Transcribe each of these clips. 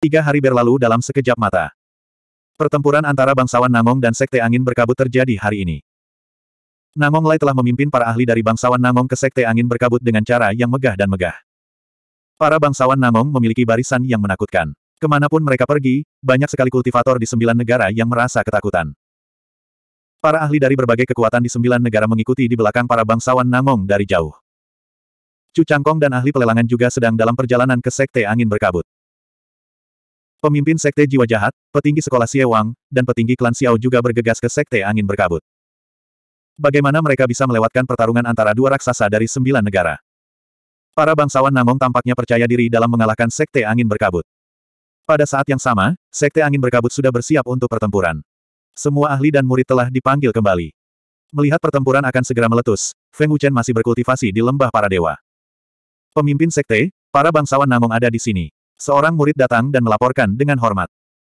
Tiga hari berlalu dalam sekejap mata. Pertempuran antara bangsawan Namong dan Sekte Angin Berkabut terjadi hari ini. Namong Lai telah memimpin para ahli dari bangsawan Namong ke Sekte Angin Berkabut dengan cara yang megah dan megah. Para bangsawan Namong memiliki barisan yang menakutkan. Kemanapun mereka pergi, banyak sekali kultivator di sembilan negara yang merasa ketakutan. Para ahli dari berbagai kekuatan di sembilan negara mengikuti di belakang para bangsawan Namong dari jauh. Cu Cangkong dan ahli pelelangan juga sedang dalam perjalanan ke Sekte Angin Berkabut. Pemimpin Sekte Jiwa Jahat, petinggi sekolah Siewang, dan petinggi klan Xiao juga bergegas ke Sekte Angin Berkabut. Bagaimana mereka bisa melewatkan pertarungan antara dua raksasa dari sembilan negara? Para bangsawan Namong tampaknya percaya diri dalam mengalahkan Sekte Angin Berkabut. Pada saat yang sama, Sekte Angin Berkabut sudah bersiap untuk pertempuran. Semua ahli dan murid telah dipanggil kembali. Melihat pertempuran akan segera meletus, Feng Wuchen masih berkultivasi di lembah para dewa. Pemimpin sekte, para bangsawan Namong ada di sini. Seorang murid datang dan melaporkan dengan hormat.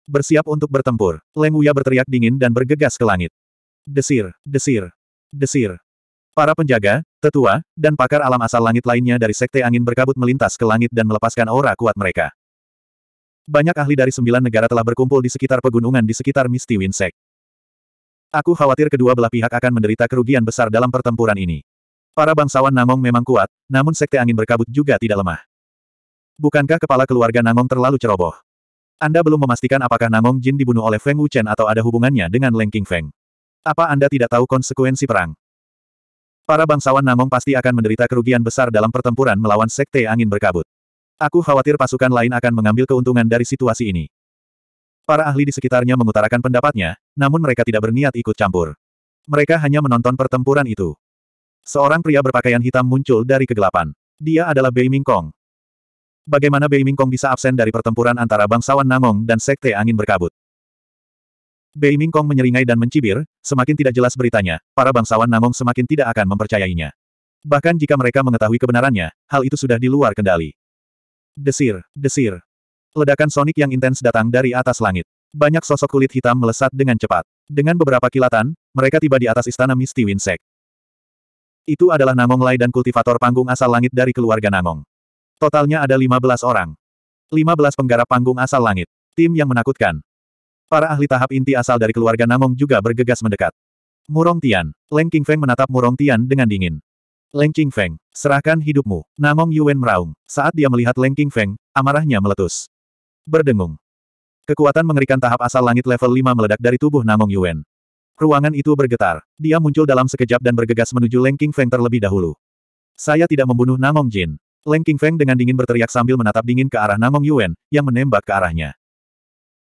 Bersiap untuk bertempur, Leng Uya berteriak dingin dan bergegas ke langit. Desir, desir, desir. Para penjaga, tetua, dan pakar alam asal langit lainnya dari Sekte Angin Berkabut melintas ke langit dan melepaskan aura kuat mereka. Banyak ahli dari sembilan negara telah berkumpul di sekitar pegunungan di sekitar Misty Winsek. Aku khawatir kedua belah pihak akan menderita kerugian besar dalam pertempuran ini. Para bangsawan Namong memang kuat, namun Sekte Angin Berkabut juga tidak lemah. Bukankah kepala keluarga Nangong terlalu ceroboh? Anda belum memastikan apakah Nangong Jin dibunuh oleh Feng Wuchen atau ada hubungannya dengan Leng King Feng. Apa Anda tidak tahu konsekuensi perang? Para bangsawan Nangong pasti akan menderita kerugian besar dalam pertempuran melawan Sekte Angin Berkabut. Aku khawatir pasukan lain akan mengambil keuntungan dari situasi ini. Para ahli di sekitarnya mengutarakan pendapatnya, namun mereka tidak berniat ikut campur. Mereka hanya menonton pertempuran itu. Seorang pria berpakaian hitam muncul dari kegelapan. Dia adalah Bei Mingkong, bagaimana Bei Mingkong bisa absen dari pertempuran antara bangsawan Nangong dan Sekte Angin Berkabut. Bei Mingkong menyeringai dan mencibir, semakin tidak jelas beritanya, para bangsawan Nangong semakin tidak akan mempercayainya. Bahkan jika mereka mengetahui kebenarannya, hal itu sudah di luar kendali. Desir, desir. Ledakan sonik yang intens datang dari atas langit. Banyak sosok kulit hitam melesat dengan cepat. Dengan beberapa kilatan, mereka tiba di atas istana Misty Winsek. Itu adalah Nangong Lai dan kultivator panggung asal langit dari keluarga Nangong. Totalnya ada 15 orang. 15 penggarap panggung asal langit. Tim yang menakutkan. Para ahli tahap inti asal dari keluarga Namong juga bergegas mendekat. Murong Tian. Leng Feng menatap Murong Tian dengan dingin. Leng Feng, serahkan hidupmu. Namong Yuan meraung. Saat dia melihat Leng Feng, amarahnya meletus. Berdengung. Kekuatan mengerikan tahap asal langit level 5 meledak dari tubuh Namong Yuan. Ruangan itu bergetar. Dia muncul dalam sekejap dan bergegas menuju Leng Feng terlebih dahulu. Saya tidak membunuh Namong Jin. Leng Feng dengan dingin berteriak sambil menatap dingin ke arah Namong Yuan yang menembak ke arahnya.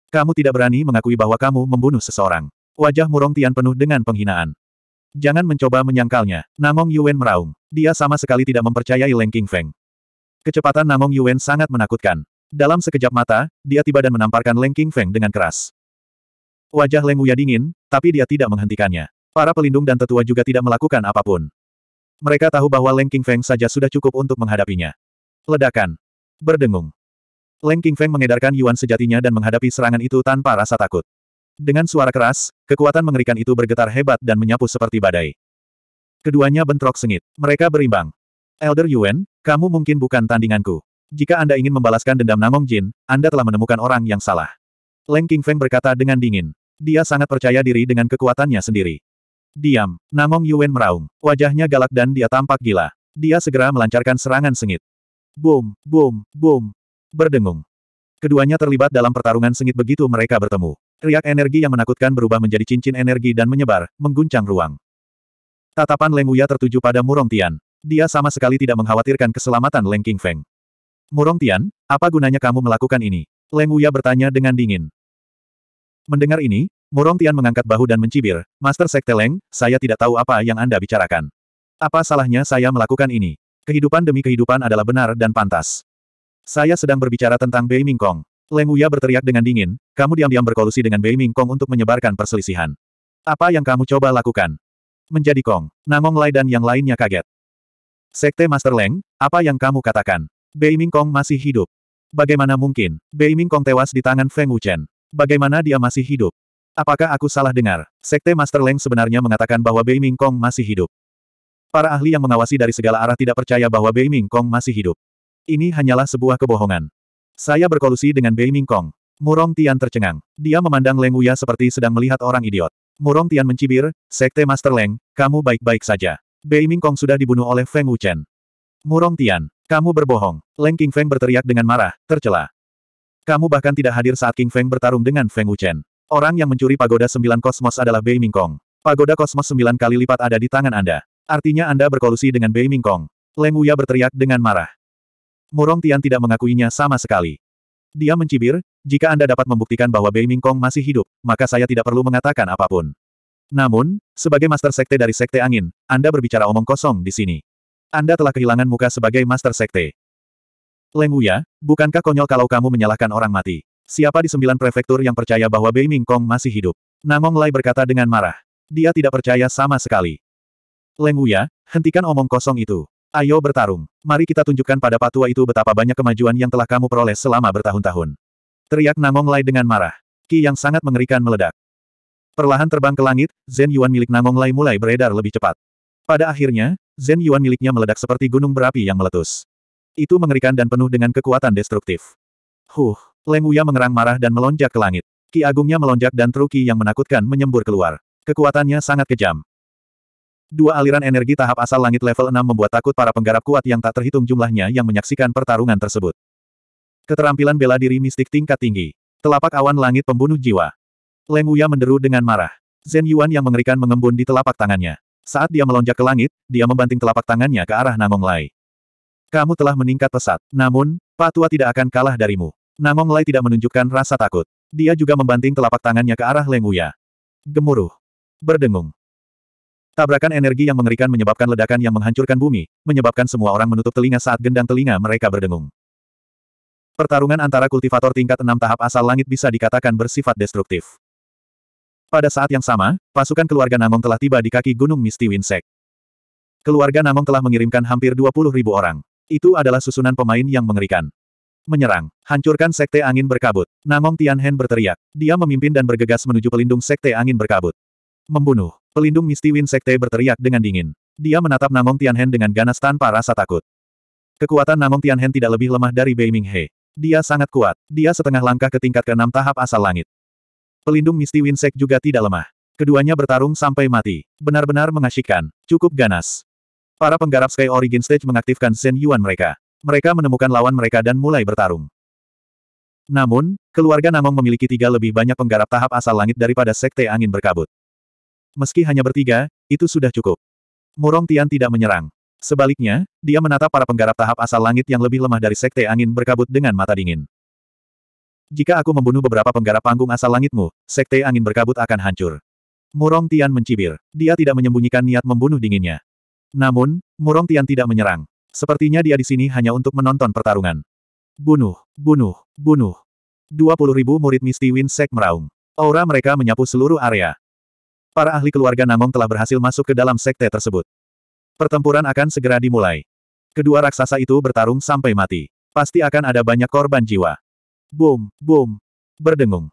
Kamu tidak berani mengakui bahwa kamu membunuh seseorang. Wajah Murong Tian penuh dengan penghinaan. Jangan mencoba menyangkalnya, Namong Yuan meraung. Dia sama sekali tidak mempercayai Leng Feng. Kecepatan Namong Yuan sangat menakutkan. Dalam sekejap mata, dia tiba dan menamparkan Leng Feng dengan keras. Wajah Leng Wuya dingin, tapi dia tidak menghentikannya. Para pelindung dan tetua juga tidak melakukan apapun. Mereka tahu bahwa Leng King Feng saja sudah cukup untuk menghadapinya. Ledakan. Berdengung. Leng King Feng mengedarkan Yuan sejatinya dan menghadapi serangan itu tanpa rasa takut. Dengan suara keras, kekuatan mengerikan itu bergetar hebat dan menyapu seperti badai. Keduanya bentrok sengit. Mereka berimbang. Elder Yuan, kamu mungkin bukan tandinganku. Jika Anda ingin membalaskan dendam Namong Jin, Anda telah menemukan orang yang salah. Leng King Feng berkata dengan dingin. Dia sangat percaya diri dengan kekuatannya sendiri. Diam. Namong Yuen meraung. Wajahnya galak dan dia tampak gila. Dia segera melancarkan serangan sengit. Boom, boom, boom. Berdengung. Keduanya terlibat dalam pertarungan sengit begitu mereka bertemu. Riak energi yang menakutkan berubah menjadi cincin energi dan menyebar, mengguncang ruang. Tatapan Leng Wuya tertuju pada Murong Tian. Dia sama sekali tidak mengkhawatirkan keselamatan Leng King Feng. Murong Tian, apa gunanya kamu melakukan ini? Leng Wuya bertanya dengan dingin. Mendengar ini, Murong Tian mengangkat bahu dan mencibir, Master Sekte Leng, saya tidak tahu apa yang Anda bicarakan. Apa salahnya saya melakukan ini? Kehidupan demi kehidupan adalah benar dan pantas. Saya sedang berbicara tentang Bei Mingkong. Leng Wuya berteriak dengan dingin, kamu diam-diam berkolusi dengan Bei Mingkong untuk menyebarkan perselisihan. Apa yang kamu coba lakukan? Menjadi Kong, Namong Lai dan yang lainnya kaget. Sekte Master Leng, apa yang kamu katakan? Bei Mingkong masih hidup. Bagaimana mungkin? Bei Mingkong tewas di tangan Feng Wuchen. Bagaimana dia masih hidup? Apakah aku salah dengar? Sekte Master Leng sebenarnya mengatakan bahwa Bei Mingkong masih hidup. Para ahli yang mengawasi dari segala arah tidak percaya bahwa Bei Mingkong masih hidup. Ini hanyalah sebuah kebohongan. Saya berkolusi dengan Bei Mingkong. Murong Tian tercengang. Dia memandang Leng Uya seperti sedang melihat orang idiot. Murong Tian mencibir, Sekte Master Leng, kamu baik-baik saja. Bei Mingkong sudah dibunuh oleh Feng Wuchen. Murong Tian, kamu berbohong. Leng King Feng berteriak dengan marah, tercela. Kamu bahkan tidak hadir saat King Feng bertarung dengan Feng Wuchen. Orang yang mencuri pagoda sembilan kosmos adalah Bei Mingkong. Pagoda kosmos sembilan kali lipat ada di tangan Anda. Artinya Anda berkolusi dengan Bei Mingkong. Leng Uya berteriak dengan marah. Murong Tian tidak mengakuinya sama sekali. Dia mencibir, jika Anda dapat membuktikan bahwa Bei Mingkong masih hidup, maka saya tidak perlu mengatakan apapun. Namun, sebagai Master Sekte dari Sekte Angin, Anda berbicara omong kosong di sini. Anda telah kehilangan muka sebagai Master Sekte. Leng Uya, bukankah konyol kalau kamu menyalahkan orang mati? Siapa di sembilan prefektur yang percaya bahwa Bei Mingkong masih hidup? Nangong Lai berkata dengan marah. Dia tidak percaya sama sekali. Leng Wuya, hentikan omong kosong itu. Ayo bertarung. Mari kita tunjukkan pada patua itu betapa banyak kemajuan yang telah kamu peroleh selama bertahun-tahun. Teriak Nangong Lai dengan marah. Ki yang sangat mengerikan meledak. Perlahan terbang ke langit, Zen Yuan milik Nangong Lai mulai beredar lebih cepat. Pada akhirnya, Zen Yuan miliknya meledak seperti gunung berapi yang meletus. Itu mengerikan dan penuh dengan kekuatan destruktif. Huh, Lenguya mengerang marah dan melonjak ke langit. Ki agungnya melonjak dan truki yang menakutkan menyembur keluar. Kekuatannya sangat kejam. Dua aliran energi tahap asal langit level 6 membuat takut para penggarap kuat yang tak terhitung jumlahnya yang menyaksikan pertarungan tersebut. Keterampilan bela diri mistik tingkat tinggi. Telapak awan langit pembunuh jiwa. Lenguya menderu dengan marah. Zen Yuan yang mengerikan mengembun di telapak tangannya. Saat dia melonjak ke langit, dia membanting telapak tangannya ke arah Namong Lai. Kamu telah meningkat pesat, namun, Pak Tua tidak akan kalah darimu. Namong Lai tidak menunjukkan rasa takut. Dia juga membanting telapak tangannya ke arah Leng Uya. Gemuruh. Berdengung. Tabrakan energi yang mengerikan menyebabkan ledakan yang menghancurkan bumi, menyebabkan semua orang menutup telinga saat gendang telinga mereka berdengung. Pertarungan antara kultivator tingkat enam tahap asal langit bisa dikatakan bersifat destruktif. Pada saat yang sama, pasukan keluarga Namong telah tiba di kaki Gunung Misti Winsek. Keluarga Namong telah mengirimkan hampir puluh ribu orang. Itu adalah susunan pemain yang mengerikan. Menyerang. Hancurkan Sekte Angin Berkabut. Namong Tianhen berteriak. Dia memimpin dan bergegas menuju pelindung Sekte Angin Berkabut. Membunuh. Pelindung Misty Wind Sekte berteriak dengan dingin. Dia menatap Namong Tianhen dengan ganas tanpa rasa takut. Kekuatan Namong Tianhen tidak lebih lemah dari Bei Minghe. Dia sangat kuat. Dia setengah langkah ke tingkat keenam tahap asal langit. Pelindung Misty Wind Sek juga tidak lemah. Keduanya bertarung sampai mati. Benar-benar mengasyikkan. Cukup ganas. Para penggarap Sky Origin Stage mengaktifkan Zen Yuan mereka mereka menemukan lawan mereka dan mulai bertarung. Namun, keluarga Namong memiliki tiga lebih banyak penggarap tahap asal langit daripada sekte angin berkabut. Meski hanya bertiga, itu sudah cukup. Murong Tian tidak menyerang. Sebaliknya, dia menatap para penggarap tahap asal langit yang lebih lemah dari sekte angin berkabut dengan mata dingin. Jika aku membunuh beberapa penggarap panggung asal langitmu, sekte angin berkabut akan hancur. Murong Tian mencibir. Dia tidak menyembunyikan niat membunuh dinginnya. Namun, Murong Tian tidak menyerang. Sepertinya dia di sini hanya untuk menonton pertarungan. Bunuh, bunuh, bunuh. 20 ribu murid Misty Winsek meraung. Aura mereka menyapu seluruh area. Para ahli keluarga Namong telah berhasil masuk ke dalam sekte tersebut. Pertempuran akan segera dimulai. Kedua raksasa itu bertarung sampai mati. Pasti akan ada banyak korban jiwa. Boom, boom. Berdengung.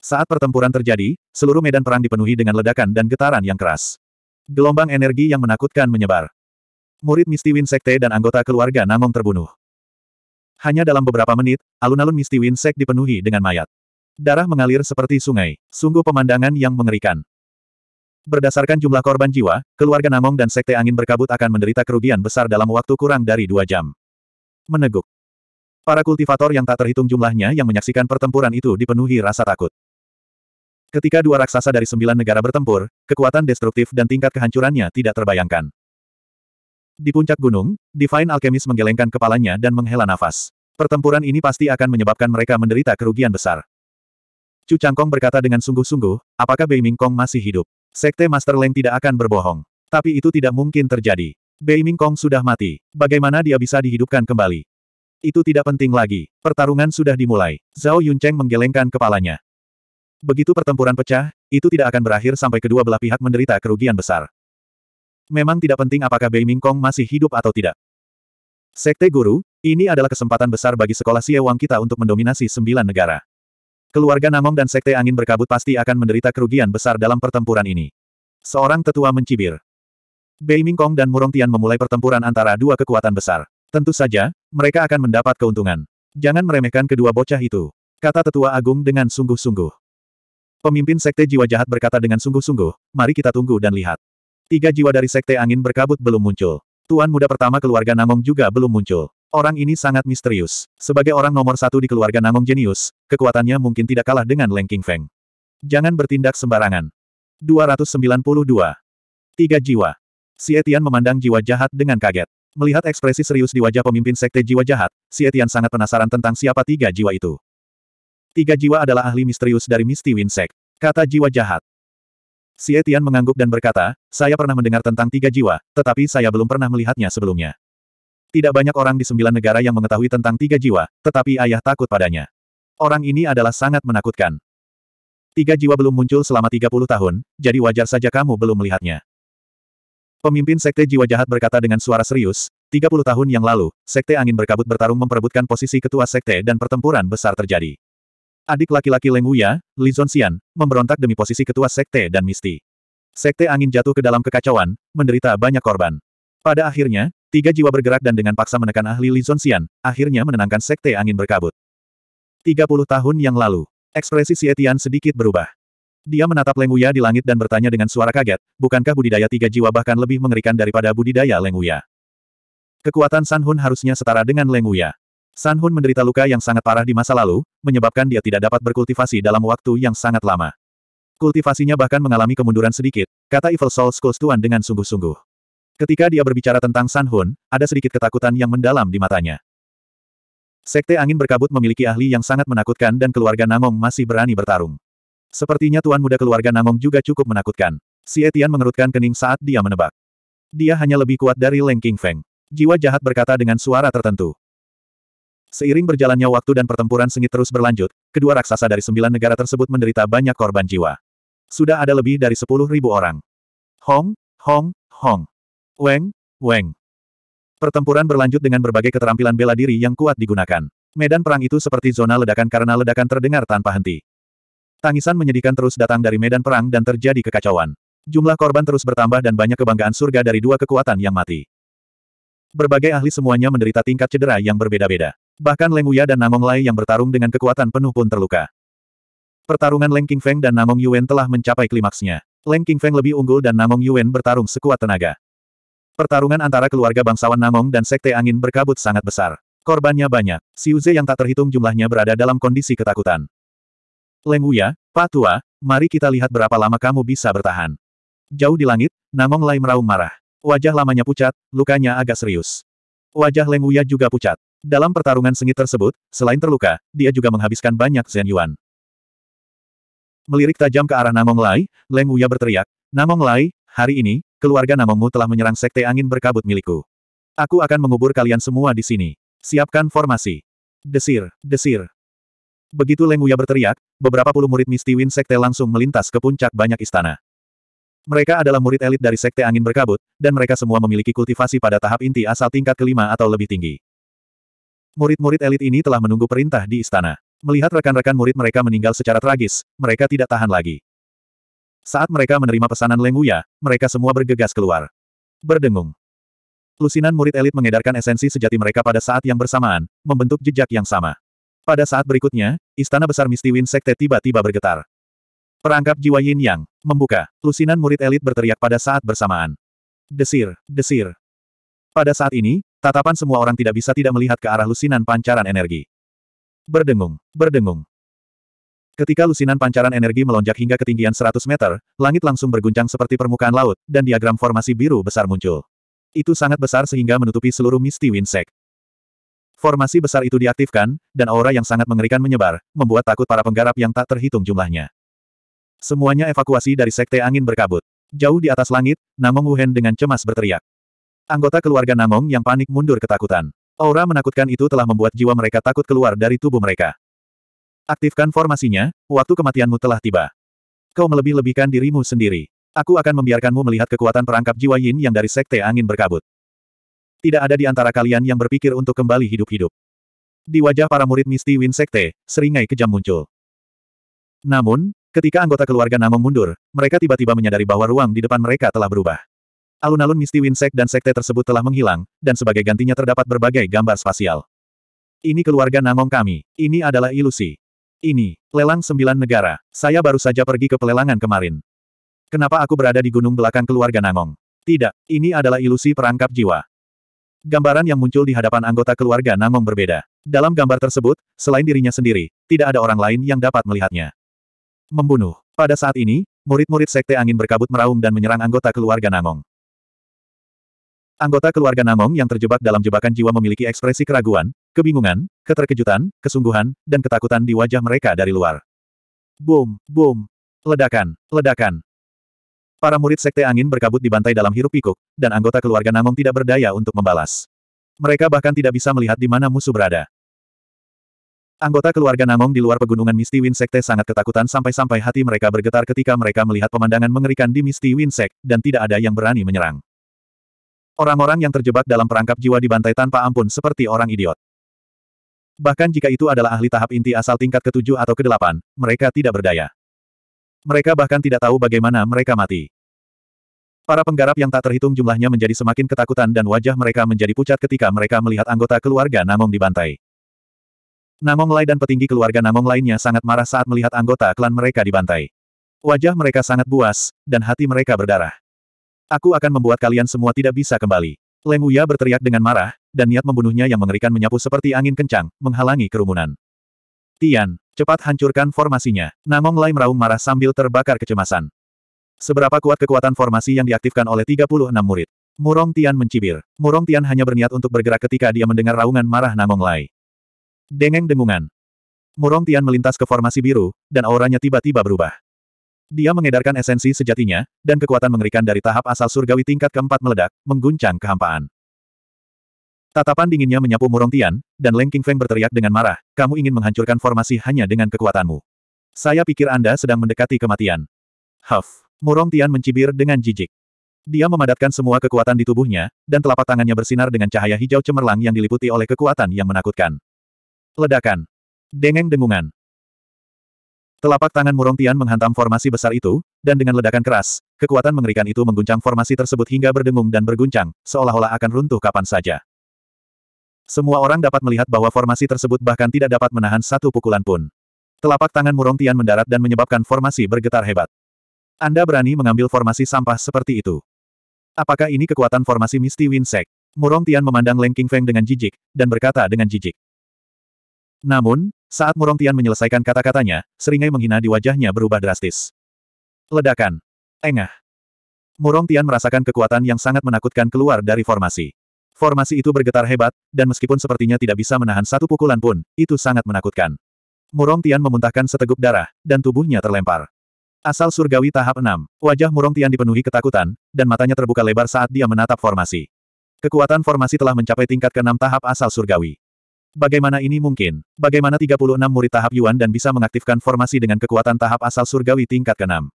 Saat pertempuran terjadi, seluruh medan perang dipenuhi dengan ledakan dan getaran yang keras. Gelombang energi yang menakutkan menyebar. Murid Mistiwin Sekte dan anggota keluarga Namong terbunuh. Hanya dalam beberapa menit, alun-alun Mistiwin Sek dipenuhi dengan mayat. Darah mengalir seperti sungai, sungguh pemandangan yang mengerikan. Berdasarkan jumlah korban jiwa, keluarga Namong dan Sekte Angin Berkabut akan menderita kerugian besar dalam waktu kurang dari dua jam. Meneguk. Para kultivator yang tak terhitung jumlahnya yang menyaksikan pertempuran itu dipenuhi rasa takut. Ketika dua raksasa dari sembilan negara bertempur, kekuatan destruktif dan tingkat kehancurannya tidak terbayangkan. Di puncak gunung, Divine Alchemist menggelengkan kepalanya dan menghela nafas. Pertempuran ini pasti akan menyebabkan mereka menderita kerugian besar. Chu Changkong berkata dengan sungguh-sungguh, apakah Bei Ming Kong masih hidup? Sekte Master Leng tidak akan berbohong. Tapi itu tidak mungkin terjadi. Bei Ming Kong sudah mati. Bagaimana dia bisa dihidupkan kembali? Itu tidak penting lagi. Pertarungan sudah dimulai. Zhao Yuncheng menggelengkan kepalanya. Begitu pertempuran pecah, itu tidak akan berakhir sampai kedua belah pihak menderita kerugian besar. Memang tidak penting apakah Bei Mingkong masih hidup atau tidak. Sekte Guru, ini adalah kesempatan besar bagi sekolah Xie Wang kita untuk mendominasi sembilan negara. Keluarga Namong dan Sekte Angin Berkabut pasti akan menderita kerugian besar dalam pertempuran ini. Seorang tetua mencibir. Bei Mingkong dan Murong Tian memulai pertempuran antara dua kekuatan besar. Tentu saja, mereka akan mendapat keuntungan. Jangan meremehkan kedua bocah itu. Kata tetua agung dengan sungguh-sungguh. Pemimpin Sekte Jiwa Jahat berkata dengan sungguh-sungguh, mari kita tunggu dan lihat. Tiga jiwa dari Sekte Angin Berkabut belum muncul. Tuan muda pertama keluarga Namong juga belum muncul. Orang ini sangat misterius. Sebagai orang nomor satu di keluarga Namong jenius, kekuatannya mungkin tidak kalah dengan Leng King Feng. Jangan bertindak sembarangan. 292. Tiga jiwa. Si Etian memandang jiwa jahat dengan kaget. Melihat ekspresi serius di wajah pemimpin sekte jiwa jahat, si Etian sangat penasaran tentang siapa tiga jiwa itu. Tiga jiwa adalah ahli misterius dari Misti Winsek. Kata jiwa jahat. Xie Tian mengangguk dan berkata, saya pernah mendengar tentang tiga jiwa, tetapi saya belum pernah melihatnya sebelumnya. Tidak banyak orang di sembilan negara yang mengetahui tentang tiga jiwa, tetapi ayah takut padanya. Orang ini adalah sangat menakutkan. Tiga jiwa belum muncul selama 30 tahun, jadi wajar saja kamu belum melihatnya. Pemimpin Sekte Jiwa Jahat berkata dengan suara serius, 30 tahun yang lalu, Sekte Angin Berkabut bertarung memperebutkan posisi ketua Sekte dan pertempuran besar terjadi. Adik laki-laki Leng Wuya, Li Zonxian, memberontak demi posisi ketua sekte dan misti. Sekte angin jatuh ke dalam kekacauan, menderita banyak korban. Pada akhirnya, tiga jiwa bergerak dan dengan paksa menekan ahli Li Zonxian, akhirnya menenangkan sekte angin berkabut. 30 tahun yang lalu, ekspresi Tian sedikit berubah. Dia menatap Leng Wuya di langit dan bertanya dengan suara kaget, bukankah budidaya tiga jiwa bahkan lebih mengerikan daripada budidaya Leng Wuya? Kekuatan San Hun harusnya setara dengan Leng Wuya. San Hun menderita luka yang sangat parah di masa lalu, menyebabkan dia tidak dapat berkultivasi dalam waktu yang sangat lama. Kultivasinya bahkan mengalami kemunduran sedikit, kata Evil Soul Skulls Tuan dengan sungguh-sungguh. Ketika dia berbicara tentang San Hun, ada sedikit ketakutan yang mendalam di matanya. Sekte Angin Berkabut memiliki ahli yang sangat menakutkan dan keluarga Nangong masih berani bertarung. Sepertinya tuan muda keluarga Nangong juga cukup menakutkan. Si Etian mengerutkan kening saat dia menebak. Dia hanya lebih kuat dari Leng King Feng. Jiwa jahat berkata dengan suara tertentu. Seiring berjalannya waktu dan pertempuran sengit terus berlanjut, kedua raksasa dari sembilan negara tersebut menderita banyak korban jiwa. Sudah ada lebih dari sepuluh ribu orang. Hong, Hong, Hong. Weng, Weng. Pertempuran berlanjut dengan berbagai keterampilan bela diri yang kuat digunakan. Medan perang itu seperti zona ledakan karena ledakan terdengar tanpa henti. Tangisan menyedihkan terus datang dari medan perang dan terjadi kekacauan. Jumlah korban terus bertambah dan banyak kebanggaan surga dari dua kekuatan yang mati. Berbagai ahli semuanya menderita tingkat cedera yang berbeda-beda. Bahkan Leng Wuya dan Namong Lai yang bertarung dengan kekuatan penuh pun terluka. Pertarungan Leng Feng dan Namong Yuan telah mencapai klimaksnya. Leng Feng lebih unggul dan Namong Yuan bertarung sekuat tenaga. Pertarungan antara keluarga bangsawan Namong dan Sekte Angin berkabut sangat besar. Korbannya banyak. Ze yang tak terhitung jumlahnya berada dalam kondisi ketakutan. Leng Wuya, Pak Tua, mari kita lihat berapa lama kamu bisa bertahan. Jauh di langit, Namong Lai meraung marah. Wajah lamanya pucat, lukanya agak serius. Wajah Leng Wuya juga pucat. Dalam pertarungan sengit tersebut, selain terluka, dia juga menghabiskan banyak Zen Yuan. Melirik tajam ke arah Namong Lai, Leng Wuya berteriak, Namong Lai, hari ini, keluarga Namongmu telah menyerang sekte angin berkabut milikku. Aku akan mengubur kalian semua di sini. Siapkan formasi. Desir, desir. Begitu Leng Wuya berteriak, beberapa puluh murid Mistiwin sekte langsung melintas ke puncak banyak istana. Mereka adalah murid elit dari sekte angin berkabut, dan mereka semua memiliki kultivasi pada tahap inti asal tingkat kelima atau lebih tinggi. Murid-murid elit ini telah menunggu perintah di istana. Melihat rekan-rekan murid mereka meninggal secara tragis, mereka tidak tahan lagi. Saat mereka menerima pesanan lenguya, mereka semua bergegas keluar. Berdengung. Lusinan murid elit mengedarkan esensi sejati mereka pada saat yang bersamaan, membentuk jejak yang sama. Pada saat berikutnya, istana besar mistiwin Sekte tiba-tiba bergetar. Perangkap jiwa Yin Yang, membuka, lusinan murid elit berteriak pada saat bersamaan. Desir, desir. Pada saat ini, Tatapan semua orang tidak bisa tidak melihat ke arah lusinan pancaran energi. Berdengung, berdengung. Ketika lusinan pancaran energi melonjak hingga ketinggian 100 meter, langit langsung berguncang seperti permukaan laut, dan diagram formasi biru besar muncul. Itu sangat besar sehingga menutupi seluruh misti Winsek. Formasi besar itu diaktifkan, dan aura yang sangat mengerikan menyebar, membuat takut para penggarap yang tak terhitung jumlahnya. Semuanya evakuasi dari Sekte Angin Berkabut. Jauh di atas langit, Namong Wuhen dengan cemas berteriak. Anggota keluarga Nangong yang panik mundur ketakutan. Aura menakutkan itu telah membuat jiwa mereka takut keluar dari tubuh mereka. Aktifkan formasinya, waktu kematianmu telah tiba. Kau melebih-lebihkan dirimu sendiri. Aku akan membiarkanmu melihat kekuatan perangkap jiwa yin yang dari sekte angin berkabut. Tidak ada di antara kalian yang berpikir untuk kembali hidup-hidup. Di wajah para murid misti Win Sekte, seringai kejam muncul. Namun, ketika anggota keluarga Namong mundur, mereka tiba-tiba menyadari bahwa ruang di depan mereka telah berubah. Alun-alun Misty Winsek dan sekte tersebut telah menghilang, dan sebagai gantinya terdapat berbagai gambar spasial. Ini keluarga Nangong kami. Ini adalah ilusi. Ini, lelang sembilan negara. Saya baru saja pergi ke pelelangan kemarin. Kenapa aku berada di gunung belakang keluarga Nangong? Tidak, ini adalah ilusi perangkap jiwa. Gambaran yang muncul di hadapan anggota keluarga Nangong berbeda. Dalam gambar tersebut, selain dirinya sendiri, tidak ada orang lain yang dapat melihatnya. Membunuh. Pada saat ini, murid-murid sekte angin berkabut meraung dan menyerang anggota keluarga Nangong. Anggota keluarga Namong yang terjebak dalam jebakan jiwa memiliki ekspresi keraguan, kebingungan, keterkejutan, kesungguhan, dan ketakutan di wajah mereka dari luar. Boom, boom, ledakan, ledakan. Para murid sekte angin berkabut di dibantai dalam hirup pikuk, dan anggota keluarga Namong tidak berdaya untuk membalas. Mereka bahkan tidak bisa melihat di mana musuh berada. Anggota keluarga Namong di luar pegunungan Misty Wind Sekte sangat ketakutan sampai-sampai hati mereka bergetar ketika mereka melihat pemandangan mengerikan di Misty Wind dan tidak ada yang berani menyerang. Orang-orang yang terjebak dalam perangkap jiwa dibantai tanpa ampun seperti orang idiot. Bahkan jika itu adalah ahli tahap inti asal tingkat ke-7 atau ke-8, mereka tidak berdaya. Mereka bahkan tidak tahu bagaimana mereka mati. Para penggarap yang tak terhitung jumlahnya menjadi semakin ketakutan dan wajah mereka menjadi pucat ketika mereka melihat anggota keluarga Namong dibantai. Namong Lai dan petinggi keluarga Namong lainnya sangat marah saat melihat anggota klan mereka dibantai. Wajah mereka sangat buas, dan hati mereka berdarah. Aku akan membuat kalian semua tidak bisa kembali. Leng Uya berteriak dengan marah, dan niat membunuhnya yang mengerikan menyapu seperti angin kencang, menghalangi kerumunan. Tian, cepat hancurkan formasinya. Namong Lai meraung marah sambil terbakar kecemasan. Seberapa kuat kekuatan formasi yang diaktifkan oleh 36 murid? Murong Tian mencibir. Murong Tian hanya berniat untuk bergerak ketika dia mendengar raungan marah Namong Lai. Dengeng dengungan. Murong Tian melintas ke formasi biru, dan auranya tiba-tiba berubah. Dia mengedarkan esensi sejatinya, dan kekuatan mengerikan dari tahap asal surgawi tingkat keempat meledak, mengguncang kehampaan. Tatapan dinginnya menyapu Murong Tian, dan Leng Feng berteriak dengan marah, kamu ingin menghancurkan formasi hanya dengan kekuatanmu. Saya pikir Anda sedang mendekati kematian. Huff. Murong Tian mencibir dengan jijik. Dia memadatkan semua kekuatan di tubuhnya, dan telapak tangannya bersinar dengan cahaya hijau cemerlang yang diliputi oleh kekuatan yang menakutkan. Ledakan. Dengeng dengungan. Telapak tangan Murong Tian menghantam formasi besar itu, dan dengan ledakan keras, kekuatan mengerikan itu mengguncang formasi tersebut hingga berdengung dan berguncang, seolah-olah akan runtuh kapan saja. Semua orang dapat melihat bahwa formasi tersebut bahkan tidak dapat menahan satu pukulan pun. Telapak tangan Murong Tian mendarat dan menyebabkan formasi bergetar hebat. Anda berani mengambil formasi sampah seperti itu. Apakah ini kekuatan formasi Misty Winsek? Murong Tian memandang Leng Qingfeng dengan jijik, dan berkata dengan jijik. Namun, saat Murong Tian menyelesaikan kata-katanya, seringai menghina di wajahnya berubah drastis. Ledakan. Engah. Murong Tian merasakan kekuatan yang sangat menakutkan keluar dari formasi. Formasi itu bergetar hebat, dan meskipun sepertinya tidak bisa menahan satu pukulan pun, itu sangat menakutkan. Murong Tian memuntahkan seteguk darah, dan tubuhnya terlempar. Asal surgawi tahap 6, wajah Murong Tian dipenuhi ketakutan, dan matanya terbuka lebar saat dia menatap formasi. Kekuatan formasi telah mencapai tingkat keenam tahap asal surgawi. Bagaimana ini mungkin? Bagaimana 36 murid tahap Yuan dan bisa mengaktifkan formasi dengan kekuatan tahap asal surgawi tingkat keenam?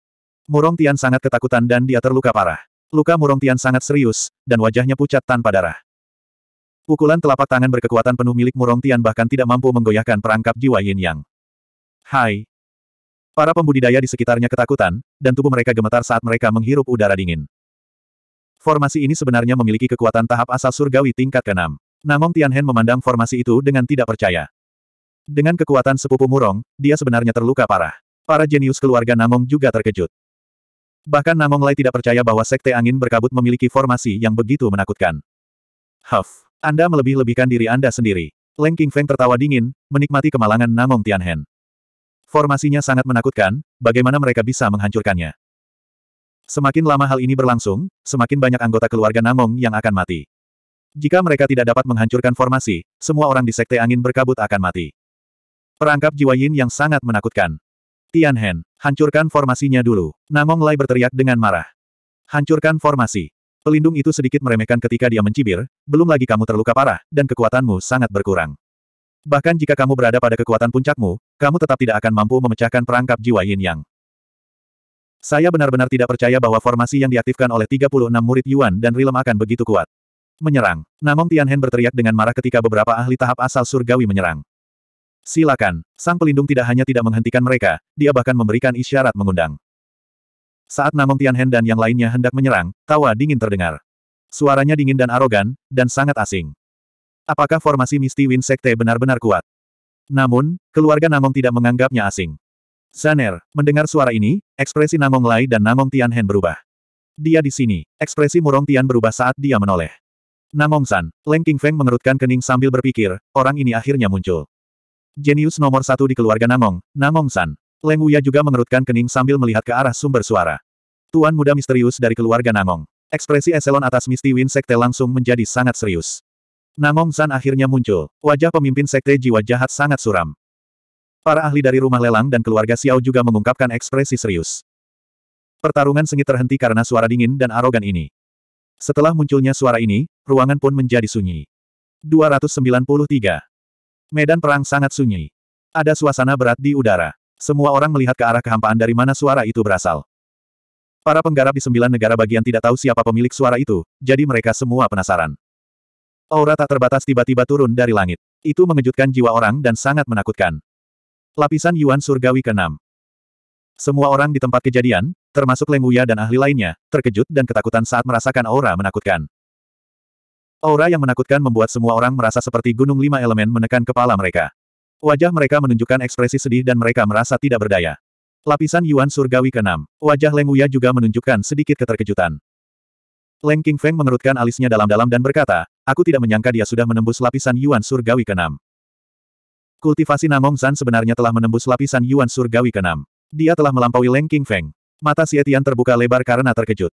Murong Tian sangat ketakutan dan dia terluka parah. Luka Murong Tian sangat serius, dan wajahnya pucat tanpa darah. Pukulan telapak tangan berkekuatan penuh milik Murong Tian bahkan tidak mampu menggoyahkan perangkap jiwa Yin Yang. Hai. Para pembudidaya di sekitarnya ketakutan, dan tubuh mereka gemetar saat mereka menghirup udara dingin. Formasi ini sebenarnya memiliki kekuatan tahap asal surgawi tingkat keenam. Namong Tianhen memandang formasi itu dengan tidak percaya. Dengan kekuatan sepupu Murong, dia sebenarnya terluka parah. Para jenius keluarga Namong juga terkejut. Bahkan Namong Lai tidak percaya bahwa Sekte Angin Berkabut memiliki formasi yang begitu menakutkan. Huff, Anda melebih-lebihkan diri Anda sendiri. Leng King Feng tertawa dingin, menikmati kemalangan Namong Tianhen. Formasinya sangat menakutkan, bagaimana mereka bisa menghancurkannya. Semakin lama hal ini berlangsung, semakin banyak anggota keluarga Namong yang akan mati. Jika mereka tidak dapat menghancurkan formasi, semua orang di Sekte Angin Berkabut akan mati. Perangkap jiwa Yin yang sangat menakutkan. Tian hancurkan formasinya dulu. Namong Lai berteriak dengan marah. Hancurkan formasi. Pelindung itu sedikit meremehkan ketika dia mencibir, belum lagi kamu terluka parah, dan kekuatanmu sangat berkurang. Bahkan jika kamu berada pada kekuatan puncakmu, kamu tetap tidak akan mampu memecahkan perangkap jiwa Yin Yang. Saya benar-benar tidak percaya bahwa formasi yang diaktifkan oleh 36 murid Yuan dan Rilem akan begitu kuat. Menyerang. Namong Tianhen berteriak dengan marah ketika beberapa ahli tahap asal surgawi menyerang. Silakan. Sang pelindung tidak hanya tidak menghentikan mereka, dia bahkan memberikan isyarat mengundang. Saat Namong Tianhen dan yang lainnya hendak menyerang, tawa dingin terdengar. Suaranya dingin dan arogan, dan sangat asing. Apakah formasi misti Wind Sekte benar-benar kuat? Namun, keluarga Namong tidak menganggapnya asing. Zaner, mendengar suara ini, ekspresi Namong Lai dan Namong Tianhen berubah. Dia di sini, ekspresi Murong Tian berubah saat dia menoleh. Namong San, Leng King Feng mengerutkan kening sambil berpikir, orang ini akhirnya muncul. Jenius nomor satu di keluarga Namong, Namong San. Leng Wuya juga mengerutkan kening sambil melihat ke arah sumber suara. Tuan muda misterius dari keluarga Namong. Ekspresi eselon atas Misty Win Sekte langsung menjadi sangat serius. Namong San akhirnya muncul. Wajah pemimpin sekte jiwa jahat sangat suram. Para ahli dari rumah lelang dan keluarga Xiao juga mengungkapkan ekspresi serius. Pertarungan sengit terhenti karena suara dingin dan arogan ini. Setelah munculnya suara ini, ruangan pun menjadi sunyi. 293. Medan perang sangat sunyi. Ada suasana berat di udara. Semua orang melihat ke arah kehampaan dari mana suara itu berasal. Para penggarap di sembilan negara bagian tidak tahu siapa pemilik suara itu, jadi mereka semua penasaran. Aura tak terbatas tiba-tiba turun dari langit. Itu mengejutkan jiwa orang dan sangat menakutkan. Lapisan Yuan Surgawi ke-6 Semua orang di tempat kejadian, termasuk Lenguya dan ahli lainnya, terkejut dan ketakutan saat merasakan aura menakutkan. Aura yang menakutkan membuat semua orang merasa seperti gunung lima elemen menekan kepala mereka. Wajah mereka menunjukkan ekspresi sedih dan mereka merasa tidak berdaya. Lapisan Yuan Surgawi ke-6. Wajah Leng juga menunjukkan sedikit keterkejutan. Leng King Feng mengerutkan alisnya dalam-dalam dan berkata, aku tidak menyangka dia sudah menembus lapisan Yuan Surgawi ke-6. Kultivasi Namong San sebenarnya telah menembus lapisan Yuan Surgawi ke-6. Dia telah melampaui Leng King Feng." Mata Sietian terbuka lebar karena terkejut.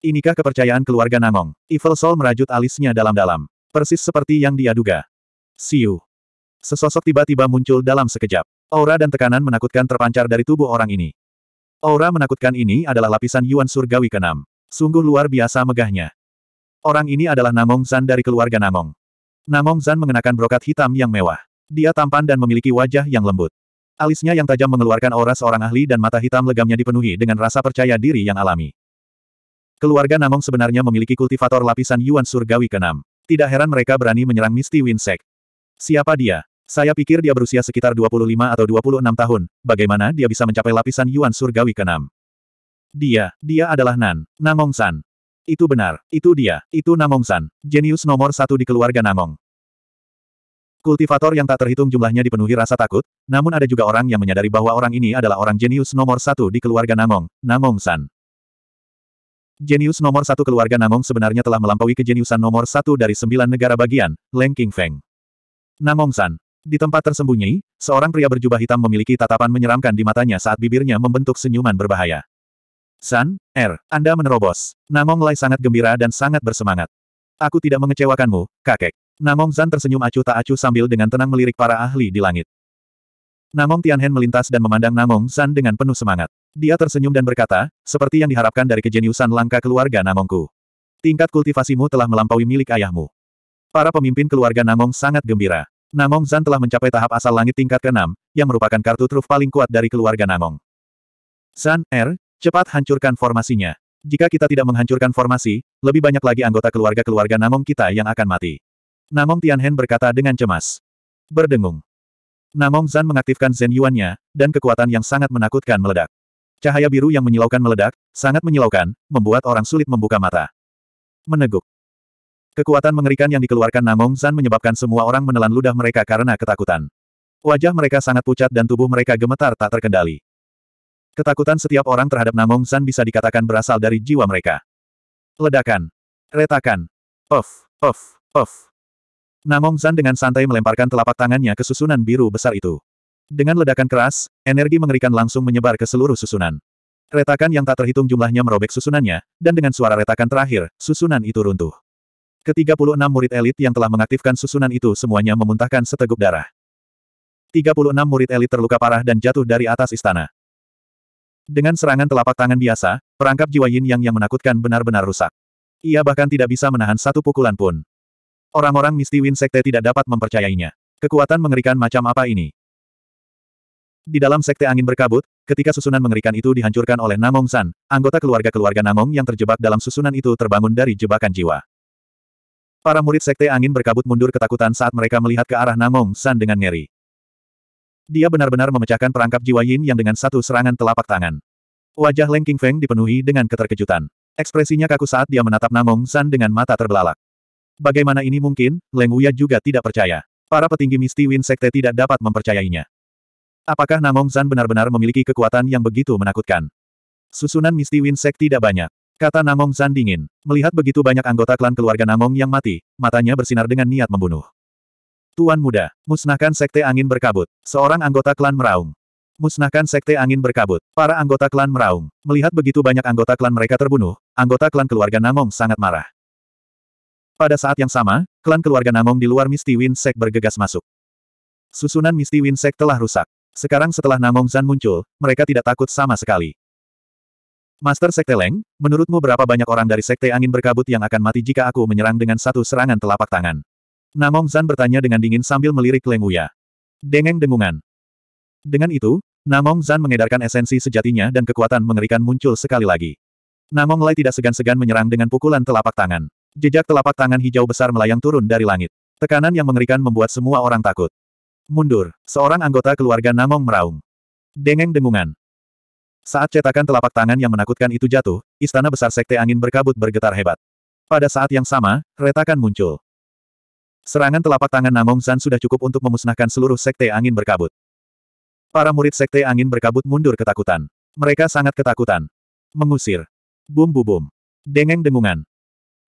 Inikah kepercayaan keluarga Nangong? Evil Soul merajut alisnya dalam-dalam. Persis seperti yang dia duga. Siu. Sesosok tiba-tiba muncul dalam sekejap. Aura dan tekanan menakutkan terpancar dari tubuh orang ini. Aura menakutkan ini adalah lapisan Yuan Surgawi ke-6. Sungguh luar biasa megahnya. Orang ini adalah Namong Zan dari keluarga Namong. Namong Zan mengenakan brokat hitam yang mewah. Dia tampan dan memiliki wajah yang lembut. Alisnya yang tajam mengeluarkan aura seorang ahli dan mata hitam legamnya dipenuhi dengan rasa percaya diri yang alami. Keluarga Namong sebenarnya memiliki kultivator lapisan Yuan Surgawi ke-6. Tidak heran mereka berani menyerang Misty Winsek. Siapa dia? Saya pikir dia berusia sekitar 25 atau 26 tahun. Bagaimana dia bisa mencapai lapisan Yuan Surgawi ke-6? Dia, dia adalah Nan, Namong San. Itu benar, itu dia, itu Namong San, jenius nomor satu di keluarga Namong. Kultivator yang tak terhitung jumlahnya dipenuhi rasa takut, namun ada juga orang yang menyadari bahwa orang ini adalah orang jenius nomor satu di keluarga Namong, Namong San. Jenius nomor satu keluarga Namong sebenarnya telah melampaui kejeniusan nomor satu dari sembilan negara bagian, Leng King Feng. Namong San. Di tempat tersembunyi, seorang pria berjubah hitam memiliki tatapan menyeramkan di matanya saat bibirnya membentuk senyuman berbahaya. San, Er, Anda menerobos. Namong Lai sangat gembira dan sangat bersemangat. Aku tidak mengecewakanmu, kakek. Namong Zan tersenyum acuh tak acuh sambil dengan tenang melirik para ahli di langit. Namong Tianhen melintas dan memandang Namong Zan dengan penuh semangat. Dia tersenyum dan berkata, seperti yang diharapkan dari kejeniusan langkah keluarga Namongku. Tingkat kultivasimu telah melampaui milik ayahmu. Para pemimpin keluarga Namong sangat gembira. Namong Zan telah mencapai tahap asal langit tingkat ke-6, yang merupakan kartu truf paling kuat dari keluarga Namong. Zan, Er, cepat hancurkan formasinya. Jika kita tidak menghancurkan formasi, lebih banyak lagi anggota keluarga-keluarga Namong kita yang akan mati. Namong Tianhen berkata dengan cemas. Berdengung. Namong Zan mengaktifkan Zen Yuannya, dan kekuatan yang sangat menakutkan meledak. Cahaya biru yang menyilaukan meledak, sangat menyilaukan, membuat orang sulit membuka mata. Meneguk. Kekuatan mengerikan yang dikeluarkan Namong Zan menyebabkan semua orang menelan ludah mereka karena ketakutan. Wajah mereka sangat pucat dan tubuh mereka gemetar tak terkendali. Ketakutan setiap orang terhadap Namong Zan bisa dikatakan berasal dari jiwa mereka. Ledakan. Retakan. Off, off, off. Namong Zan dengan santai melemparkan telapak tangannya ke susunan biru besar itu. Dengan ledakan keras, energi mengerikan langsung menyebar ke seluruh susunan. Retakan yang tak terhitung jumlahnya merobek susunannya, dan dengan suara retakan terakhir, susunan itu runtuh. Ketiga puluh enam murid elit yang telah mengaktifkan susunan itu semuanya memuntahkan seteguk darah. Tiga puluh enam murid elit terluka parah dan jatuh dari atas istana. Dengan serangan telapak tangan biasa, perangkap jiwa Yin Yang yang menakutkan benar-benar rusak. Ia bahkan tidak bisa menahan satu pukulan pun. Orang-orang Misty Wind Sekte tidak dapat mempercayainya. Kekuatan mengerikan macam apa ini? Di dalam Sekte Angin Berkabut, ketika susunan mengerikan itu dihancurkan oleh Namong San, anggota keluarga-keluarga Namong yang terjebak dalam susunan itu terbangun dari jebakan jiwa. Para murid Sekte Angin Berkabut mundur ketakutan saat mereka melihat ke arah Namong San dengan ngeri. Dia benar-benar memecahkan perangkap jiwa Yin yang dengan satu serangan telapak tangan. Wajah Leng Feng dipenuhi dengan keterkejutan. Ekspresinya kaku saat dia menatap Namong San dengan mata terbelalak. Bagaimana ini mungkin? Leng Wuya juga tidak percaya. Para petinggi misti Win Sekte tidak dapat mempercayainya. Apakah Namong Zan benar-benar memiliki kekuatan yang begitu menakutkan? Susunan misti Win Sekte tidak banyak. Kata Namong Zan dingin. Melihat begitu banyak anggota klan keluarga Namong yang mati, matanya bersinar dengan niat membunuh. Tuan muda, musnahkan Sekte Angin Berkabut. Seorang anggota klan meraung. Musnahkan Sekte Angin Berkabut. Para anggota klan meraung. Melihat begitu banyak anggota klan mereka terbunuh, anggota klan keluarga Namong sangat marah. Pada saat yang sama, klan keluarga Namong di luar Misty Wind Sect bergegas masuk. Susunan Misty Wind Sect telah rusak. Sekarang setelah Namong Zan muncul, mereka tidak takut sama sekali. Master Sekte Leng, menurutmu berapa banyak orang dari Sekte Angin Berkabut yang akan mati jika aku menyerang dengan satu serangan telapak tangan? Namong Zan bertanya dengan dingin sambil melirik Leng Wuya. Dengeng dengungan. Dengan itu, Namong Zan mengedarkan esensi sejatinya dan kekuatan mengerikan muncul sekali lagi. Namong Lai tidak segan-segan menyerang dengan pukulan telapak tangan. Jejak telapak tangan hijau besar melayang turun dari langit. Tekanan yang mengerikan membuat semua orang takut. Mundur, seorang anggota keluarga Namong meraung. Dengeng dengungan. Saat cetakan telapak tangan yang menakutkan itu jatuh, istana besar sekte angin berkabut bergetar hebat. Pada saat yang sama, retakan muncul. Serangan telapak tangan Namong San sudah cukup untuk memusnahkan seluruh sekte angin berkabut. Para murid sekte angin berkabut mundur ketakutan. Mereka sangat ketakutan. Mengusir. Bum bum bum. Dengeng dengungan.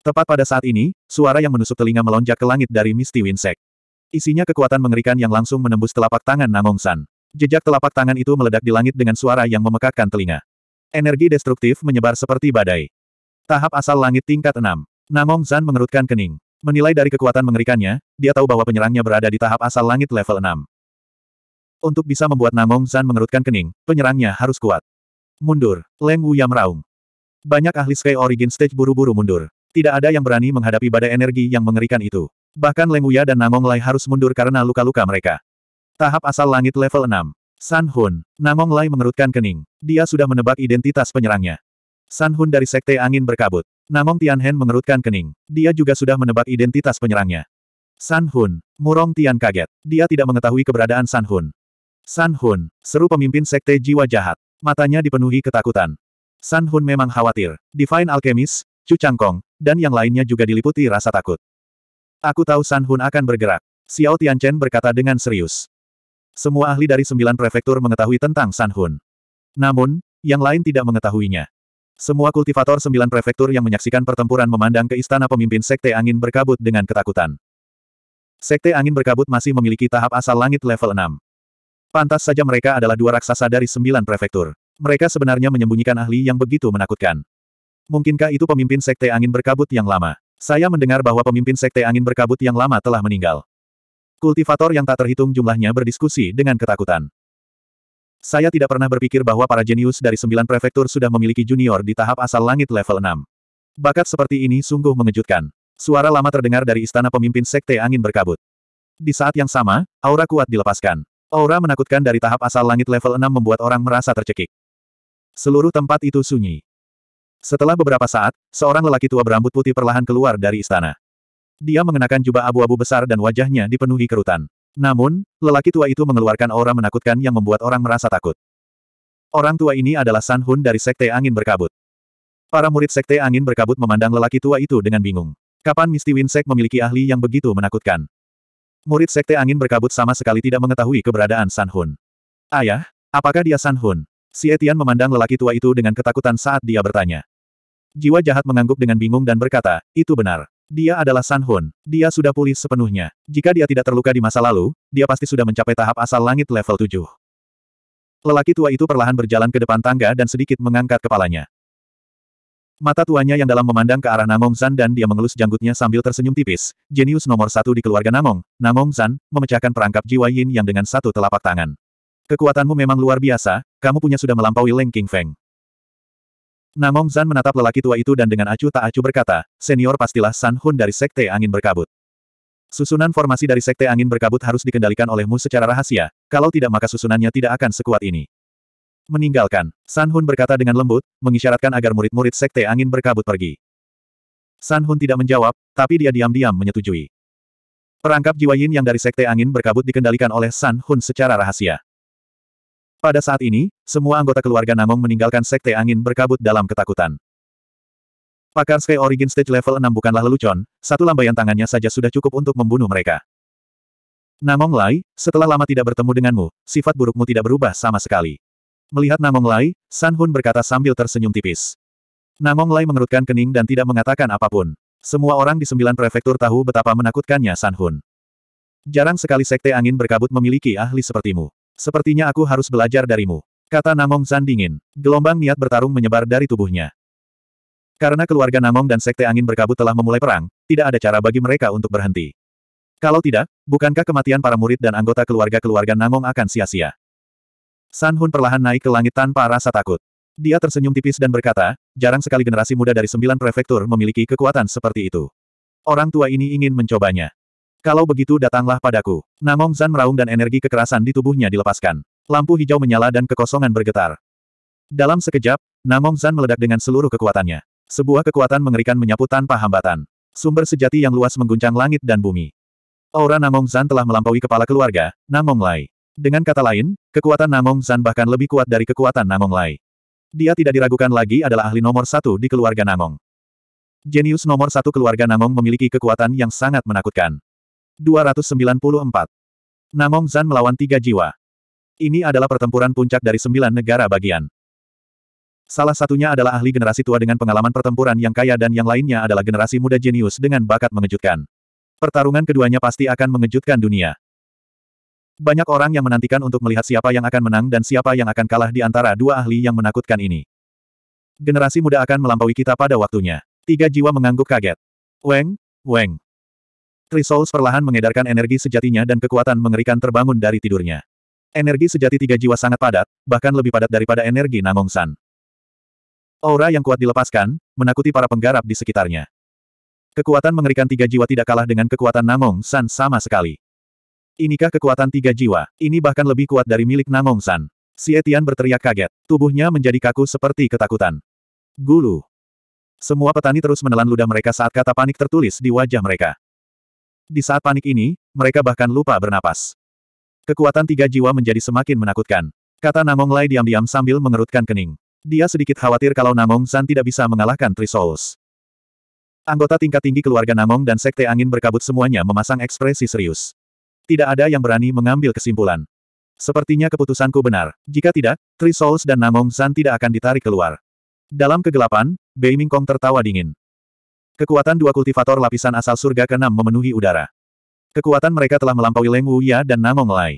Tepat pada saat ini, suara yang menusuk telinga melonjak ke langit dari Misty Winsek. Isinya kekuatan mengerikan yang langsung menembus telapak tangan Namong San. Jejak telapak tangan itu meledak di langit dengan suara yang memekakkan telinga. Energi destruktif menyebar seperti badai. Tahap asal langit tingkat 6. Namong San mengerutkan kening. Menilai dari kekuatan mengerikannya, dia tahu bahwa penyerangnya berada di tahap asal langit level 6. Untuk bisa membuat Namong San mengerutkan kening, penyerangnya harus kuat. Mundur, Leng Wu Yam Banyak ahli Sky Origin Stage buru-buru mundur. Tidak ada yang berani menghadapi badai energi yang mengerikan itu. Bahkan Lenguya dan Namong Lai harus mundur karena luka-luka mereka. Tahap asal langit level 6. San Hun. Namong Lai mengerutkan kening. Dia sudah menebak identitas penyerangnya. San Hun dari Sekte Angin Berkabut. Namong Tianhen mengerutkan kening. Dia juga sudah menebak identitas penyerangnya. San Hun. Murong Tian kaget. Dia tidak mengetahui keberadaan San Hun. San Hun. Seru pemimpin Sekte Jiwa Jahat. Matanya dipenuhi ketakutan. San Hun memang khawatir. Divine Alchemist, Chu Changkong, dan yang lainnya juga diliputi rasa takut. Aku tahu San Hun akan bergerak. Xiao Tianchen berkata dengan serius. Semua ahli dari sembilan prefektur mengetahui tentang San Hun. Namun, yang lain tidak mengetahuinya. Semua kultivator sembilan prefektur yang menyaksikan pertempuran memandang ke istana pemimpin Sekte Angin Berkabut dengan ketakutan. Sekte Angin Berkabut masih memiliki tahap asal langit level 6. Pantas saja mereka adalah dua raksasa dari sembilan prefektur. Mereka sebenarnya menyembunyikan ahli yang begitu menakutkan. Mungkinkah itu pemimpin Sekte Angin Berkabut yang lama? Saya mendengar bahwa pemimpin Sekte Angin Berkabut yang lama telah meninggal. Kultivator yang tak terhitung jumlahnya berdiskusi dengan ketakutan. Saya tidak pernah berpikir bahwa para jenius dari sembilan prefektur sudah memiliki junior di tahap asal langit level 6. Bakat seperti ini sungguh mengejutkan. Suara lama terdengar dari istana pemimpin Sekte Angin Berkabut. Di saat yang sama, aura kuat dilepaskan. Aura menakutkan dari tahap asal langit level 6 membuat orang merasa tercekik. Seluruh tempat itu sunyi. Setelah beberapa saat, seorang lelaki tua berambut putih perlahan keluar dari istana. Dia mengenakan jubah abu-abu besar dan wajahnya dipenuhi kerutan. Namun, lelaki tua itu mengeluarkan aura menakutkan yang membuat orang merasa takut. Orang tua ini adalah San Hun dari Sekte Angin Berkabut. Para murid Sekte Angin Berkabut memandang lelaki tua itu dengan bingung. Kapan Misty Winsek memiliki ahli yang begitu menakutkan? Murid Sekte Angin Berkabut sama sekali tidak mengetahui keberadaan San Hun. Ayah, apakah dia San Hun? Si Etian memandang lelaki tua itu dengan ketakutan saat dia bertanya. Jiwa jahat mengangguk dengan bingung dan berkata, itu benar. Dia adalah San Hun. Dia sudah pulih sepenuhnya. Jika dia tidak terluka di masa lalu, dia pasti sudah mencapai tahap asal langit level 7. Lelaki tua itu perlahan berjalan ke depan tangga dan sedikit mengangkat kepalanya. Mata tuanya yang dalam memandang ke arah Namong San dan dia mengelus janggutnya sambil tersenyum tipis. Jenius nomor satu di keluarga Namong, Namong San, memecahkan perangkap jiwa Yin yang dengan satu telapak tangan. Kekuatanmu memang luar biasa, kamu punya sudah melampaui Leng King Feng. Namong Zan menatap lelaki tua itu dan dengan acuh tak acuh berkata, senior pastilah San Hun dari Sekte Angin Berkabut. Susunan formasi dari Sekte Angin Berkabut harus dikendalikan olehmu secara rahasia, kalau tidak maka susunannya tidak akan sekuat ini. Meninggalkan, San Hun berkata dengan lembut, mengisyaratkan agar murid-murid Sekte Angin Berkabut pergi. San Hun tidak menjawab, tapi dia diam-diam menyetujui. Perangkap jiwa yin yang dari Sekte Angin Berkabut dikendalikan oleh San Hun secara rahasia. Pada saat ini, semua anggota keluarga Namong meninggalkan sekte angin berkabut dalam ketakutan. Pakar Sky Origin Stage level 6 bukanlah lelucon, satu lambaian tangannya saja sudah cukup untuk membunuh mereka. Namong Lai, setelah lama tidak bertemu denganmu, sifat burukmu tidak berubah sama sekali. Melihat Namong Lai, San Hun berkata sambil tersenyum tipis. Namong Lai mengerutkan kening dan tidak mengatakan apapun. Semua orang di sembilan prefektur tahu betapa menakutkannya San Hun. Jarang sekali sekte angin berkabut memiliki ahli sepertimu. Sepertinya aku harus belajar darimu. Kata Namong Zan dingin. Gelombang niat bertarung menyebar dari tubuhnya. Karena keluarga Namong dan Sekte Angin Berkabut telah memulai perang, tidak ada cara bagi mereka untuk berhenti. Kalau tidak, bukankah kematian para murid dan anggota keluarga-keluarga Namong akan sia-sia? San Hun perlahan naik ke langit tanpa rasa takut. Dia tersenyum tipis dan berkata, jarang sekali generasi muda dari sembilan prefektur memiliki kekuatan seperti itu. Orang tua ini ingin mencobanya. Kalau begitu datanglah padaku. Namong Zan meraung dan energi kekerasan di tubuhnya dilepaskan. Lampu hijau menyala dan kekosongan bergetar. Dalam sekejap, Namong Zan meledak dengan seluruh kekuatannya. Sebuah kekuatan mengerikan menyapu tanpa hambatan. Sumber sejati yang luas mengguncang langit dan bumi. Aura Namong Zan telah melampaui kepala keluarga, Namong Lai. Dengan kata lain, kekuatan Namong Zan bahkan lebih kuat dari kekuatan Namong Lai. Dia tidak diragukan lagi adalah ahli nomor satu di keluarga Namong. Jenius nomor satu keluarga Namong memiliki kekuatan yang sangat menakutkan. 294. Namong Zan melawan tiga jiwa. Ini adalah pertempuran puncak dari sembilan negara bagian. Salah satunya adalah ahli generasi tua dengan pengalaman pertempuran yang kaya dan yang lainnya adalah generasi muda jenius dengan bakat mengejutkan. Pertarungan keduanya pasti akan mengejutkan dunia. Banyak orang yang menantikan untuk melihat siapa yang akan menang dan siapa yang akan kalah di antara dua ahli yang menakutkan ini. Generasi muda akan melampaui kita pada waktunya. Tiga jiwa mengangguk kaget. Weng, Weng. Trisouls perlahan mengedarkan energi sejatinya dan kekuatan mengerikan terbangun dari tidurnya. Energi sejati tiga jiwa sangat padat, bahkan lebih padat daripada energi Nangong Aura yang kuat dilepaskan, menakuti para penggarap di sekitarnya. Kekuatan mengerikan tiga jiwa tidak kalah dengan kekuatan Nangong San sama sekali. Inikah kekuatan tiga jiwa? Ini bahkan lebih kuat dari milik Nangong San. Si Etian berteriak kaget. Tubuhnya menjadi kaku seperti ketakutan. Gulu. Semua petani terus menelan ludah mereka saat kata panik tertulis di wajah mereka. Di saat panik ini, mereka bahkan lupa bernapas. Kekuatan tiga jiwa menjadi semakin menakutkan. Kata Namong Lai diam-diam sambil mengerutkan kening. Dia sedikit khawatir kalau Namong San tidak bisa mengalahkan Trisols. Anggota tingkat tinggi keluarga Namong dan Sekte Angin berkabut semuanya memasang ekspresi serius. Tidak ada yang berani mengambil kesimpulan. Sepertinya keputusanku benar. Jika tidak, Trisols dan Namong San tidak akan ditarik keluar. Dalam kegelapan, Bei Mingkong tertawa dingin. Kekuatan dua kultivator lapisan asal surga keenam memenuhi udara. Kekuatan mereka telah melampaui Leng Wuya dan Namong Lai.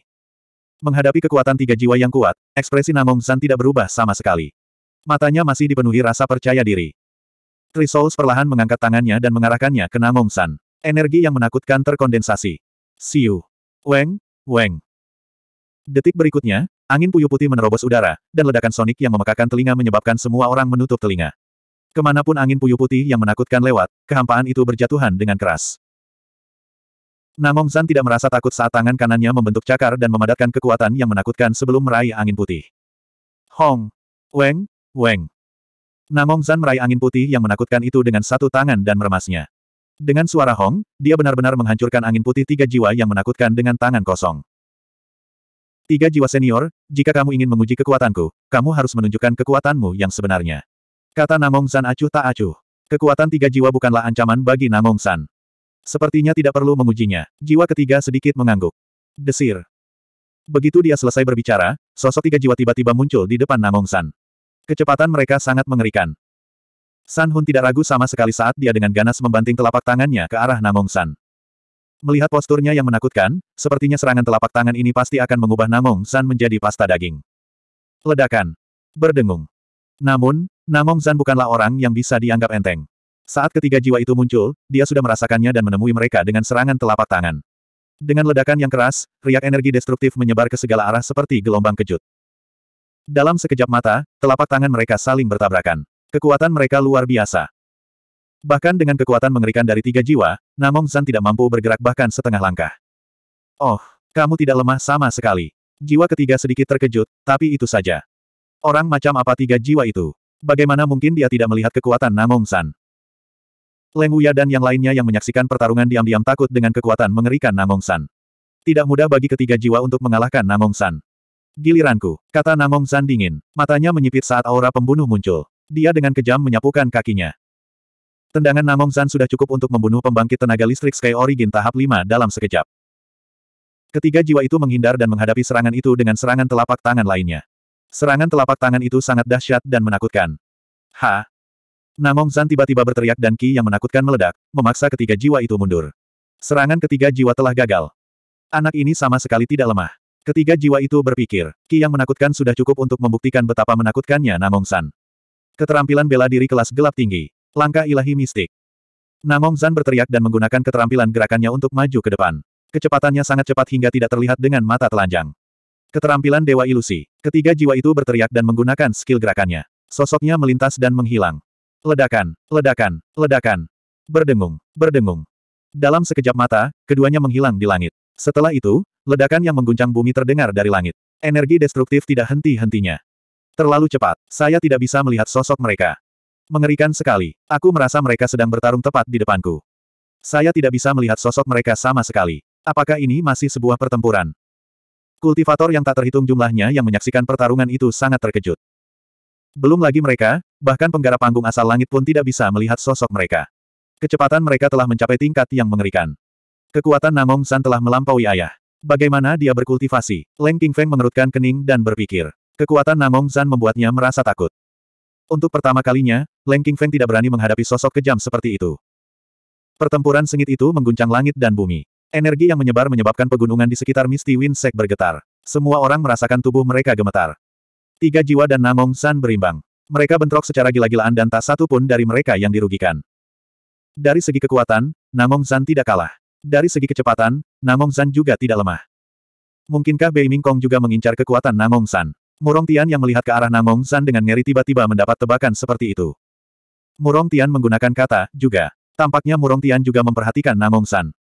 Menghadapi kekuatan tiga jiwa yang kuat, ekspresi Namong San tidak berubah sama sekali. Matanya masih dipenuhi rasa percaya diri. Trisouls perlahan mengangkat tangannya dan mengarahkannya ke Namong San. Energi yang menakutkan terkondensasi. Siu. Weng, Weng. Detik berikutnya, angin puyuh putih menerobos udara, dan ledakan sonik yang memekakan telinga menyebabkan semua orang menutup telinga. Kemanapun angin puyuh putih yang menakutkan lewat, kehampaan itu berjatuhan dengan keras. Namong San tidak merasa takut saat tangan kanannya membentuk cakar dan memadatkan kekuatan yang menakutkan sebelum meraih angin putih. Hong! Weng! Weng! Namong San meraih angin putih yang menakutkan itu dengan satu tangan dan meremasnya. Dengan suara Hong, dia benar-benar menghancurkan angin putih tiga jiwa yang menakutkan dengan tangan kosong. Tiga jiwa senior, jika kamu ingin menguji kekuatanku, kamu harus menunjukkan kekuatanmu yang sebenarnya. Kata Namong San acuh tak acuh. Kekuatan tiga jiwa bukanlah ancaman bagi Namong San. Sepertinya tidak perlu mengujinya. Jiwa ketiga sedikit mengangguk. Desir. Begitu dia selesai berbicara, sosok tiga jiwa tiba-tiba muncul di depan Namong San. Kecepatan mereka sangat mengerikan. San Hun tidak ragu sama sekali saat dia dengan ganas membanting telapak tangannya ke arah Namong San. Melihat posturnya yang menakutkan, sepertinya serangan telapak tangan ini pasti akan mengubah Namong San menjadi pasta daging. Ledakan. Berdengung. Namun, Namong Zan bukanlah orang yang bisa dianggap enteng. Saat ketiga jiwa itu muncul, dia sudah merasakannya dan menemui mereka dengan serangan telapak tangan. Dengan ledakan yang keras, riak energi destruktif menyebar ke segala arah seperti gelombang kejut. Dalam sekejap mata, telapak tangan mereka saling bertabrakan. Kekuatan mereka luar biasa. Bahkan dengan kekuatan mengerikan dari tiga jiwa, Namong Zan tidak mampu bergerak bahkan setengah langkah. Oh, kamu tidak lemah sama sekali. Jiwa ketiga sedikit terkejut, tapi itu saja. Orang macam apa tiga jiwa itu? Bagaimana mungkin dia tidak melihat kekuatan Namong San? Leng Uya dan yang lainnya yang menyaksikan pertarungan diam-diam takut dengan kekuatan mengerikan Namong San. Tidak mudah bagi ketiga jiwa untuk mengalahkan Namong San. Giliranku, kata Namong San dingin. Matanya menyipit saat aura pembunuh muncul. Dia dengan kejam menyapukan kakinya. Tendangan Namong San sudah cukup untuk membunuh pembangkit tenaga listrik Sky Origin tahap 5 dalam sekejap. Ketiga jiwa itu menghindar dan menghadapi serangan itu dengan serangan telapak tangan lainnya. Serangan telapak tangan itu sangat dahsyat dan menakutkan. Ha! Namong Zan tiba-tiba berteriak dan Ki yang menakutkan meledak, memaksa ketiga jiwa itu mundur. Serangan ketiga jiwa telah gagal. Anak ini sama sekali tidak lemah. Ketiga jiwa itu berpikir, Ki yang menakutkan sudah cukup untuk membuktikan betapa menakutkannya Namong San. Keterampilan bela diri kelas gelap tinggi. Langkah ilahi mistik. Namong Zan berteriak dan menggunakan keterampilan gerakannya untuk maju ke depan. Kecepatannya sangat cepat hingga tidak terlihat dengan mata telanjang. Keterampilan Dewa Ilusi. Ketiga jiwa itu berteriak dan menggunakan skill gerakannya. Sosoknya melintas dan menghilang. Ledakan, ledakan, ledakan. Berdengung, berdengung. Dalam sekejap mata, keduanya menghilang di langit. Setelah itu, ledakan yang mengguncang bumi terdengar dari langit. Energi destruktif tidak henti-hentinya. Terlalu cepat, saya tidak bisa melihat sosok mereka. Mengerikan sekali. Aku merasa mereka sedang bertarung tepat di depanku. Saya tidak bisa melihat sosok mereka sama sekali. Apakah ini masih sebuah pertempuran? Kultivator yang tak terhitung jumlahnya yang menyaksikan pertarungan itu sangat terkejut. Belum lagi mereka, bahkan penggarap panggung asal langit pun tidak bisa melihat sosok mereka. Kecepatan mereka telah mencapai tingkat yang mengerikan. Kekuatan Namong San telah melampaui ayah. Bagaimana dia berkultivasi? Leng Feng mengerutkan kening dan berpikir. Kekuatan Namong San membuatnya merasa takut. Untuk pertama kalinya, Leng Feng tidak berani menghadapi sosok kejam seperti itu. Pertempuran sengit itu mengguncang langit dan bumi. Energi yang menyebar menyebabkan pegunungan di sekitar Misty Windsek bergetar. Semua orang merasakan tubuh mereka gemetar. Tiga jiwa dan Namong San berimbang. Mereka bentrok secara gila-gilaan dan tak satu pun dari mereka yang dirugikan. Dari segi kekuatan, Namong San tidak kalah. Dari segi kecepatan, Namong San juga tidak lemah. Mungkinkah Bei Mingkong juga mengincar kekuatan Namong San? Murong Tian yang melihat ke arah Namong San dengan ngeri tiba-tiba mendapat tebakan seperti itu. Murong Tian menggunakan kata, juga. Tampaknya Murong Tian juga memperhatikan Namong San.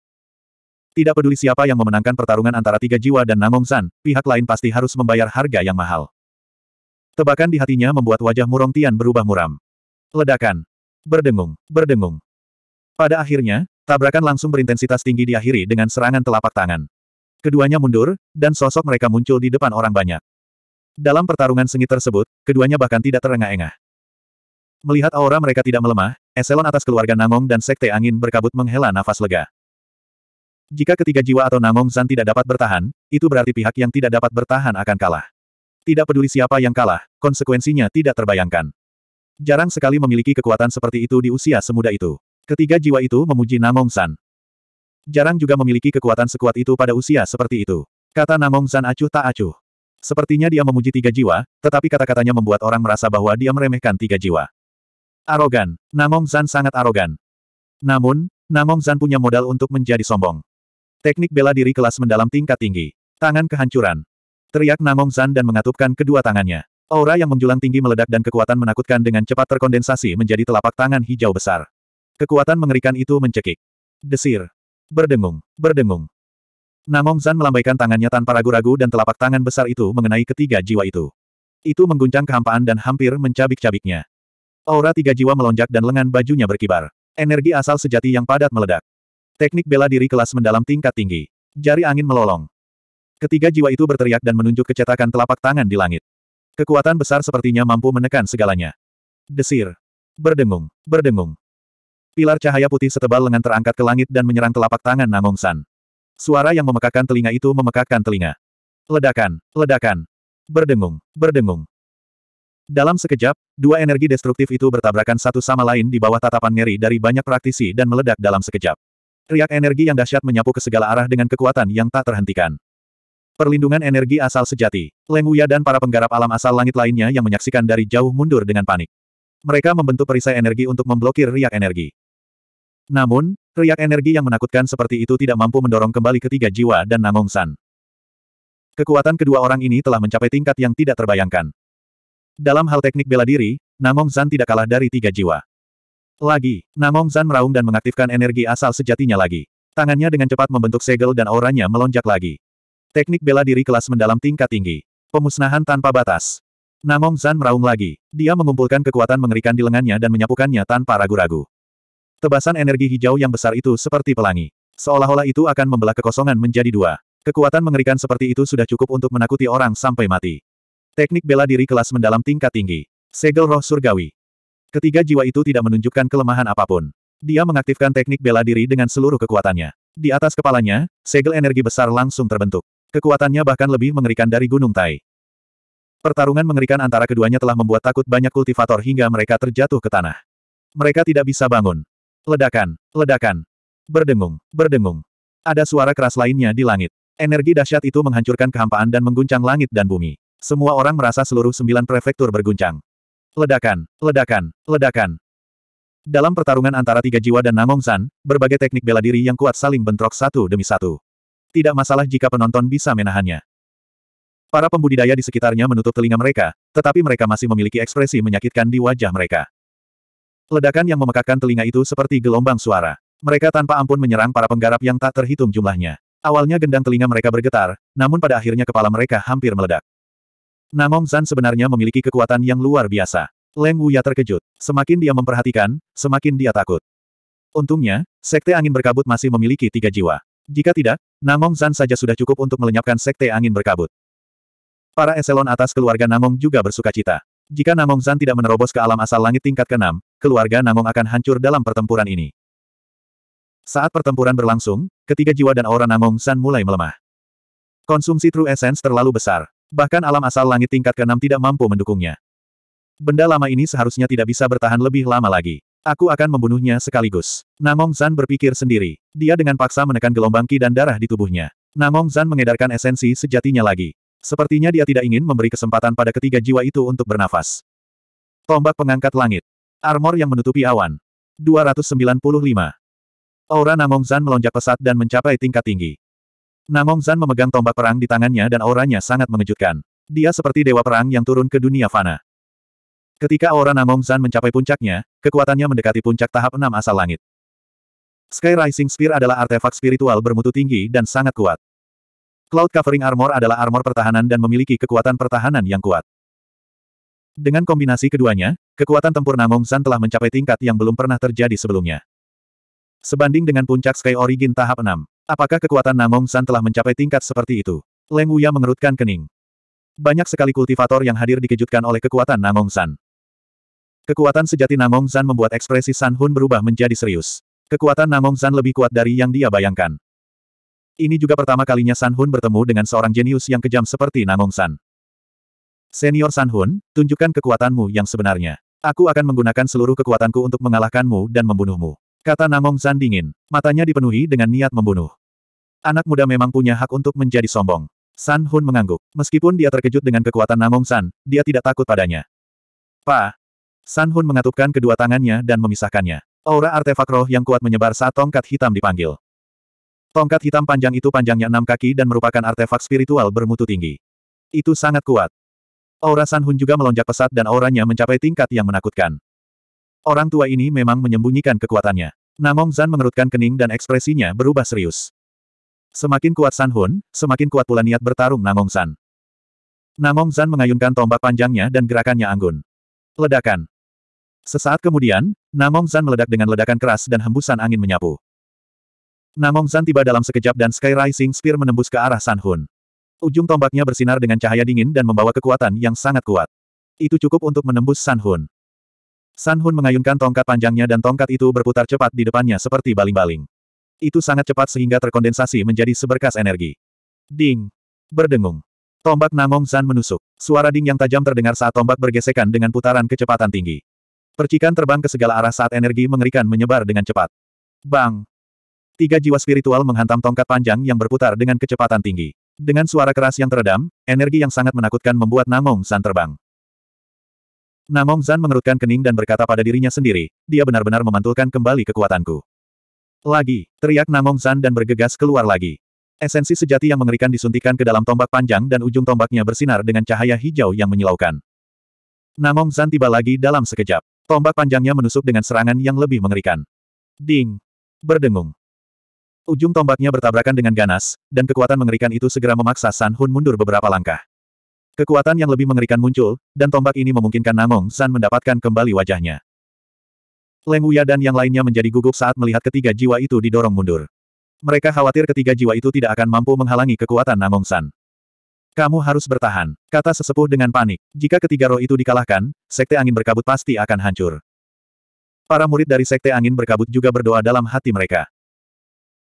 Tidak peduli siapa yang memenangkan pertarungan antara tiga jiwa dan Namong San, pihak lain pasti harus membayar harga yang mahal. Tebakan di hatinya membuat wajah Murong Tian berubah muram. Ledakan. Berdengung, berdengung. Pada akhirnya, tabrakan langsung berintensitas tinggi diakhiri dengan serangan telapak tangan. Keduanya mundur, dan sosok mereka muncul di depan orang banyak. Dalam pertarungan sengit tersebut, keduanya bahkan tidak terengah-engah. Melihat aura mereka tidak melemah, eselon atas keluarga Nangong dan Sekte Angin berkabut menghela nafas lega. Jika ketiga jiwa atau Namong San tidak dapat bertahan, itu berarti pihak yang tidak dapat bertahan akan kalah. Tidak peduli siapa yang kalah, konsekuensinya tidak terbayangkan. Jarang sekali memiliki kekuatan seperti itu di usia semuda itu. Ketiga jiwa itu memuji Namong San. Jarang juga memiliki kekuatan sekuat itu pada usia seperti itu. Kata Namong San acuh tak acuh. Sepertinya dia memuji tiga jiwa, tetapi kata-katanya membuat orang merasa bahwa dia meremehkan tiga jiwa. Arogan. Namong San sangat arogan. Namun, Namong San punya modal untuk menjadi sombong. Teknik bela diri kelas mendalam tingkat tinggi. Tangan kehancuran. Teriak Nangong Zan dan mengatupkan kedua tangannya. Aura yang menjulang tinggi meledak dan kekuatan menakutkan dengan cepat terkondensasi menjadi telapak tangan hijau besar. Kekuatan mengerikan itu mencekik. Desir. Berdengung. Berdengung. Nangong Zan melambaikan tangannya tanpa ragu-ragu dan telapak tangan besar itu mengenai ketiga jiwa itu. Itu mengguncang kehampaan dan hampir mencabik-cabiknya. Aura tiga jiwa melonjak dan lengan bajunya berkibar. Energi asal sejati yang padat meledak. Teknik bela diri kelas mendalam tingkat tinggi. Jari angin melolong. Ketiga jiwa itu berteriak dan menunjuk ke cetakan telapak tangan di langit. Kekuatan besar sepertinya mampu menekan segalanya. Desir. Berdengung. Berdengung. Pilar cahaya putih setebal lengan terangkat ke langit dan menyerang telapak tangan Nangong San. Suara yang memekakan telinga itu memekakan telinga. Ledakan. Ledakan. Berdengung. Berdengung. Dalam sekejap, dua energi destruktif itu bertabrakan satu sama lain di bawah tatapan ngeri dari banyak praktisi dan meledak dalam sekejap. Riak energi yang dahsyat menyapu ke segala arah dengan kekuatan yang tak terhentikan. Perlindungan energi asal sejati. Leng Wuya dan para penggarap alam asal langit lainnya yang menyaksikan dari jauh mundur dengan panik. Mereka membentuk perisai energi untuk memblokir riak energi. Namun, riak energi yang menakutkan seperti itu tidak mampu mendorong kembali ketiga jiwa dan Namong San. Kekuatan kedua orang ini telah mencapai tingkat yang tidak terbayangkan. Dalam hal teknik bela diri, Namong San tidak kalah dari tiga jiwa. Lagi, Namong Zan meraung dan mengaktifkan energi asal sejatinya lagi. Tangannya dengan cepat membentuk segel dan auranya melonjak lagi. Teknik bela diri kelas mendalam tingkat tinggi. Pemusnahan tanpa batas. Namong Zan meraung lagi. Dia mengumpulkan kekuatan mengerikan di lengannya dan menyapukannya tanpa ragu-ragu. Tebasan energi hijau yang besar itu seperti pelangi. Seolah-olah itu akan membelah kekosongan menjadi dua. Kekuatan mengerikan seperti itu sudah cukup untuk menakuti orang sampai mati. Teknik bela diri kelas mendalam tingkat tinggi. Segel roh surgawi. Ketiga jiwa itu tidak menunjukkan kelemahan apapun. Dia mengaktifkan teknik bela diri dengan seluruh kekuatannya. Di atas kepalanya, segel energi besar langsung terbentuk. Kekuatannya bahkan lebih mengerikan dari Gunung Tai. Pertarungan mengerikan antara keduanya telah membuat takut banyak kultivator hingga mereka terjatuh ke tanah. Mereka tidak bisa bangun. Ledakan, ledakan. Berdengung, berdengung. Ada suara keras lainnya di langit. Energi dahsyat itu menghancurkan kehampaan dan mengguncang langit dan bumi. Semua orang merasa seluruh sembilan prefektur berguncang. Ledakan, ledakan, ledakan. Dalam pertarungan antara tiga jiwa dan Nangong San, berbagai teknik bela diri yang kuat saling bentrok satu demi satu. Tidak masalah jika penonton bisa menahannya. Para pembudidaya di sekitarnya menutup telinga mereka, tetapi mereka masih memiliki ekspresi menyakitkan di wajah mereka. Ledakan yang memekakkan telinga itu seperti gelombang suara. Mereka tanpa ampun menyerang para penggarap yang tak terhitung jumlahnya. Awalnya gendang telinga mereka bergetar, namun pada akhirnya kepala mereka hampir meledak. Namong Zan sebenarnya memiliki kekuatan yang luar biasa. Leng Wuya terkejut. Semakin dia memperhatikan, semakin dia takut. Untungnya, Sekte Angin Berkabut masih memiliki tiga jiwa. Jika tidak, Namong Zan saja sudah cukup untuk melenyapkan Sekte Angin Berkabut. Para eselon atas keluarga Namong juga bersuka cita. Jika Namong Zan tidak menerobos ke alam asal langit tingkat ke-6, keluarga Namong akan hancur dalam pertempuran ini. Saat pertempuran berlangsung, ketiga jiwa dan aura Namong Zan mulai melemah. Konsumsi True Essence terlalu besar. Bahkan alam asal langit tingkat ke-6 tidak mampu mendukungnya. Benda lama ini seharusnya tidak bisa bertahan lebih lama lagi. Aku akan membunuhnya sekaligus. Namong Zan berpikir sendiri. Dia dengan paksa menekan gelombang ki dan darah di tubuhnya. Namong Zan mengedarkan esensi sejatinya lagi. Sepertinya dia tidak ingin memberi kesempatan pada ketiga jiwa itu untuk bernafas. Tombak pengangkat langit. Armor yang menutupi awan. 295. Aura Namong Zan melonjak pesat dan mencapai tingkat tinggi. Namong Zan memegang tombak perang di tangannya dan auranya sangat mengejutkan. Dia seperti dewa perang yang turun ke dunia fana. Ketika aura Namong Zan mencapai puncaknya, kekuatannya mendekati puncak tahap enam asal langit. Sky Rising Spear adalah artefak spiritual bermutu tinggi dan sangat kuat. Cloud Covering Armor adalah armor pertahanan dan memiliki kekuatan pertahanan yang kuat. Dengan kombinasi keduanya, kekuatan tempur Namong Zan telah mencapai tingkat yang belum pernah terjadi sebelumnya. Sebanding dengan puncak Sky Origin tahap 6. Apakah kekuatan Namong San telah mencapai tingkat seperti itu? Leng Wuya mengerutkan kening. Banyak sekali kultivator yang hadir dikejutkan oleh kekuatan Namong San. Kekuatan sejati Namong San membuat ekspresi San Hun berubah menjadi serius. Kekuatan Namong San lebih kuat dari yang dia bayangkan. Ini juga pertama kalinya San Hun bertemu dengan seorang jenius yang kejam seperti Namong San. Senior San Hun, tunjukkan kekuatanmu yang sebenarnya. Aku akan menggunakan seluruh kekuatanku untuk mengalahkanmu dan membunuhmu. Kata Namong Zan dingin. Matanya dipenuhi dengan niat membunuh. Anak muda memang punya hak untuk menjadi sombong. San Hun mengangguk. Meskipun dia terkejut dengan kekuatan Namong San, dia tidak takut padanya. Pa! San Hun mengatupkan kedua tangannya dan memisahkannya. Aura artefak roh yang kuat menyebar saat tongkat hitam dipanggil. Tongkat hitam panjang itu panjangnya enam kaki dan merupakan artefak spiritual bermutu tinggi. Itu sangat kuat. Aura San Hun juga melonjak pesat dan auranya mencapai tingkat yang menakutkan. Orang tua ini memang menyembunyikan kekuatannya. Namong Zan mengerutkan kening dan ekspresinya berubah serius. Semakin kuat San Hun, semakin kuat pula niat bertarung Namong Zan. Namong Zan mengayunkan tombak panjangnya dan gerakannya anggun. Ledakan. Sesaat kemudian, Namong Zan meledak dengan ledakan keras dan hembusan angin menyapu. Namong Zan tiba dalam sekejap dan Sky Rising Spear menembus ke arah San Hun. Ujung tombaknya bersinar dengan cahaya dingin dan membawa kekuatan yang sangat kuat. Itu cukup untuk menembus San Hun. San Hun mengayunkan tongkat panjangnya dan tongkat itu berputar cepat di depannya seperti baling-baling. Itu sangat cepat sehingga terkondensasi menjadi seberkas energi. Ding! Berdengung. Tombak Namong San menusuk. Suara ding yang tajam terdengar saat tombak bergesekan dengan putaran kecepatan tinggi. Percikan terbang ke segala arah saat energi mengerikan menyebar dengan cepat. Bang! Tiga jiwa spiritual menghantam tongkat panjang yang berputar dengan kecepatan tinggi. Dengan suara keras yang teredam, energi yang sangat menakutkan membuat Namong San terbang. Namong Zan mengerutkan kening dan berkata pada dirinya sendiri, dia benar-benar memantulkan kembali kekuatanku. Lagi, teriak Namong Zan dan bergegas keluar lagi. Esensi sejati yang mengerikan disuntikan ke dalam tombak panjang dan ujung tombaknya bersinar dengan cahaya hijau yang menyilaukan. Namong Zan tiba lagi dalam sekejap. Tombak panjangnya menusuk dengan serangan yang lebih mengerikan. Ding! Berdengung. Ujung tombaknya bertabrakan dengan ganas, dan kekuatan mengerikan itu segera memaksa San Hun mundur beberapa langkah. Kekuatan yang lebih mengerikan muncul, dan tombak ini memungkinkan Namong San mendapatkan kembali wajahnya. Leng Wuya dan yang lainnya menjadi gugup saat melihat ketiga jiwa itu didorong mundur. Mereka khawatir ketiga jiwa itu tidak akan mampu menghalangi kekuatan Namong San. Kamu harus bertahan, kata sesepuh dengan panik. Jika ketiga roh itu dikalahkan, sekte angin berkabut pasti akan hancur. Para murid dari sekte angin berkabut juga berdoa dalam hati mereka.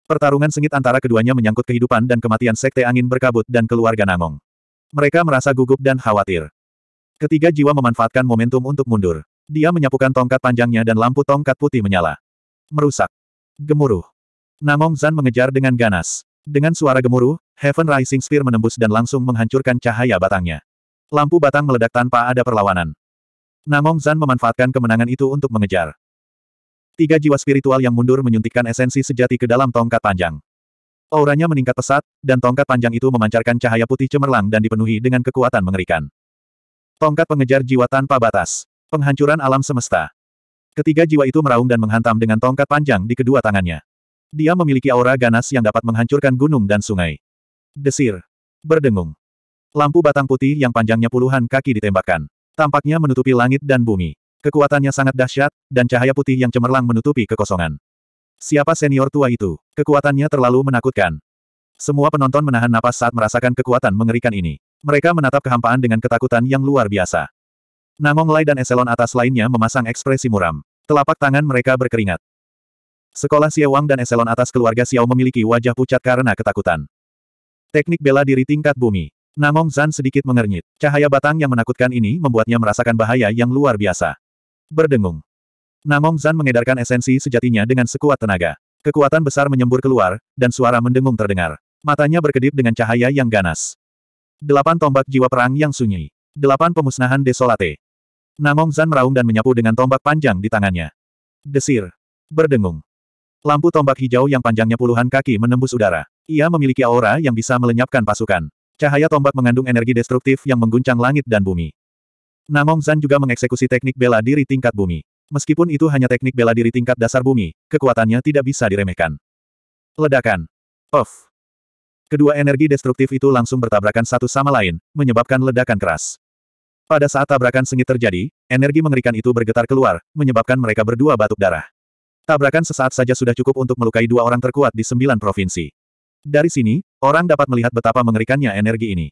Pertarungan sengit antara keduanya menyangkut kehidupan dan kematian sekte angin berkabut dan keluarga Namong. Mereka merasa gugup dan khawatir. Ketiga jiwa memanfaatkan momentum untuk mundur. Dia menyapukan tongkat panjangnya dan lampu tongkat putih menyala. Merusak. Gemuruh. Namong Zan mengejar dengan ganas. Dengan suara gemuruh, Heaven Rising Spear menembus dan langsung menghancurkan cahaya batangnya. Lampu batang meledak tanpa ada perlawanan. Namong Zan memanfaatkan kemenangan itu untuk mengejar. Tiga jiwa spiritual yang mundur menyuntikkan esensi sejati ke dalam tongkat panjang. Auranya meningkat pesat, dan tongkat panjang itu memancarkan cahaya putih cemerlang dan dipenuhi dengan kekuatan mengerikan. Tongkat pengejar jiwa tanpa batas. Penghancuran alam semesta. Ketiga jiwa itu meraung dan menghantam dengan tongkat panjang di kedua tangannya. Dia memiliki aura ganas yang dapat menghancurkan gunung dan sungai. Desir. Berdengung. Lampu batang putih yang panjangnya puluhan kaki ditembakkan. Tampaknya menutupi langit dan bumi. Kekuatannya sangat dahsyat, dan cahaya putih yang cemerlang menutupi kekosongan. Siapa senior tua itu? Kekuatannya terlalu menakutkan. Semua penonton menahan napas saat merasakan kekuatan mengerikan ini. Mereka menatap kehampaan dengan ketakutan yang luar biasa. Nangong Lai dan eselon atas lainnya memasang ekspresi muram. Telapak tangan mereka berkeringat. Sekolah Siawang dan eselon atas keluarga Xiao memiliki wajah pucat karena ketakutan. Teknik bela diri tingkat bumi. Nangong Zan sedikit mengernyit. Cahaya batang yang menakutkan ini membuatnya merasakan bahaya yang luar biasa. Berdengung. Namong Zan mengedarkan esensi sejatinya dengan sekuat tenaga. Kekuatan besar menyembur keluar, dan suara mendengung terdengar. Matanya berkedip dengan cahaya yang ganas. Delapan tombak jiwa perang yang sunyi. Delapan pemusnahan desolate. Namong Zan meraung dan menyapu dengan tombak panjang di tangannya. Desir. Berdengung. Lampu tombak hijau yang panjangnya puluhan kaki menembus udara. Ia memiliki aura yang bisa melenyapkan pasukan. Cahaya tombak mengandung energi destruktif yang mengguncang langit dan bumi. Namong Zan juga mengeksekusi teknik bela diri tingkat bumi. Meskipun itu hanya teknik bela diri tingkat dasar bumi, kekuatannya tidak bisa diremehkan. Ledakan. Off. Kedua energi destruktif itu langsung bertabrakan satu sama lain, menyebabkan ledakan keras. Pada saat tabrakan sengit terjadi, energi mengerikan itu bergetar keluar, menyebabkan mereka berdua batuk darah. Tabrakan sesaat saja sudah cukup untuk melukai dua orang terkuat di sembilan provinsi. Dari sini, orang dapat melihat betapa mengerikannya energi ini.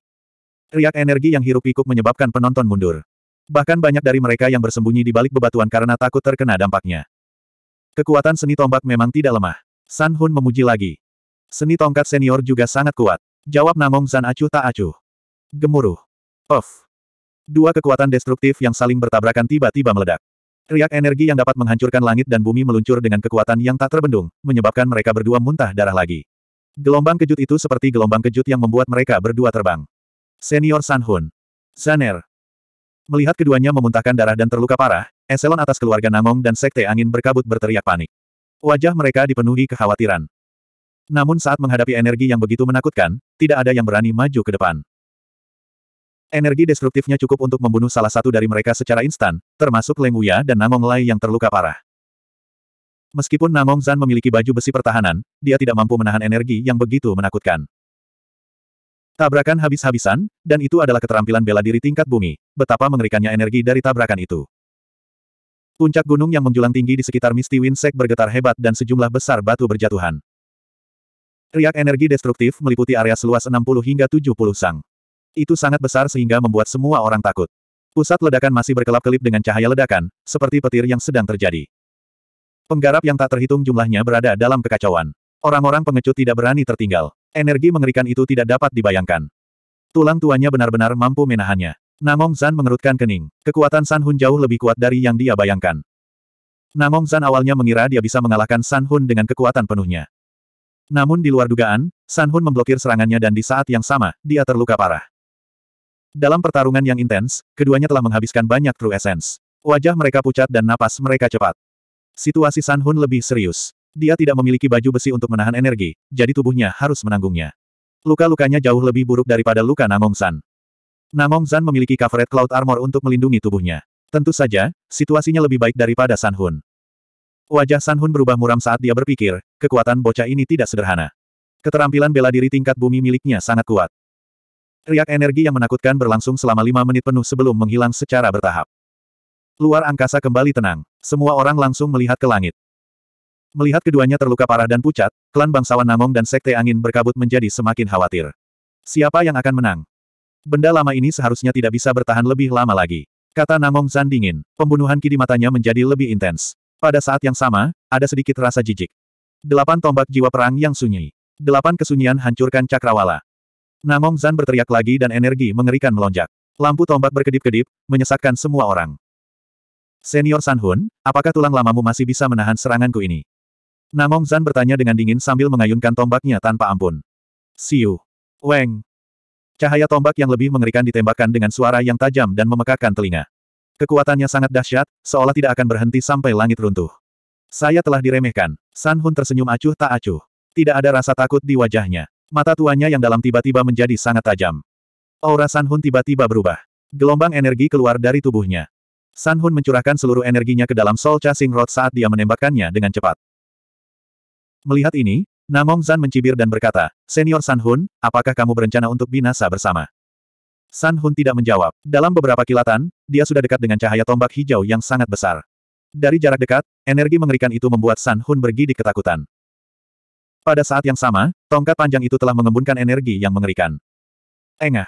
Riak energi yang hirup-pikuk menyebabkan penonton mundur. Bahkan banyak dari mereka yang bersembunyi di balik bebatuan karena takut terkena dampaknya. Kekuatan seni tombak memang tidak lemah. San Hun memuji lagi. Seni tongkat senior juga sangat kuat. Jawab Namong San acuh tak acuh. Gemuruh. Of. Dua kekuatan destruktif yang saling bertabrakan tiba-tiba meledak. Riak energi yang dapat menghancurkan langit dan bumi meluncur dengan kekuatan yang tak terbendung, menyebabkan mereka berdua muntah darah lagi. Gelombang kejut itu seperti gelombang kejut yang membuat mereka berdua terbang. Senior Sanhun. Saner. Melihat keduanya memuntahkan darah dan terluka parah, eselon atas keluarga Namong dan Sekte Angin berkabut berteriak panik. Wajah mereka dipenuhi kekhawatiran. Namun saat menghadapi energi yang begitu menakutkan, tidak ada yang berani maju ke depan. Energi destruktifnya cukup untuk membunuh salah satu dari mereka secara instan, termasuk Leng Uya dan Namong Lai yang terluka parah. Meskipun Namong Zan memiliki baju besi pertahanan, dia tidak mampu menahan energi yang begitu menakutkan. Tabrakan habis-habisan, dan itu adalah keterampilan bela diri tingkat bumi, betapa mengerikannya energi dari tabrakan itu. Puncak gunung yang menjulang tinggi di sekitar Misty Windsek bergetar hebat dan sejumlah besar batu berjatuhan. Riak energi destruktif meliputi area seluas 60 hingga 70 sang. Itu sangat besar sehingga membuat semua orang takut. Pusat ledakan masih berkelap-kelip dengan cahaya ledakan, seperti petir yang sedang terjadi. Penggarap yang tak terhitung jumlahnya berada dalam kekacauan. Orang-orang pengecut tidak berani tertinggal. Energi mengerikan itu tidak dapat dibayangkan. Tulang tuanya benar-benar mampu menahannya. Namong Zan mengerutkan kening. Kekuatan San Hun jauh lebih kuat dari yang dia bayangkan. Namong Zan awalnya mengira dia bisa mengalahkan San Hun dengan kekuatan penuhnya. Namun di luar dugaan, San Hun memblokir serangannya dan di saat yang sama, dia terluka parah. Dalam pertarungan yang intens, keduanya telah menghabiskan banyak true essence. Wajah mereka pucat dan napas mereka cepat. Situasi San Hun lebih serius. Dia tidak memiliki baju besi untuk menahan energi, jadi tubuhnya harus menanggungnya. Luka-lukanya jauh lebih buruk daripada luka Namong San. Namong San memiliki coveret cloud armor untuk melindungi tubuhnya. Tentu saja, situasinya lebih baik daripada San Hun. Wajah San Hun berubah muram saat dia berpikir, kekuatan bocah ini tidak sederhana. Keterampilan bela diri tingkat bumi miliknya sangat kuat. Riak energi yang menakutkan berlangsung selama lima menit penuh sebelum menghilang secara bertahap. Luar angkasa kembali tenang. Semua orang langsung melihat ke langit. Melihat keduanya terluka parah dan pucat, klan bangsawan Namong dan Sekte Angin Berkabut menjadi semakin khawatir. Siapa yang akan menang? Benda lama ini seharusnya tidak bisa bertahan lebih lama lagi. Kata Namong Zan dingin, pembunuhan ki matanya menjadi lebih intens. Pada saat yang sama, ada sedikit rasa jijik. Delapan tombak jiwa perang yang sunyi. Delapan kesunyian hancurkan cakrawala. Namong Zan berteriak lagi dan energi mengerikan melonjak. Lampu tombak berkedip-kedip, menyesakkan semua orang. Senior Sanhun, apakah tulang lamamu masih bisa menahan seranganku ini? Namong Zan bertanya dengan dingin sambil mengayunkan tombaknya tanpa ampun. Siu. Weng. Cahaya tombak yang lebih mengerikan ditembakkan dengan suara yang tajam dan memekakkan telinga. Kekuatannya sangat dahsyat, seolah tidak akan berhenti sampai langit runtuh. Saya telah diremehkan. San Hun tersenyum acuh tak acuh. Tidak ada rasa takut di wajahnya. Mata tuanya yang dalam tiba-tiba menjadi sangat tajam. Aura San Hun tiba-tiba berubah. Gelombang energi keluar dari tubuhnya. San Hun mencurahkan seluruh energinya ke dalam Soul Chasing Rod saat dia menembakkannya dengan cepat. Melihat ini, Namong Zan mencibir dan berkata, Senior San Hun, apakah kamu berencana untuk binasa bersama? San Hun tidak menjawab. Dalam beberapa kilatan, dia sudah dekat dengan cahaya tombak hijau yang sangat besar. Dari jarak dekat, energi mengerikan itu membuat San Hun bergidik ketakutan. Pada saat yang sama, tongkat panjang itu telah mengembunkan energi yang mengerikan. Engah.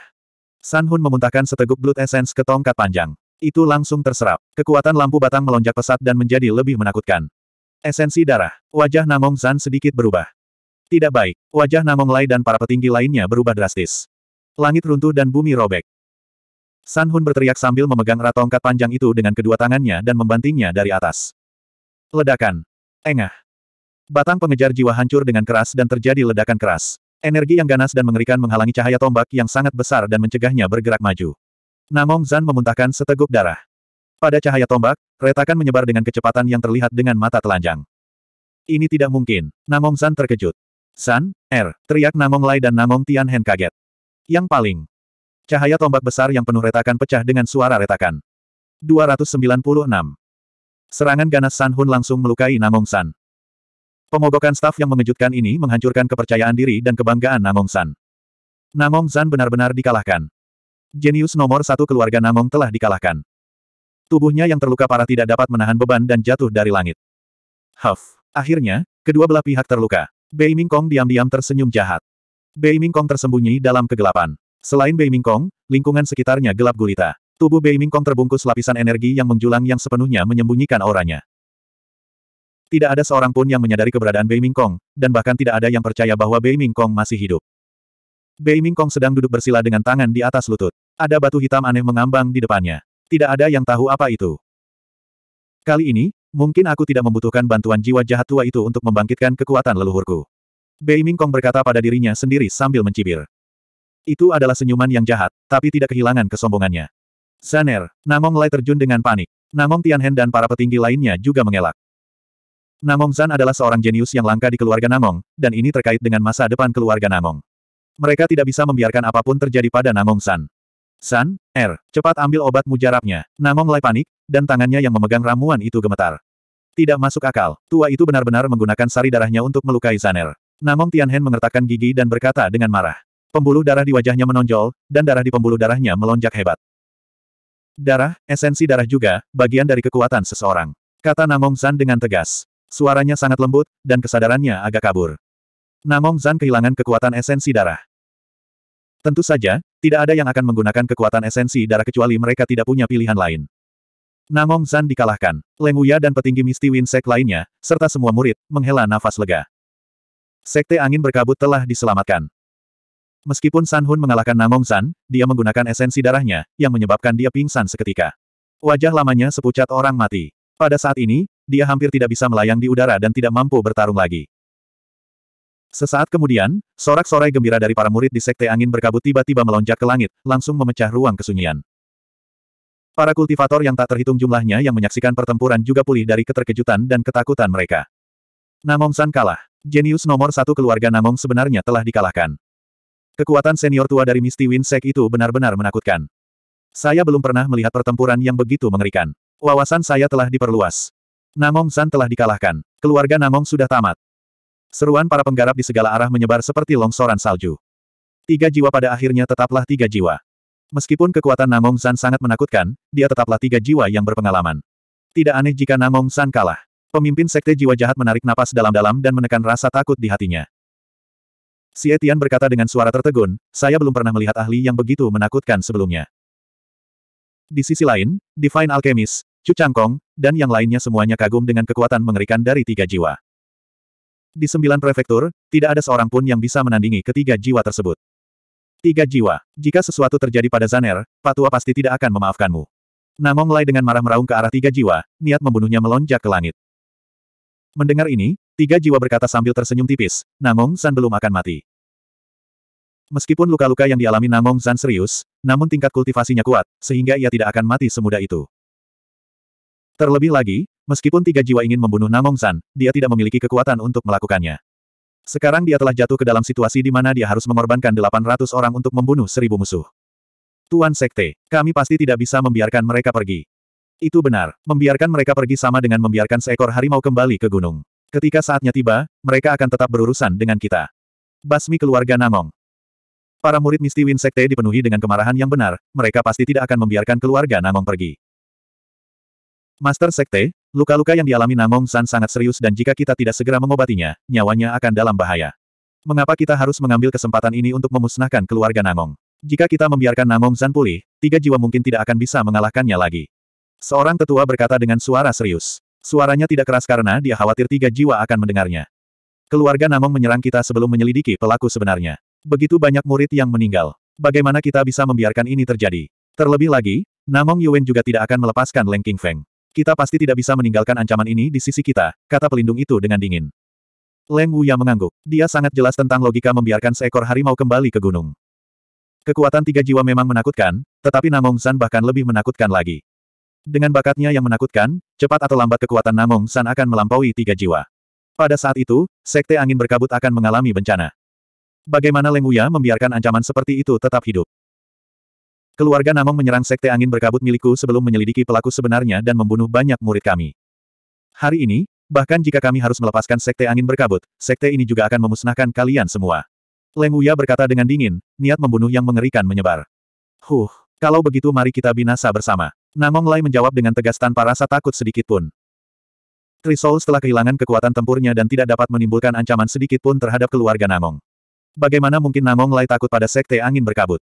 San Hun memuntahkan seteguk blood essence ke tongkat panjang. Itu langsung terserap. Kekuatan lampu batang melonjak pesat dan menjadi lebih menakutkan. Esensi darah. Wajah Namong Zan sedikit berubah. Tidak baik. Wajah Namong Lai dan para petinggi lainnya berubah drastis. Langit runtuh dan bumi robek. San Hun berteriak sambil memegang erat tongkat panjang itu dengan kedua tangannya dan membantingnya dari atas. Ledakan. Engah. Batang pengejar jiwa hancur dengan keras dan terjadi ledakan keras. Energi yang ganas dan mengerikan menghalangi cahaya tombak yang sangat besar dan mencegahnya bergerak maju. Namong Zan memuntahkan seteguk darah. Pada cahaya tombak, retakan menyebar dengan kecepatan yang terlihat dengan mata telanjang. Ini tidak mungkin. Namong San terkejut. San, Er, teriak Namong Lai dan Namong Hen kaget. Yang paling. Cahaya tombak besar yang penuh retakan pecah dengan suara retakan. 296. Serangan ganas San Hun langsung melukai Namong San. Pemogokan staf yang mengejutkan ini menghancurkan kepercayaan diri dan kebanggaan Namong San. Namong San benar-benar dikalahkan. Jenius nomor satu keluarga Namong telah dikalahkan. Tubuhnya yang terluka parah tidak dapat menahan beban dan jatuh dari langit. Huff. Akhirnya, kedua belah pihak terluka. Bei Mingkong diam-diam tersenyum jahat. Bei Mingkong tersembunyi dalam kegelapan. Selain Bei Mingkong, lingkungan sekitarnya gelap gulita. Tubuh Bei Mingkong terbungkus lapisan energi yang menjulang yang sepenuhnya menyembunyikan auranya. Tidak ada seorang pun yang menyadari keberadaan Bei Mingkong, dan bahkan tidak ada yang percaya bahwa Bei Mingkong masih hidup. Bei Mingkong sedang duduk bersila dengan tangan di atas lutut. Ada batu hitam aneh mengambang di depannya tidak ada yang tahu apa itu. Kali ini, mungkin aku tidak membutuhkan bantuan jiwa jahat tua itu untuk membangkitkan kekuatan leluhurku. Bei Mingkong berkata pada dirinya sendiri sambil mencibir. Itu adalah senyuman yang jahat, tapi tidak kehilangan kesombongannya. Saner, Namong Lai terjun dengan panik. Namong Tianhen dan para petinggi lainnya juga mengelak. Namong Zan adalah seorang jenius yang langka di keluarga Namong, dan ini terkait dengan masa depan keluarga Namong. Mereka tidak bisa membiarkan apapun terjadi pada Namong San. San, Er, cepat ambil obat mujarabnya. Namong mulai panik, dan tangannya yang memegang ramuan itu gemetar. Tidak masuk akal, tua itu benar-benar menggunakan sari darahnya untuk melukai Zaner. Namong Tianhen mengertakkan gigi dan berkata dengan marah. Pembuluh darah di wajahnya menonjol, dan darah di pembuluh darahnya melonjak hebat. Darah, esensi darah juga, bagian dari kekuatan seseorang. Kata Namong Zan dengan tegas. Suaranya sangat lembut, dan kesadarannya agak kabur. Namong Zan kehilangan kekuatan esensi darah. Tentu saja, tidak ada yang akan menggunakan kekuatan esensi darah kecuali mereka tidak punya pilihan lain. Namong San dikalahkan. Leng Uya dan petinggi Misti Winsek lainnya, serta semua murid, menghela nafas lega. Sekte angin berkabut telah diselamatkan. Meskipun San Hun mengalahkan Namong San, dia menggunakan esensi darahnya, yang menyebabkan dia pingsan seketika. Wajah lamanya sepucat orang mati. Pada saat ini, dia hampir tidak bisa melayang di udara dan tidak mampu bertarung lagi. Sesaat kemudian, sorak-sorai gembira dari para murid di Sekte Angin Berkabut tiba-tiba melonjak ke langit, langsung memecah ruang kesunyian. Para kultivator yang tak terhitung jumlahnya yang menyaksikan pertempuran juga pulih dari keterkejutan dan ketakutan mereka. Namong San kalah. Jenius nomor satu keluarga Namong sebenarnya telah dikalahkan. Kekuatan senior tua dari Misty Winsek itu benar-benar menakutkan. Saya belum pernah melihat pertempuran yang begitu mengerikan. Wawasan saya telah diperluas. Namong San telah dikalahkan. Keluarga Namong sudah tamat. Seruan para penggarap di segala arah menyebar seperti longsoran salju. Tiga jiwa pada akhirnya tetaplah tiga jiwa. Meskipun kekuatan Namong San sangat menakutkan, dia tetaplah tiga jiwa yang berpengalaman. Tidak aneh jika Namong San kalah. Pemimpin sekte jiwa jahat menarik napas dalam-dalam dan menekan rasa takut di hatinya. Si Etian berkata dengan suara tertegun, saya belum pernah melihat ahli yang begitu menakutkan sebelumnya. Di sisi lain, Divine Alchemist, Chu Changkong, dan yang lainnya semuanya kagum dengan kekuatan mengerikan dari tiga jiwa. Di sembilan prefektur, tidak ada seorang pun yang bisa menandingi ketiga jiwa tersebut. Tiga jiwa. Jika sesuatu terjadi pada Zaner, Patua pasti tidak akan memaafkanmu. Namong Lai dengan marah meraung ke arah tiga jiwa, niat membunuhnya melonjak ke langit. Mendengar ini, tiga jiwa berkata sambil tersenyum tipis, Namong San belum akan mati. Meskipun luka-luka yang dialami Namong San serius, namun tingkat kultivasinya kuat, sehingga ia tidak akan mati semudah itu. Terlebih lagi, Meskipun tiga jiwa ingin membunuh Namong San, dia tidak memiliki kekuatan untuk melakukannya. Sekarang dia telah jatuh ke dalam situasi di mana dia harus mengorbankan 800 orang untuk membunuh seribu musuh. Tuan Sekte, kami pasti tidak bisa membiarkan mereka pergi. Itu benar, membiarkan mereka pergi sama dengan membiarkan seekor harimau kembali ke gunung. Ketika saatnya tiba, mereka akan tetap berurusan dengan kita. Basmi keluarga Namong. Para murid Misti Win Sekte dipenuhi dengan kemarahan yang benar, mereka pasti tidak akan membiarkan keluarga Namong pergi. Master Sekte, Luka-luka yang dialami Namong San sangat serius dan jika kita tidak segera mengobatinya, nyawanya akan dalam bahaya. Mengapa kita harus mengambil kesempatan ini untuk memusnahkan keluarga Namong? Jika kita membiarkan Namong San pulih, tiga jiwa mungkin tidak akan bisa mengalahkannya lagi. Seorang tetua berkata dengan suara serius. Suaranya tidak keras karena dia khawatir tiga jiwa akan mendengarnya. Keluarga Namong menyerang kita sebelum menyelidiki pelaku sebenarnya. Begitu banyak murid yang meninggal. Bagaimana kita bisa membiarkan ini terjadi? Terlebih lagi, Namong Yuen juga tidak akan melepaskan Leng King Feng. Kita pasti tidak bisa meninggalkan ancaman ini di sisi kita, kata pelindung itu dengan dingin. Leng yang mengangguk. Dia sangat jelas tentang logika membiarkan seekor harimau kembali ke gunung. Kekuatan tiga jiwa memang menakutkan, tetapi Namong San bahkan lebih menakutkan lagi. Dengan bakatnya yang menakutkan, cepat atau lambat kekuatan Namong San akan melampaui tiga jiwa. Pada saat itu, Sekte Angin Berkabut akan mengalami bencana. Bagaimana Leng Wu ya membiarkan ancaman seperti itu tetap hidup? Keluarga Namong menyerang sekte angin berkabut milikku sebelum menyelidiki pelaku sebenarnya dan membunuh banyak murid kami. Hari ini, bahkan jika kami harus melepaskan sekte angin berkabut, sekte ini juga akan memusnahkan kalian semua. Leng Uya berkata dengan dingin, niat membunuh yang mengerikan menyebar. Huh, kalau begitu mari kita binasa bersama. Namong Lai menjawab dengan tegas tanpa rasa takut sedikit pun. Trisol setelah kehilangan kekuatan tempurnya dan tidak dapat menimbulkan ancaman sedikit pun terhadap keluarga Namong. Bagaimana mungkin Namong Lai takut pada sekte angin berkabut?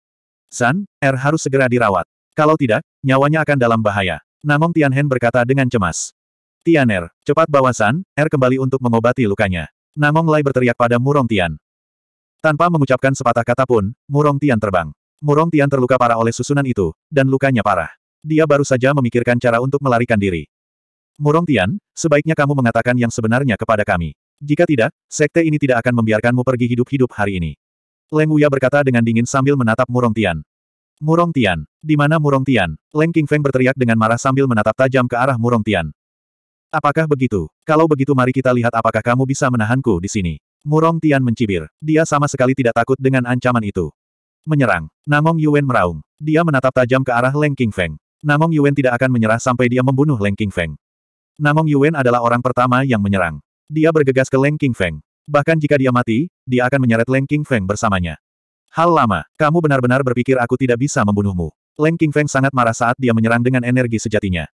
San, Er harus segera dirawat. Kalau tidak, nyawanya akan dalam bahaya. Namong Tianhen berkata dengan cemas. Tianer, cepat bawa San, Er kembali untuk mengobati lukanya. Namong Lai berteriak pada Murong Tian. Tanpa mengucapkan sepatah kata pun, Murong Tian terbang. Murong Tian terluka parah oleh susunan itu, dan lukanya parah. Dia baru saja memikirkan cara untuk melarikan diri. Murong Tian, sebaiknya kamu mengatakan yang sebenarnya kepada kami. Jika tidak, sekte ini tidak akan membiarkanmu pergi hidup-hidup hari ini. Leng Wuya berkata dengan dingin sambil menatap Murong Tian. Murong Tian. Di mana Murong Tian? Leng King Feng berteriak dengan marah sambil menatap tajam ke arah Murong Tian. Apakah begitu? Kalau begitu mari kita lihat apakah kamu bisa menahanku di sini. Murong Tian mencibir. Dia sama sekali tidak takut dengan ancaman itu. Menyerang. Namong Yuan meraung. Dia menatap tajam ke arah Leng King Feng. Namong Yuan tidak akan menyerah sampai dia membunuh Leng King Feng. Namong Yuan adalah orang pertama yang menyerang. Dia bergegas ke Leng King Feng. Bahkan jika dia mati, dia akan menyeret Leng King Feng bersamanya. Hal lama, kamu benar-benar berpikir aku tidak bisa membunuhmu. Leng King Feng sangat marah saat dia menyerang dengan energi sejatinya.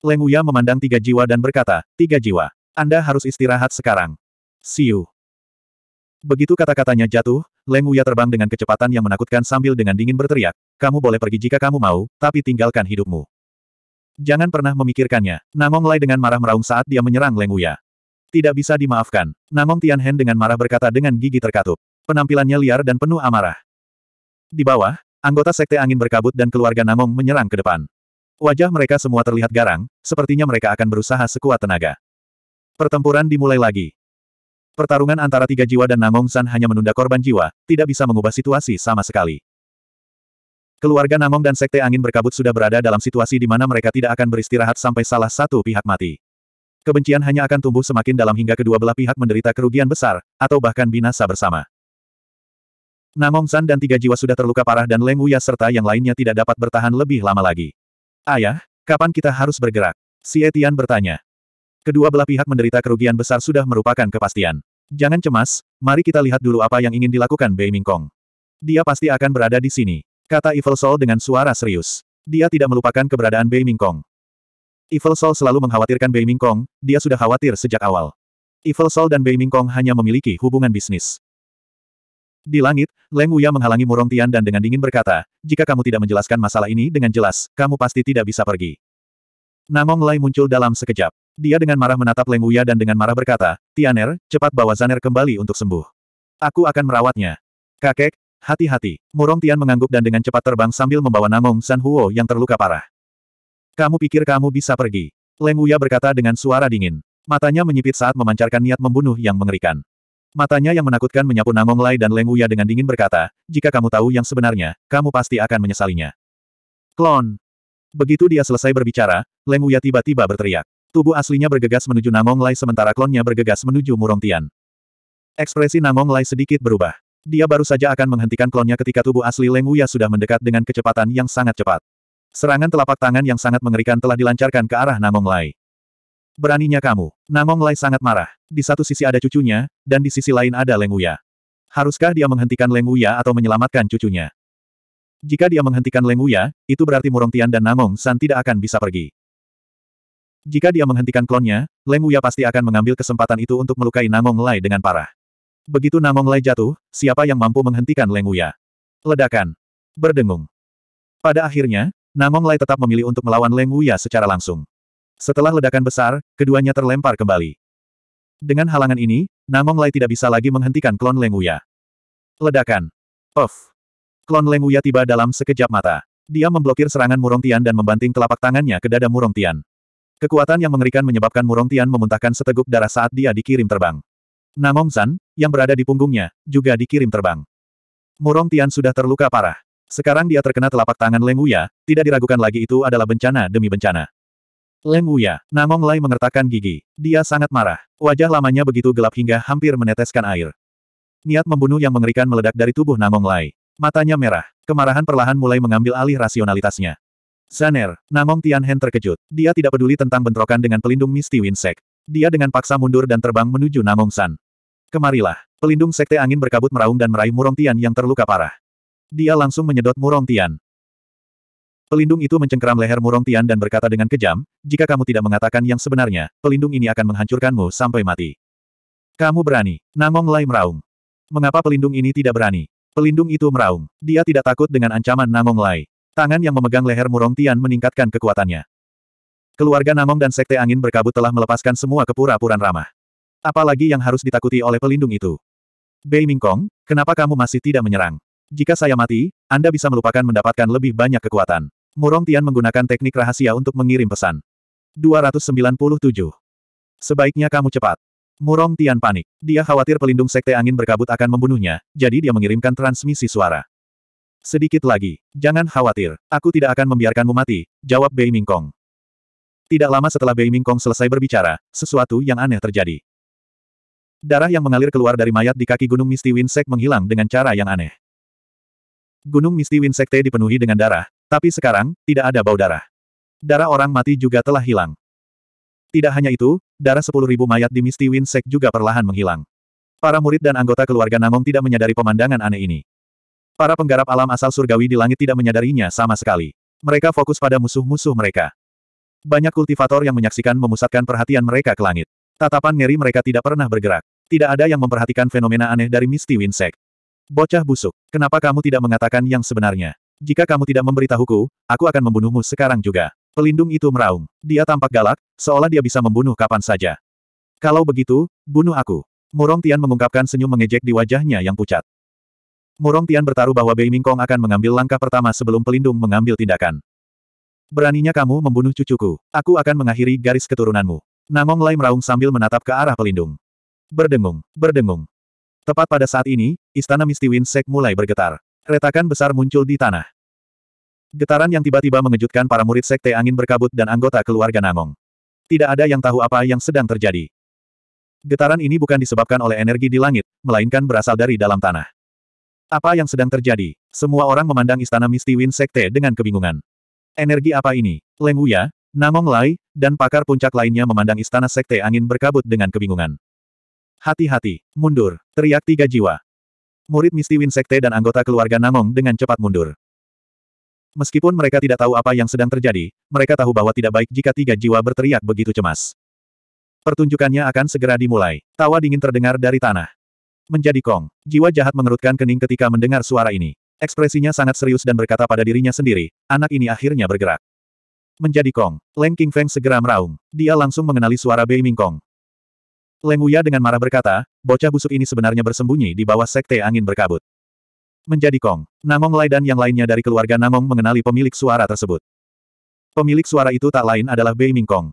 Leng Uya memandang tiga jiwa dan berkata, Tiga jiwa, Anda harus istirahat sekarang. See you. Begitu kata-katanya jatuh, Leng Uya terbang dengan kecepatan yang menakutkan sambil dengan dingin berteriak, kamu boleh pergi jika kamu mau, tapi tinggalkan hidupmu. Jangan pernah memikirkannya. Namong Lai dengan marah meraung saat dia menyerang Leng Uya. Tidak bisa dimaafkan. Namong Tianhen dengan marah berkata dengan gigi terkatup. Penampilannya liar dan penuh amarah. Di bawah, anggota Sekte Angin Berkabut dan keluarga Namong menyerang ke depan. Wajah mereka semua terlihat garang, sepertinya mereka akan berusaha sekuat tenaga. Pertempuran dimulai lagi. Pertarungan antara tiga jiwa dan Namong San hanya menunda korban jiwa, tidak bisa mengubah situasi sama sekali. Keluarga Namong dan Sekte Angin Berkabut sudah berada dalam situasi di mana mereka tidak akan beristirahat sampai salah satu pihak mati kebencian hanya akan tumbuh semakin dalam hingga kedua belah pihak menderita kerugian besar, atau bahkan binasa bersama. Namong San dan tiga jiwa sudah terluka parah dan Leng Uya serta yang lainnya tidak dapat bertahan lebih lama lagi. Ayah, kapan kita harus bergerak? Si Etian bertanya. Kedua belah pihak menderita kerugian besar sudah merupakan kepastian. Jangan cemas, mari kita lihat dulu apa yang ingin dilakukan Bei Mingkong. Dia pasti akan berada di sini, kata Evil Soul dengan suara serius. Dia tidak melupakan keberadaan Bei Mingkong. Evil Soul selalu mengkhawatirkan Bei Mingkong, dia sudah khawatir sejak awal. Evil Soul dan Bei Mingkong hanya memiliki hubungan bisnis. Di langit, Leng Wuya menghalangi Murong Tian dan dengan dingin berkata, jika kamu tidak menjelaskan masalah ini dengan jelas, kamu pasti tidak bisa pergi. Namong Lai muncul dalam sekejap. Dia dengan marah menatap Leng Wuya dan dengan marah berkata, Tianer, cepat bawa Zaner kembali untuk sembuh. Aku akan merawatnya. Kakek, hati-hati. Murong Tian mengangguk dan dengan cepat terbang sambil membawa Namong San Huo yang terluka parah. Kamu pikir kamu bisa pergi? Leng Wuya berkata dengan suara dingin. Matanya menyipit saat memancarkan niat membunuh yang mengerikan. Matanya yang menakutkan menyapu Nangong Lai dan Leng Wuya dengan dingin berkata, jika kamu tahu yang sebenarnya, kamu pasti akan menyesalinya. Klon. Begitu dia selesai berbicara, Leng Wuya tiba-tiba berteriak. Tubuh aslinya bergegas menuju Nangong Lai sementara klonnya bergegas menuju Murong Tian. Ekspresi Nangong Lai sedikit berubah. Dia baru saja akan menghentikan klonnya ketika tubuh asli Leng Wuya sudah mendekat dengan kecepatan yang sangat cepat. Serangan telapak tangan yang sangat mengerikan telah dilancarkan ke arah Namong Lai. Beraninya kamu. Namong Lai sangat marah. Di satu sisi ada cucunya, dan di sisi lain ada Lenguya. Haruskah dia menghentikan Lenguya atau menyelamatkan cucunya? Jika dia menghentikan Lenguya, itu berarti Murong Tian dan Namong San tidak akan bisa pergi. Jika dia menghentikan klonnya, Lenguya pasti akan mengambil kesempatan itu untuk melukai Namong Lai dengan parah. Begitu Namong Lai jatuh, siapa yang mampu menghentikan Lenguya? Ledakan. Berdengung. Pada akhirnya, Namong Lai tetap memilih untuk melawan Leng Wuya secara langsung. Setelah ledakan besar, keduanya terlempar kembali. Dengan halangan ini, Namong Lai tidak bisa lagi menghentikan klon Leng Wuya. Ledakan. Of. Klon Leng Wuya tiba dalam sekejap mata. Dia memblokir serangan Murong Tian dan membanting telapak tangannya ke dada Murong Tian. Kekuatan yang mengerikan menyebabkan Murong Tian memuntahkan seteguk darah saat dia dikirim terbang. Namong San, yang berada di punggungnya, juga dikirim terbang. Murong Tian sudah terluka parah. Sekarang dia terkena telapak tangan Leng Wuya, tidak diragukan lagi itu adalah bencana demi bencana. Leng Wuya, Namong Lai mengertakkan gigi. Dia sangat marah. Wajah lamanya begitu gelap hingga hampir meneteskan air. Niat membunuh yang mengerikan meledak dari tubuh Namong Lai. Matanya merah. Kemarahan perlahan mulai mengambil alih rasionalitasnya. Zaner, Namong Tianhen terkejut. Dia tidak peduli tentang bentrokan dengan pelindung Misti Winsek. Dia dengan paksa mundur dan terbang menuju Namong San. Kemarilah. Pelindung Sekte Angin berkabut meraung dan meraih Murong Tian yang terluka parah. Dia langsung menyedot Murong Tian. Pelindung itu mencengkeram leher Murong Tian dan berkata dengan kejam, jika kamu tidak mengatakan yang sebenarnya, pelindung ini akan menghancurkanmu sampai mati. Kamu berani. Nangong Lai meraung. Mengapa pelindung ini tidak berani? Pelindung itu meraung. Dia tidak takut dengan ancaman Nangong Lai. Tangan yang memegang leher Murong Tian meningkatkan kekuatannya. Keluarga Nangong dan Sekte Angin Berkabut telah melepaskan semua kepura-puran ramah. Apalagi yang harus ditakuti oleh pelindung itu. Bei Mingkong, kenapa kamu masih tidak menyerang? Jika saya mati, Anda bisa melupakan mendapatkan lebih banyak kekuatan. Murong Tian menggunakan teknik rahasia untuk mengirim pesan. 297. Sebaiknya kamu cepat. Murong Tian panik. Dia khawatir pelindung sekte angin berkabut akan membunuhnya, jadi dia mengirimkan transmisi suara. Sedikit lagi. Jangan khawatir. Aku tidak akan membiarkanmu mati, jawab Bei Mingkong. Tidak lama setelah Bei Mingkong selesai berbicara, sesuatu yang aneh terjadi. Darah yang mengalir keluar dari mayat di kaki Gunung Misti Winsek menghilang dengan cara yang aneh. Gunung Misti Winsekte Sekte dipenuhi dengan darah, tapi sekarang, tidak ada bau darah. Darah orang mati juga telah hilang. Tidak hanya itu, darah sepuluh ribu mayat di Misti Winsek juga perlahan menghilang. Para murid dan anggota keluarga Nangong tidak menyadari pemandangan aneh ini. Para penggarap alam asal surgawi di langit tidak menyadarinya sama sekali. Mereka fokus pada musuh-musuh mereka. Banyak kultivator yang menyaksikan memusatkan perhatian mereka ke langit. Tatapan ngeri mereka tidak pernah bergerak. Tidak ada yang memperhatikan fenomena aneh dari Misty Winsect. Bocah busuk, kenapa kamu tidak mengatakan yang sebenarnya? Jika kamu tidak memberitahuku, aku akan membunuhmu sekarang juga. Pelindung itu meraung. Dia tampak galak, seolah dia bisa membunuh kapan saja. Kalau begitu, bunuh aku. Murong Tian mengungkapkan senyum mengejek di wajahnya yang pucat. Murong Tian bertaruh bahwa Bei Mingkong akan mengambil langkah pertama sebelum pelindung mengambil tindakan. Beraninya kamu membunuh cucuku. Aku akan mengakhiri garis keturunanmu. Namong Lai meraung sambil menatap ke arah pelindung. Berdengung, berdengung. Tepat pada saat ini, istana Mistiwin Winsek mulai bergetar. Retakan besar muncul di tanah. Getaran yang tiba-tiba mengejutkan para murid Sekte Angin Berkabut dan anggota keluarga Nangong. Tidak ada yang tahu apa yang sedang terjadi. Getaran ini bukan disebabkan oleh energi di langit, melainkan berasal dari dalam tanah. Apa yang sedang terjadi? Semua orang memandang istana Mistiwin Sekte dengan kebingungan. Energi apa ini? Leng Wuya, Namong Lai, dan pakar puncak lainnya memandang istana Sekte Angin Berkabut dengan kebingungan. Hati-hati, mundur, teriak tiga jiwa. Murid Mistiwin Sekte dan anggota keluarga Nangong dengan cepat mundur. Meskipun mereka tidak tahu apa yang sedang terjadi, mereka tahu bahwa tidak baik jika tiga jiwa berteriak begitu cemas. Pertunjukannya akan segera dimulai. Tawa dingin terdengar dari tanah. Menjadi Kong, jiwa jahat mengerutkan kening ketika mendengar suara ini. Ekspresinya sangat serius dan berkata pada dirinya sendiri, anak ini akhirnya bergerak. Menjadi Kong, Leng King Feng segera meraung. Dia langsung mengenali suara Bei Ming Kong. Lemuya dengan marah berkata, bocah busuk ini sebenarnya bersembunyi di bawah sekte angin berkabut. Menjadi Kong, Namong Lai dan yang lainnya dari keluarga Namong mengenali pemilik suara tersebut. Pemilik suara itu tak lain adalah Bei Mingkong.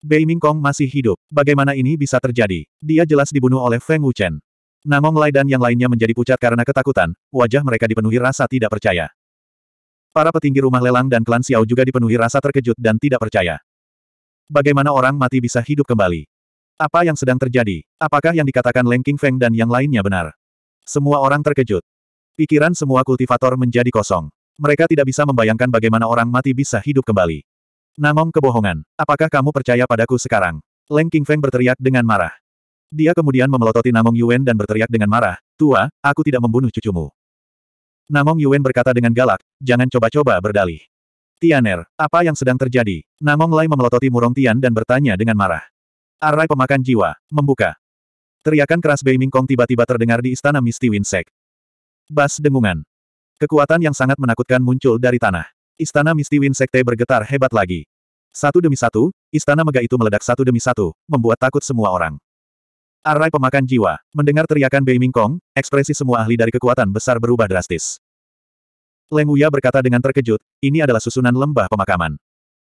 Bei Mingkong masih hidup. Bagaimana ini bisa terjadi? Dia jelas dibunuh oleh Feng Wuchen. Namong Lai dan yang lainnya menjadi pucat karena ketakutan, wajah mereka dipenuhi rasa tidak percaya. Para petinggi rumah lelang dan klan Xiao juga dipenuhi rasa terkejut dan tidak percaya. Bagaimana orang mati bisa hidup kembali? Apa yang sedang terjadi? Apakah yang dikatakan Leng King Feng dan yang lainnya benar? Semua orang terkejut. Pikiran semua kultivator menjadi kosong. Mereka tidak bisa membayangkan bagaimana orang mati bisa hidup kembali. Namong kebohongan, apakah kamu percaya padaku sekarang? Leng King Feng berteriak dengan marah. Dia kemudian memelototi Namong Yuan dan berteriak dengan marah, Tua, aku tidak membunuh cucumu. Namong Yuan berkata dengan galak, jangan coba-coba berdalih. Tianer, apa yang sedang terjadi? Namong Lai memelototi Murong Tian dan bertanya dengan marah. Arai pemakan jiwa, membuka. Teriakan keras Bei Mingkong tiba-tiba terdengar di istana Misti Winsek. Bas dengungan. Kekuatan yang sangat menakutkan muncul dari tanah. Istana Misti Winsek T bergetar hebat lagi. Satu demi satu, istana mega itu meledak satu demi satu, membuat takut semua orang. Arai pemakan jiwa, mendengar teriakan Bei Mingkong, ekspresi semua ahli dari kekuatan besar berubah drastis. Leng Uya berkata dengan terkejut, ini adalah susunan lembah pemakaman.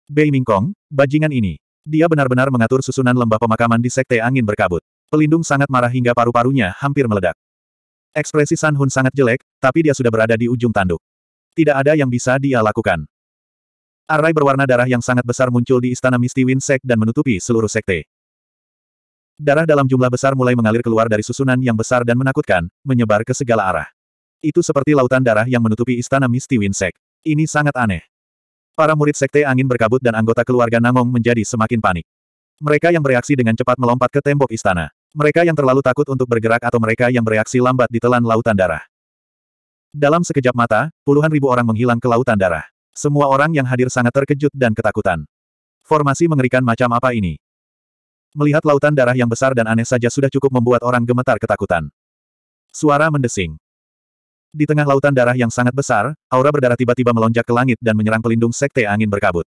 Bei Mingkong, bajingan ini. Dia benar-benar mengatur susunan lembah pemakaman di Sekte Angin Berkabut. Pelindung sangat marah hingga paru-parunya hampir meledak. Ekspresi San Hun sangat jelek, tapi dia sudah berada di ujung tanduk. Tidak ada yang bisa dia lakukan. Arai berwarna darah yang sangat besar muncul di istana Misty Winsek dan menutupi seluruh sekte. Darah dalam jumlah besar mulai mengalir keluar dari susunan yang besar dan menakutkan, menyebar ke segala arah. Itu seperti lautan darah yang menutupi istana Misty Winsek. Ini sangat aneh. Para murid Sekte Angin Berkabut dan anggota keluarga Namong menjadi semakin panik. Mereka yang bereaksi dengan cepat melompat ke tembok istana. Mereka yang terlalu takut untuk bergerak atau mereka yang bereaksi lambat ditelan lautan darah. Dalam sekejap mata, puluhan ribu orang menghilang ke lautan darah. Semua orang yang hadir sangat terkejut dan ketakutan. Formasi mengerikan macam apa ini? Melihat lautan darah yang besar dan aneh saja sudah cukup membuat orang gemetar ketakutan. Suara mendesing. Di tengah lautan darah yang sangat besar, aura berdarah tiba-tiba melonjak ke langit dan menyerang pelindung sekte angin berkabut.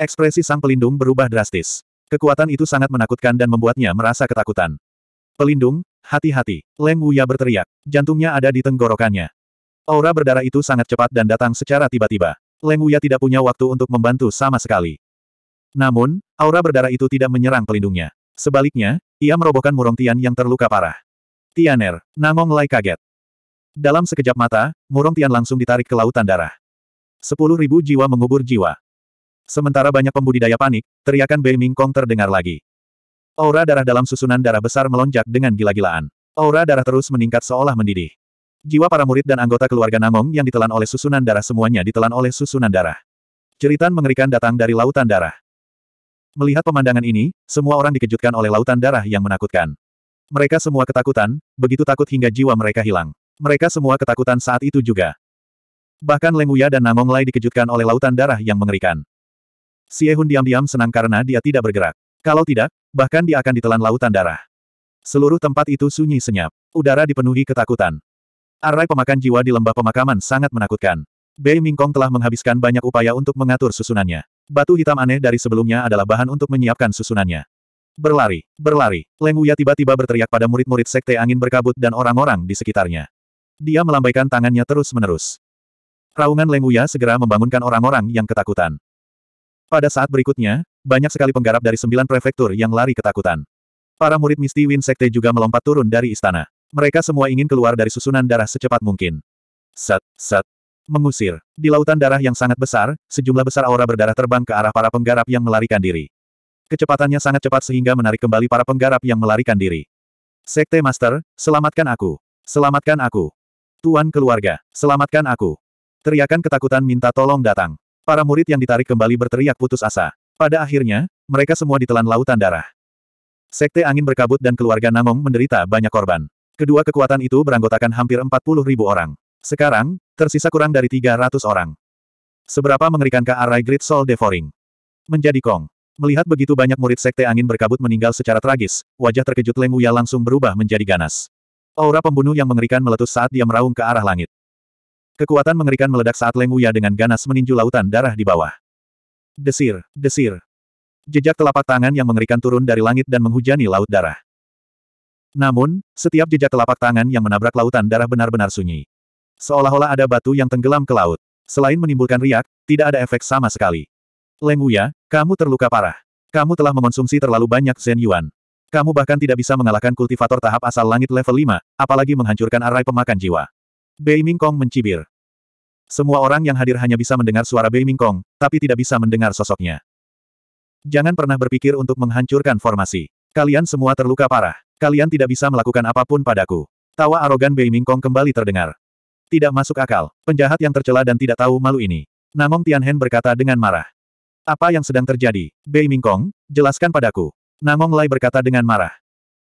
Ekspresi sang pelindung berubah drastis. Kekuatan itu sangat menakutkan dan membuatnya merasa ketakutan. Pelindung, hati-hati. Leng Wuya berteriak. Jantungnya ada di tenggorokannya. Aura berdarah itu sangat cepat dan datang secara tiba-tiba. Leng Wuya tidak punya waktu untuk membantu sama sekali. Namun, aura berdarah itu tidak menyerang pelindungnya. Sebaliknya, ia merobohkan Murong Tian yang terluka parah. Tianer, Nangong Lai kaget. Dalam sekejap mata, Murong Tian langsung ditarik ke lautan darah. Sepuluh ribu jiwa mengubur jiwa. Sementara banyak pembudidaya panik, teriakan Bei Ming Kong terdengar lagi. Aura darah dalam susunan darah besar melonjak dengan gila-gilaan. Aura darah terus meningkat seolah mendidih. Jiwa para murid dan anggota keluarga Namong yang ditelan oleh susunan darah semuanya ditelan oleh susunan darah. Ceritan mengerikan datang dari lautan darah. Melihat pemandangan ini, semua orang dikejutkan oleh lautan darah yang menakutkan. Mereka semua ketakutan, begitu takut hingga jiwa mereka hilang. Mereka semua ketakutan saat itu juga. Bahkan Lenguya dan Namong Lai dikejutkan oleh lautan darah yang mengerikan. Ehun diam-diam senang karena dia tidak bergerak. Kalau tidak, bahkan dia akan ditelan lautan darah. Seluruh tempat itu sunyi senyap. Udara dipenuhi ketakutan. Arai pemakan jiwa di lembah pemakaman sangat menakutkan. Bei Mingkong telah menghabiskan banyak upaya untuk mengatur susunannya. Batu hitam aneh dari sebelumnya adalah bahan untuk menyiapkan susunannya. Berlari, berlari. Leng tiba-tiba berteriak pada murid-murid sekte angin berkabut dan orang-orang di sekitarnya. Dia melambaikan tangannya terus-menerus. Raungan Lenguya segera membangunkan orang-orang yang ketakutan. Pada saat berikutnya, banyak sekali penggarap dari sembilan prefektur yang lari ketakutan. Para murid misti Win Sekte juga melompat turun dari istana. Mereka semua ingin keluar dari susunan darah secepat mungkin. Sat, sat. Mengusir. Di lautan darah yang sangat besar, sejumlah besar aura berdarah terbang ke arah para penggarap yang melarikan diri. Kecepatannya sangat cepat sehingga menarik kembali para penggarap yang melarikan diri. Sekte Master, selamatkan aku. Selamatkan aku. Tuan keluarga, selamatkan aku. Teriakan ketakutan minta tolong datang. Para murid yang ditarik kembali berteriak putus asa. Pada akhirnya, mereka semua ditelan lautan darah. Sekte angin berkabut dan keluarga Namong menderita banyak korban. Kedua kekuatan itu beranggotakan hampir 40 ribu orang. Sekarang, tersisa kurang dari 300 orang. Seberapa mengerikankah arai Great Soul Devouring? Menjadi Kong. Melihat begitu banyak murid sekte angin berkabut meninggal secara tragis, wajah terkejut Lemuya langsung berubah menjadi ganas. Aura pembunuh yang mengerikan meletus saat dia meraung ke arah langit. Kekuatan mengerikan meledak saat Leng Wuya dengan ganas meninju lautan darah di bawah. Desir, desir. Jejak telapak tangan yang mengerikan turun dari langit dan menghujani laut darah. Namun, setiap jejak telapak tangan yang menabrak lautan darah benar-benar sunyi. Seolah-olah ada batu yang tenggelam ke laut. Selain menimbulkan riak, tidak ada efek sama sekali. Leng Wuya, kamu terluka parah. Kamu telah mengonsumsi terlalu banyak Zen Yuan. Kamu bahkan tidak bisa mengalahkan kultivator tahap asal langit level 5, apalagi menghancurkan arai pemakan jiwa. Bei Mingkong mencibir. Semua orang yang hadir hanya bisa mendengar suara Bei Mingkong, tapi tidak bisa mendengar sosoknya. Jangan pernah berpikir untuk menghancurkan formasi. Kalian semua terluka parah. Kalian tidak bisa melakukan apapun padaku. Tawa arogan Bei Mingkong kembali terdengar. Tidak masuk akal, penjahat yang tercela dan tidak tahu malu ini. Namong Tianhen berkata dengan marah. Apa yang sedang terjadi? Bei Mingkong, jelaskan padaku. Namong Lai berkata dengan marah.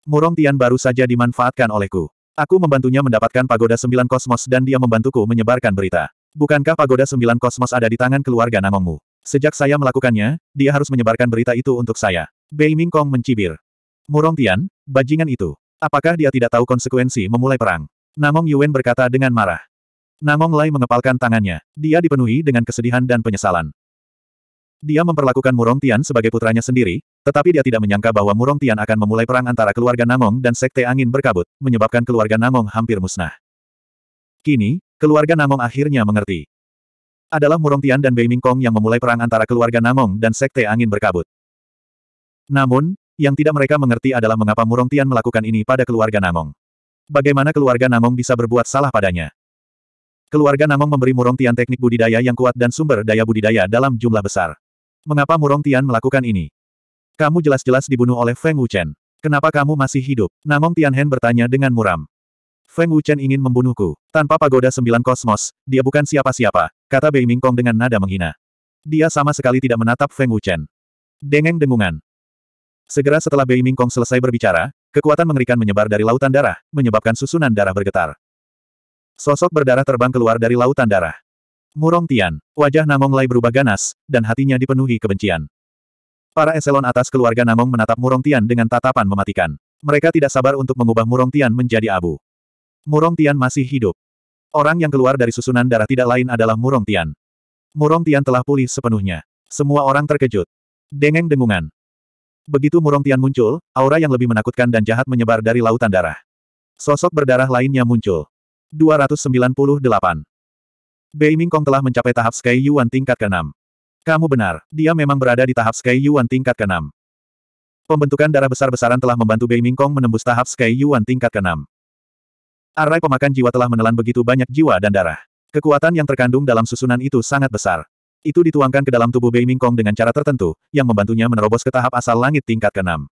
Murong Tian baru saja dimanfaatkan olehku. Aku membantunya mendapatkan pagoda sembilan kosmos dan dia membantuku menyebarkan berita. Bukankah pagoda sembilan kosmos ada di tangan keluarga Namongmu? Sejak saya melakukannya, dia harus menyebarkan berita itu untuk saya. Bei Ming Kong mencibir. Murong Tian, bajingan itu. Apakah dia tidak tahu konsekuensi memulai perang? Namong Yuan berkata dengan marah. Namong Lai mengepalkan tangannya. Dia dipenuhi dengan kesedihan dan penyesalan. Dia memperlakukan Murong Tian sebagai putranya sendiri, tetapi dia tidak menyangka bahwa Murong Tian akan memulai perang antara keluarga Namong dan Sekte Angin Berkabut, menyebabkan keluarga Namong hampir musnah. Kini, keluarga Namong akhirnya mengerti. Adalah Murong Tian dan Bei Ming Kong yang memulai perang antara keluarga Namong dan Sekte Angin Berkabut. Namun, yang tidak mereka mengerti adalah mengapa Murong Tian melakukan ini pada keluarga Namong. Bagaimana keluarga Namong bisa berbuat salah padanya? Keluarga Namong memberi Murong Tian teknik budidaya yang kuat dan sumber daya budidaya dalam jumlah besar. Mengapa Murong Tian melakukan ini? Kamu jelas-jelas dibunuh oleh Feng Wuchen. Kenapa kamu masih hidup? Namong Tianhen bertanya dengan muram. Feng Wuchen ingin membunuhku. Tanpa pagoda sembilan kosmos, dia bukan siapa-siapa, kata Bei Mingkong dengan nada menghina. Dia sama sekali tidak menatap Feng Wuchen. Dengeng dengungan. Segera setelah Bei Mingkong selesai berbicara, kekuatan mengerikan menyebar dari lautan darah, menyebabkan susunan darah bergetar. Sosok berdarah terbang keluar dari lautan darah. Murong Tian, wajah Namong Lai berubah ganas, dan hatinya dipenuhi kebencian. Para eselon atas keluarga Namong menatap Murong Tian dengan tatapan mematikan. Mereka tidak sabar untuk mengubah Murong Tian menjadi abu. Murong Tian masih hidup. Orang yang keluar dari susunan darah tidak lain adalah Murong Tian. Murong Tian telah pulih sepenuhnya. Semua orang terkejut. Dengeng dengungan. Begitu Murong Tian muncul, aura yang lebih menakutkan dan jahat menyebar dari lautan darah. Sosok berdarah lainnya muncul. 298. Bei Mingkong telah mencapai tahap Sky Yuan tingkat ke-6. Kamu benar, dia memang berada di tahap Sky Yuan tingkat ke-6. Pembentukan darah besar-besaran telah membantu Bei Mingkong menembus tahap Sky Yuan tingkat ke-6. Arai pemakan jiwa telah menelan begitu banyak jiwa dan darah. Kekuatan yang terkandung dalam susunan itu sangat besar. Itu dituangkan ke dalam tubuh Bei Mingkong dengan cara tertentu, yang membantunya menerobos ke tahap asal langit tingkat ke-6.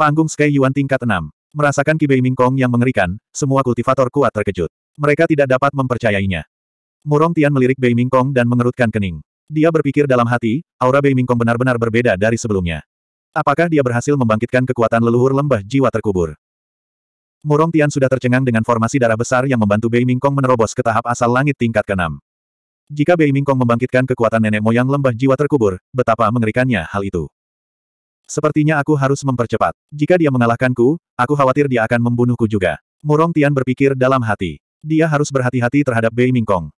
Panggung Sky Yuan tingkat 6. Merasakan Ki Bei Mingkong yang mengerikan, semua kultivator kuat terkejut. Mereka tidak dapat mempercayainya. Murong Tian melirik Bei Mingkong dan mengerutkan kening. Dia berpikir dalam hati, aura Bei Mingkong benar-benar berbeda dari sebelumnya. Apakah dia berhasil membangkitkan kekuatan leluhur lembah jiwa terkubur? Murong Tian sudah tercengang dengan formasi darah besar yang membantu Bei Mingkong menerobos ke tahap asal langit tingkat ke-6. Jika Bei Mingkong membangkitkan kekuatan nenek moyang lembah jiwa terkubur, betapa mengerikannya hal itu. Sepertinya aku harus mempercepat. Jika dia mengalahkanku, aku khawatir dia akan membunuhku juga. Murong Tian berpikir dalam hati. Dia harus berhati-hati terhadap Bei Mingkong.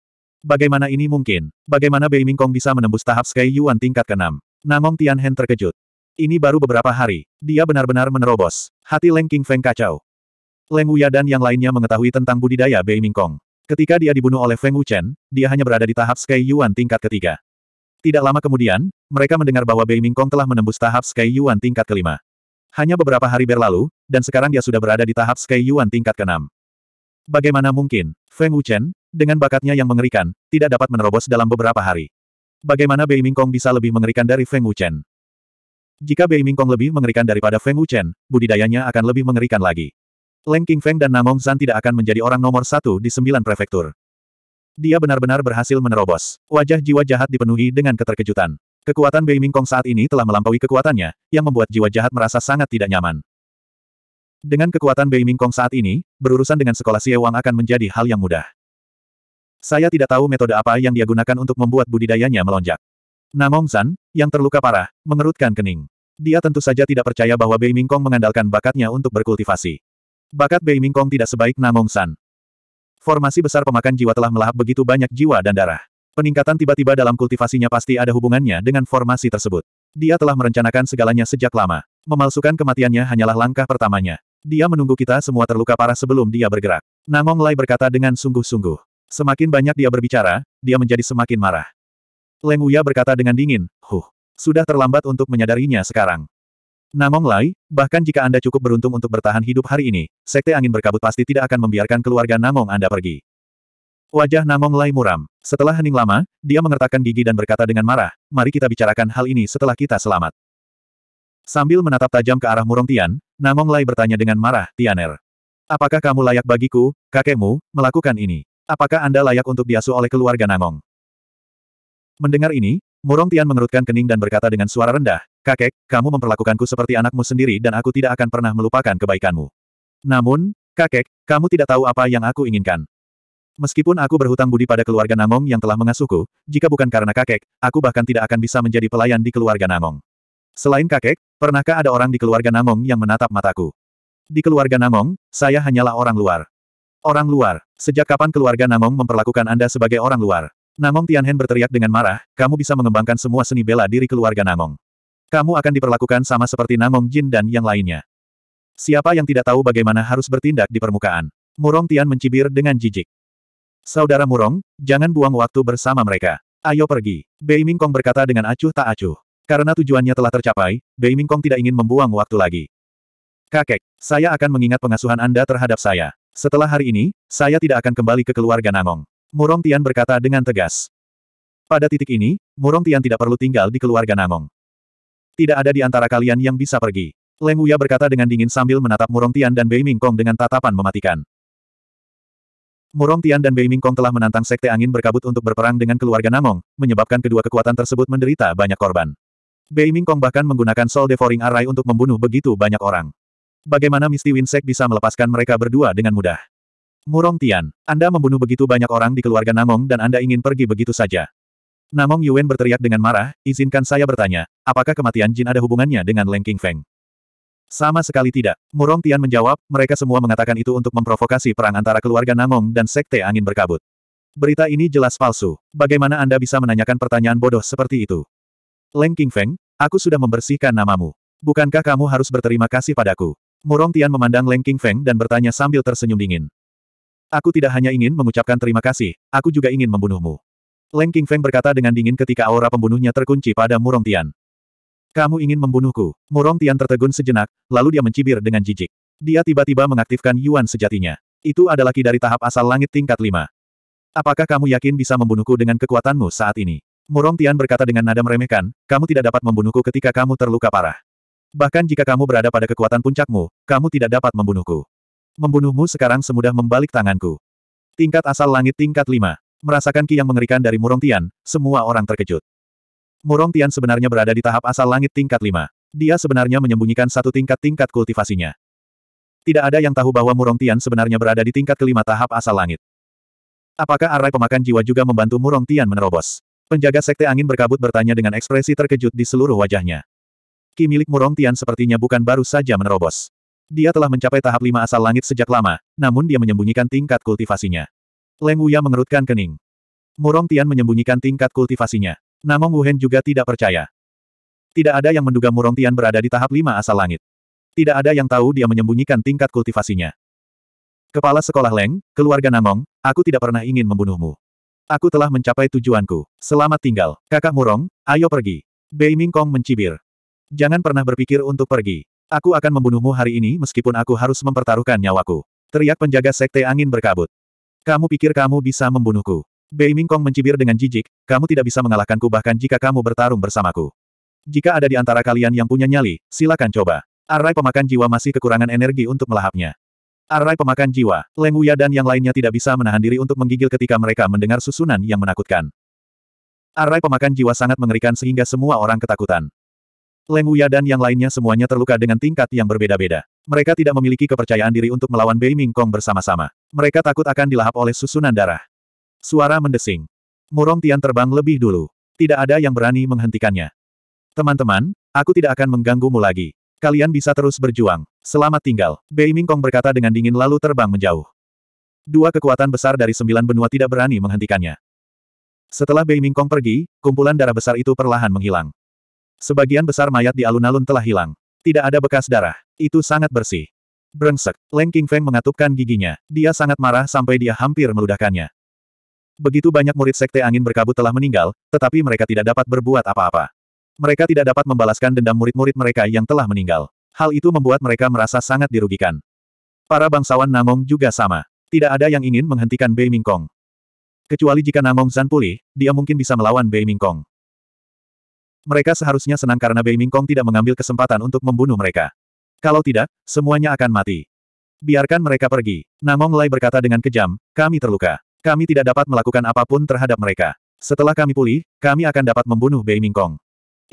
Bagaimana ini mungkin? Bagaimana Bei Mingkong bisa menembus tahap Sky Yuan tingkat ke-6? Nangong Tianhen terkejut. Ini baru beberapa hari. Dia benar-benar menerobos. Hati Leng King Feng kacau. Leng Wuya dan yang lainnya mengetahui tentang budidaya Bei Mingkong. Ketika dia dibunuh oleh Feng Wuchen, dia hanya berada di tahap Sky Yuan tingkat ketiga. Tidak lama kemudian, mereka mendengar bahwa Bei Mingkong telah menembus tahap Sky Yuan tingkat kelima. Hanya beberapa hari berlalu, dan sekarang dia sudah berada di tahap Sky Yuan tingkat keenam. Bagaimana mungkin, Feng Wuchen, dengan bakatnya yang mengerikan, tidak dapat menerobos dalam beberapa hari. Bagaimana Bei Mingkong bisa lebih mengerikan dari Feng Wuchen? Jika Bei Mingkong lebih mengerikan daripada Feng Wuchen, budidayanya akan lebih mengerikan lagi. Leng King Feng dan Namong Zan tidak akan menjadi orang nomor satu di sembilan prefektur. Dia benar-benar berhasil menerobos. Wajah jiwa jahat dipenuhi dengan keterkejutan. Kekuatan Bei Mingkong saat ini telah melampaui kekuatannya, yang membuat jiwa jahat merasa sangat tidak nyaman. Dengan kekuatan Bei Mingkong saat ini, berurusan dengan sekolah Xie Wang akan menjadi hal yang mudah. Saya tidak tahu metode apa yang dia gunakan untuk membuat budidayanya melonjak. Namong San, yang terluka parah, mengerutkan kening. Dia tentu saja tidak percaya bahwa Bei Mingkong mengandalkan bakatnya untuk berkultivasi. Bakat Bei Mingkong tidak sebaik Namong San. Formasi besar pemakan jiwa telah melahap begitu banyak jiwa dan darah. Peningkatan tiba-tiba dalam kultivasinya pasti ada hubungannya dengan formasi tersebut. Dia telah merencanakan segalanya sejak lama. Memalsukan kematiannya hanyalah langkah pertamanya. Dia menunggu kita semua terluka parah sebelum dia bergerak. Namong Lai berkata dengan sungguh-sungguh. Semakin banyak dia berbicara, dia menjadi semakin marah. Leng Uya berkata dengan dingin, huh, sudah terlambat untuk menyadarinya sekarang. Namong Lai, bahkan jika Anda cukup beruntung untuk bertahan hidup hari ini, Sekte Angin Berkabut pasti tidak akan membiarkan keluarga Namong Anda pergi. Wajah Namong Lai muram. Setelah hening lama, dia mengertakkan gigi dan berkata dengan marah, mari kita bicarakan hal ini setelah kita selamat. Sambil menatap tajam ke arah Murong Tian, Namong Lai bertanya dengan marah, Tianer. Apakah kamu layak bagiku, kakekmu, melakukan ini? Apakah Anda layak untuk diasuh oleh keluarga Namong? Mendengar ini, Murong Tian mengerutkan kening dan berkata dengan suara rendah, Kakek, kamu memperlakukanku seperti anakmu sendiri dan aku tidak akan pernah melupakan kebaikanmu. Namun, kakek, kamu tidak tahu apa yang aku inginkan. Meskipun aku berhutang budi pada keluarga Namong yang telah mengasuhku, jika bukan karena kakek, aku bahkan tidak akan bisa menjadi pelayan di keluarga Namong. Selain kakek, pernahkah ada orang di keluarga Namong yang menatap mataku? Di keluarga Namong, saya hanyalah orang luar. Orang luar, sejak kapan keluarga Namong memperlakukan Anda sebagai orang luar? Namong Tianhen berteriak dengan marah, kamu bisa mengembangkan semua seni bela diri keluarga Namong. Kamu akan diperlakukan sama seperti Namong Jin dan yang lainnya. Siapa yang tidak tahu bagaimana harus bertindak di permukaan? Murong Tian mencibir dengan jijik. Saudara Murong, jangan buang waktu bersama mereka. Ayo pergi. Bei Mingkong berkata dengan acuh tak acuh. Karena tujuannya telah tercapai, Bei Mingkong tidak ingin membuang waktu lagi. Kakek, saya akan mengingat pengasuhan Anda terhadap saya. Setelah hari ini, saya tidak akan kembali ke keluarga Nangong. Murong Tian berkata dengan tegas. Pada titik ini, Murong Tian tidak perlu tinggal di keluarga Nangong. Tidak ada di antara kalian yang bisa pergi. Leng Wuya berkata dengan dingin sambil menatap Murong Tian dan Bei Mingkong dengan tatapan mematikan. Murong Tian dan Bei Mingkong telah menantang Sekte Angin Berkabut untuk berperang dengan keluarga Namong, menyebabkan kedua kekuatan tersebut menderita banyak korban. Ming Kong bahkan menggunakan Soul Devouring Array untuk membunuh begitu banyak orang. Bagaimana Misty Winsek bisa melepaskan mereka berdua dengan mudah? Murong Tian, Anda membunuh begitu banyak orang di keluarga Namong dan Anda ingin pergi begitu saja. Namong Yuan berteriak dengan marah, izinkan saya bertanya, apakah kematian Jin ada hubungannya dengan Leng King Feng? Sama sekali tidak. Murong Tian menjawab, mereka semua mengatakan itu untuk memprovokasi perang antara keluarga Namong dan Sekte Angin Berkabut. Berita ini jelas palsu. Bagaimana Anda bisa menanyakan pertanyaan bodoh seperti itu? Leng Feng, aku sudah membersihkan namamu. Bukankah kamu harus berterima kasih padaku? Murong Tian memandang Leng Feng dan bertanya sambil tersenyum dingin. Aku tidak hanya ingin mengucapkan terima kasih, aku juga ingin membunuhmu. Leng Feng berkata dengan dingin ketika aura pembunuhnya terkunci pada Murong Tian. Kamu ingin membunuhku? Murong Tian tertegun sejenak, lalu dia mencibir dengan jijik. Dia tiba-tiba mengaktifkan Yuan sejatinya. Itu adalah ki dari tahap asal langit tingkat 5. Apakah kamu yakin bisa membunuhku dengan kekuatanmu saat ini? Murong Tian berkata dengan nada meremehkan, kamu tidak dapat membunuhku ketika kamu terluka parah. Bahkan jika kamu berada pada kekuatan puncakmu, kamu tidak dapat membunuhku. Membunuhmu sekarang semudah membalik tanganku. Tingkat asal langit tingkat lima. Merasakan ki yang mengerikan dari Murong Tian, semua orang terkejut. Murong Tian sebenarnya berada di tahap asal langit tingkat lima. Dia sebenarnya menyembunyikan satu tingkat-tingkat kultivasinya. Tidak ada yang tahu bahwa Murong Tian sebenarnya berada di tingkat kelima tahap asal langit. Apakah arai pemakan jiwa juga membantu Murong Tian menerobos? Penjaga sekte angin berkabut bertanya dengan ekspresi terkejut di seluruh wajahnya. Ki milik Murong Tian sepertinya bukan baru saja menerobos. Dia telah mencapai tahap lima asal langit sejak lama, namun dia menyembunyikan tingkat kultivasinya. Leng Wuya mengerutkan kening. Murong Tian menyembunyikan tingkat kultivasinya. Namong Wuhen juga tidak percaya. Tidak ada yang menduga Murong Tian berada di tahap lima asal langit. Tidak ada yang tahu dia menyembunyikan tingkat kultivasinya. Kepala sekolah Leng, keluarga Namong, aku tidak pernah ingin membunuhmu. Aku telah mencapai tujuanku. Selamat tinggal. Kakak murong, ayo pergi. Bei Mingkong mencibir. Jangan pernah berpikir untuk pergi. Aku akan membunuhmu hari ini meskipun aku harus mempertaruhkan nyawaku. Teriak penjaga sekte angin berkabut. Kamu pikir kamu bisa membunuhku? Bei Mingkong mencibir dengan jijik, kamu tidak bisa mengalahkanku bahkan jika kamu bertarung bersamaku. Jika ada di antara kalian yang punya nyali, silakan coba. Arai pemakan jiwa masih kekurangan energi untuk melahapnya. Arai pemakan jiwa, Leng Wuya dan yang lainnya tidak bisa menahan diri untuk menggigil ketika mereka mendengar susunan yang menakutkan. Arai pemakan jiwa sangat mengerikan sehingga semua orang ketakutan. Leng Wuya dan yang lainnya semuanya terluka dengan tingkat yang berbeda-beda. Mereka tidak memiliki kepercayaan diri untuk melawan Bei Ming Kong bersama-sama. Mereka takut akan dilahap oleh susunan darah. Suara mendesing. Murong Tian terbang lebih dulu. Tidak ada yang berani menghentikannya. Teman-teman, aku tidak akan mengganggumu lagi. Kalian bisa terus berjuang. Selamat tinggal. Bei Mingkong berkata dengan dingin lalu terbang menjauh. Dua kekuatan besar dari sembilan benua tidak berani menghentikannya. Setelah Bei Mingkong pergi, kumpulan darah besar itu perlahan menghilang. Sebagian besar mayat di alun-alun telah hilang. Tidak ada bekas darah. Itu sangat bersih. Brengsek, Leng Feng mengatupkan giginya. Dia sangat marah sampai dia hampir meludahkannya. Begitu banyak murid sekte angin berkabut telah meninggal, tetapi mereka tidak dapat berbuat apa-apa. Mereka tidak dapat membalaskan dendam murid-murid mereka yang telah meninggal. Hal itu membuat mereka merasa sangat dirugikan. Para bangsawan Namong juga sama. Tidak ada yang ingin menghentikan Bei Mingkong. Kecuali jika Namong Zan pulih, dia mungkin bisa melawan Bei Mingkong. Mereka seharusnya senang karena Bei Mingkong tidak mengambil kesempatan untuk membunuh mereka. Kalau tidak, semuanya akan mati. Biarkan mereka pergi. Namong Lai berkata dengan kejam, kami terluka. Kami tidak dapat melakukan apapun terhadap mereka. Setelah kami pulih, kami akan dapat membunuh Bei Mingkong.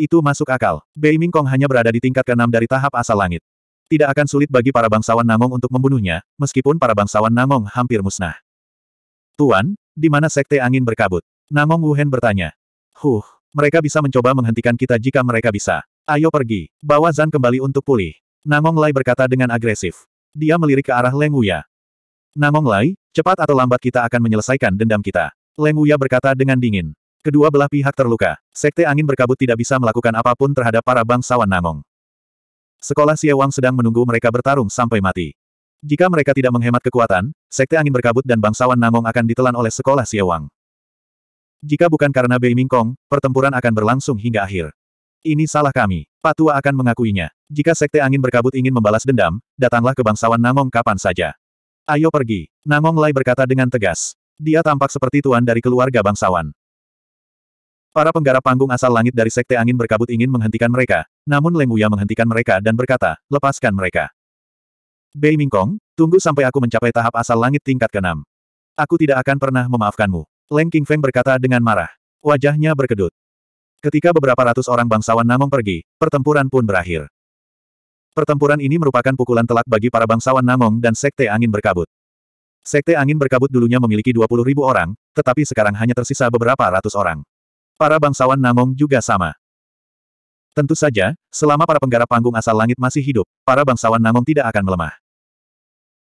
Itu masuk akal. Bei Kong hanya berada di tingkat keenam dari tahap asal langit. Tidak akan sulit bagi para bangsawan Namong untuk membunuhnya, meskipun para bangsawan Namong hampir musnah. Tuan, di mana sekte angin berkabut? Namong Wuhen bertanya. Huh, mereka bisa mencoba menghentikan kita jika mereka bisa. Ayo pergi. Bawa Zan kembali untuk pulih. Namong Lai berkata dengan agresif. Dia melirik ke arah Leng Wuya. Namong Lai, cepat atau lambat kita akan menyelesaikan dendam kita. Leng Wuya berkata dengan dingin. Kedua belah pihak terluka. Sekte angin berkabut tidak bisa melakukan apapun terhadap para bangsawan Namong. Sekolah Siewang sedang menunggu mereka bertarung sampai mati. Jika mereka tidak menghemat kekuatan, Sekte Angin Berkabut dan bangsawan Namong akan ditelan oleh sekolah Siewang. Jika bukan karena Bei Mingkong, pertempuran akan berlangsung hingga akhir. Ini salah kami. Pak tua akan mengakuinya. Jika Sekte Angin Berkabut ingin membalas dendam, datanglah ke bangsawan Namong kapan saja. Ayo pergi. Namong Lai berkata dengan tegas. Dia tampak seperti tuan dari keluarga bangsawan. Para penggarap panggung asal langit dari Sekte Angin Berkabut ingin menghentikan mereka, namun Leng Wuya menghentikan mereka dan berkata, lepaskan mereka. Bei Mingkong, tunggu sampai aku mencapai tahap asal langit tingkat keenam. Aku tidak akan pernah memaafkanmu. Leng Feng berkata dengan marah. Wajahnya berkedut. Ketika beberapa ratus orang bangsawan Namong pergi, pertempuran pun berakhir. Pertempuran ini merupakan pukulan telak bagi para bangsawan Namong dan Sekte Angin Berkabut. Sekte Angin Berkabut dulunya memiliki 20.000 orang, tetapi sekarang hanya tersisa beberapa ratus orang. Para bangsawan Namong juga sama. Tentu saja, selama para penggarap panggung asal langit masih hidup, para bangsawan Namong tidak akan melemah.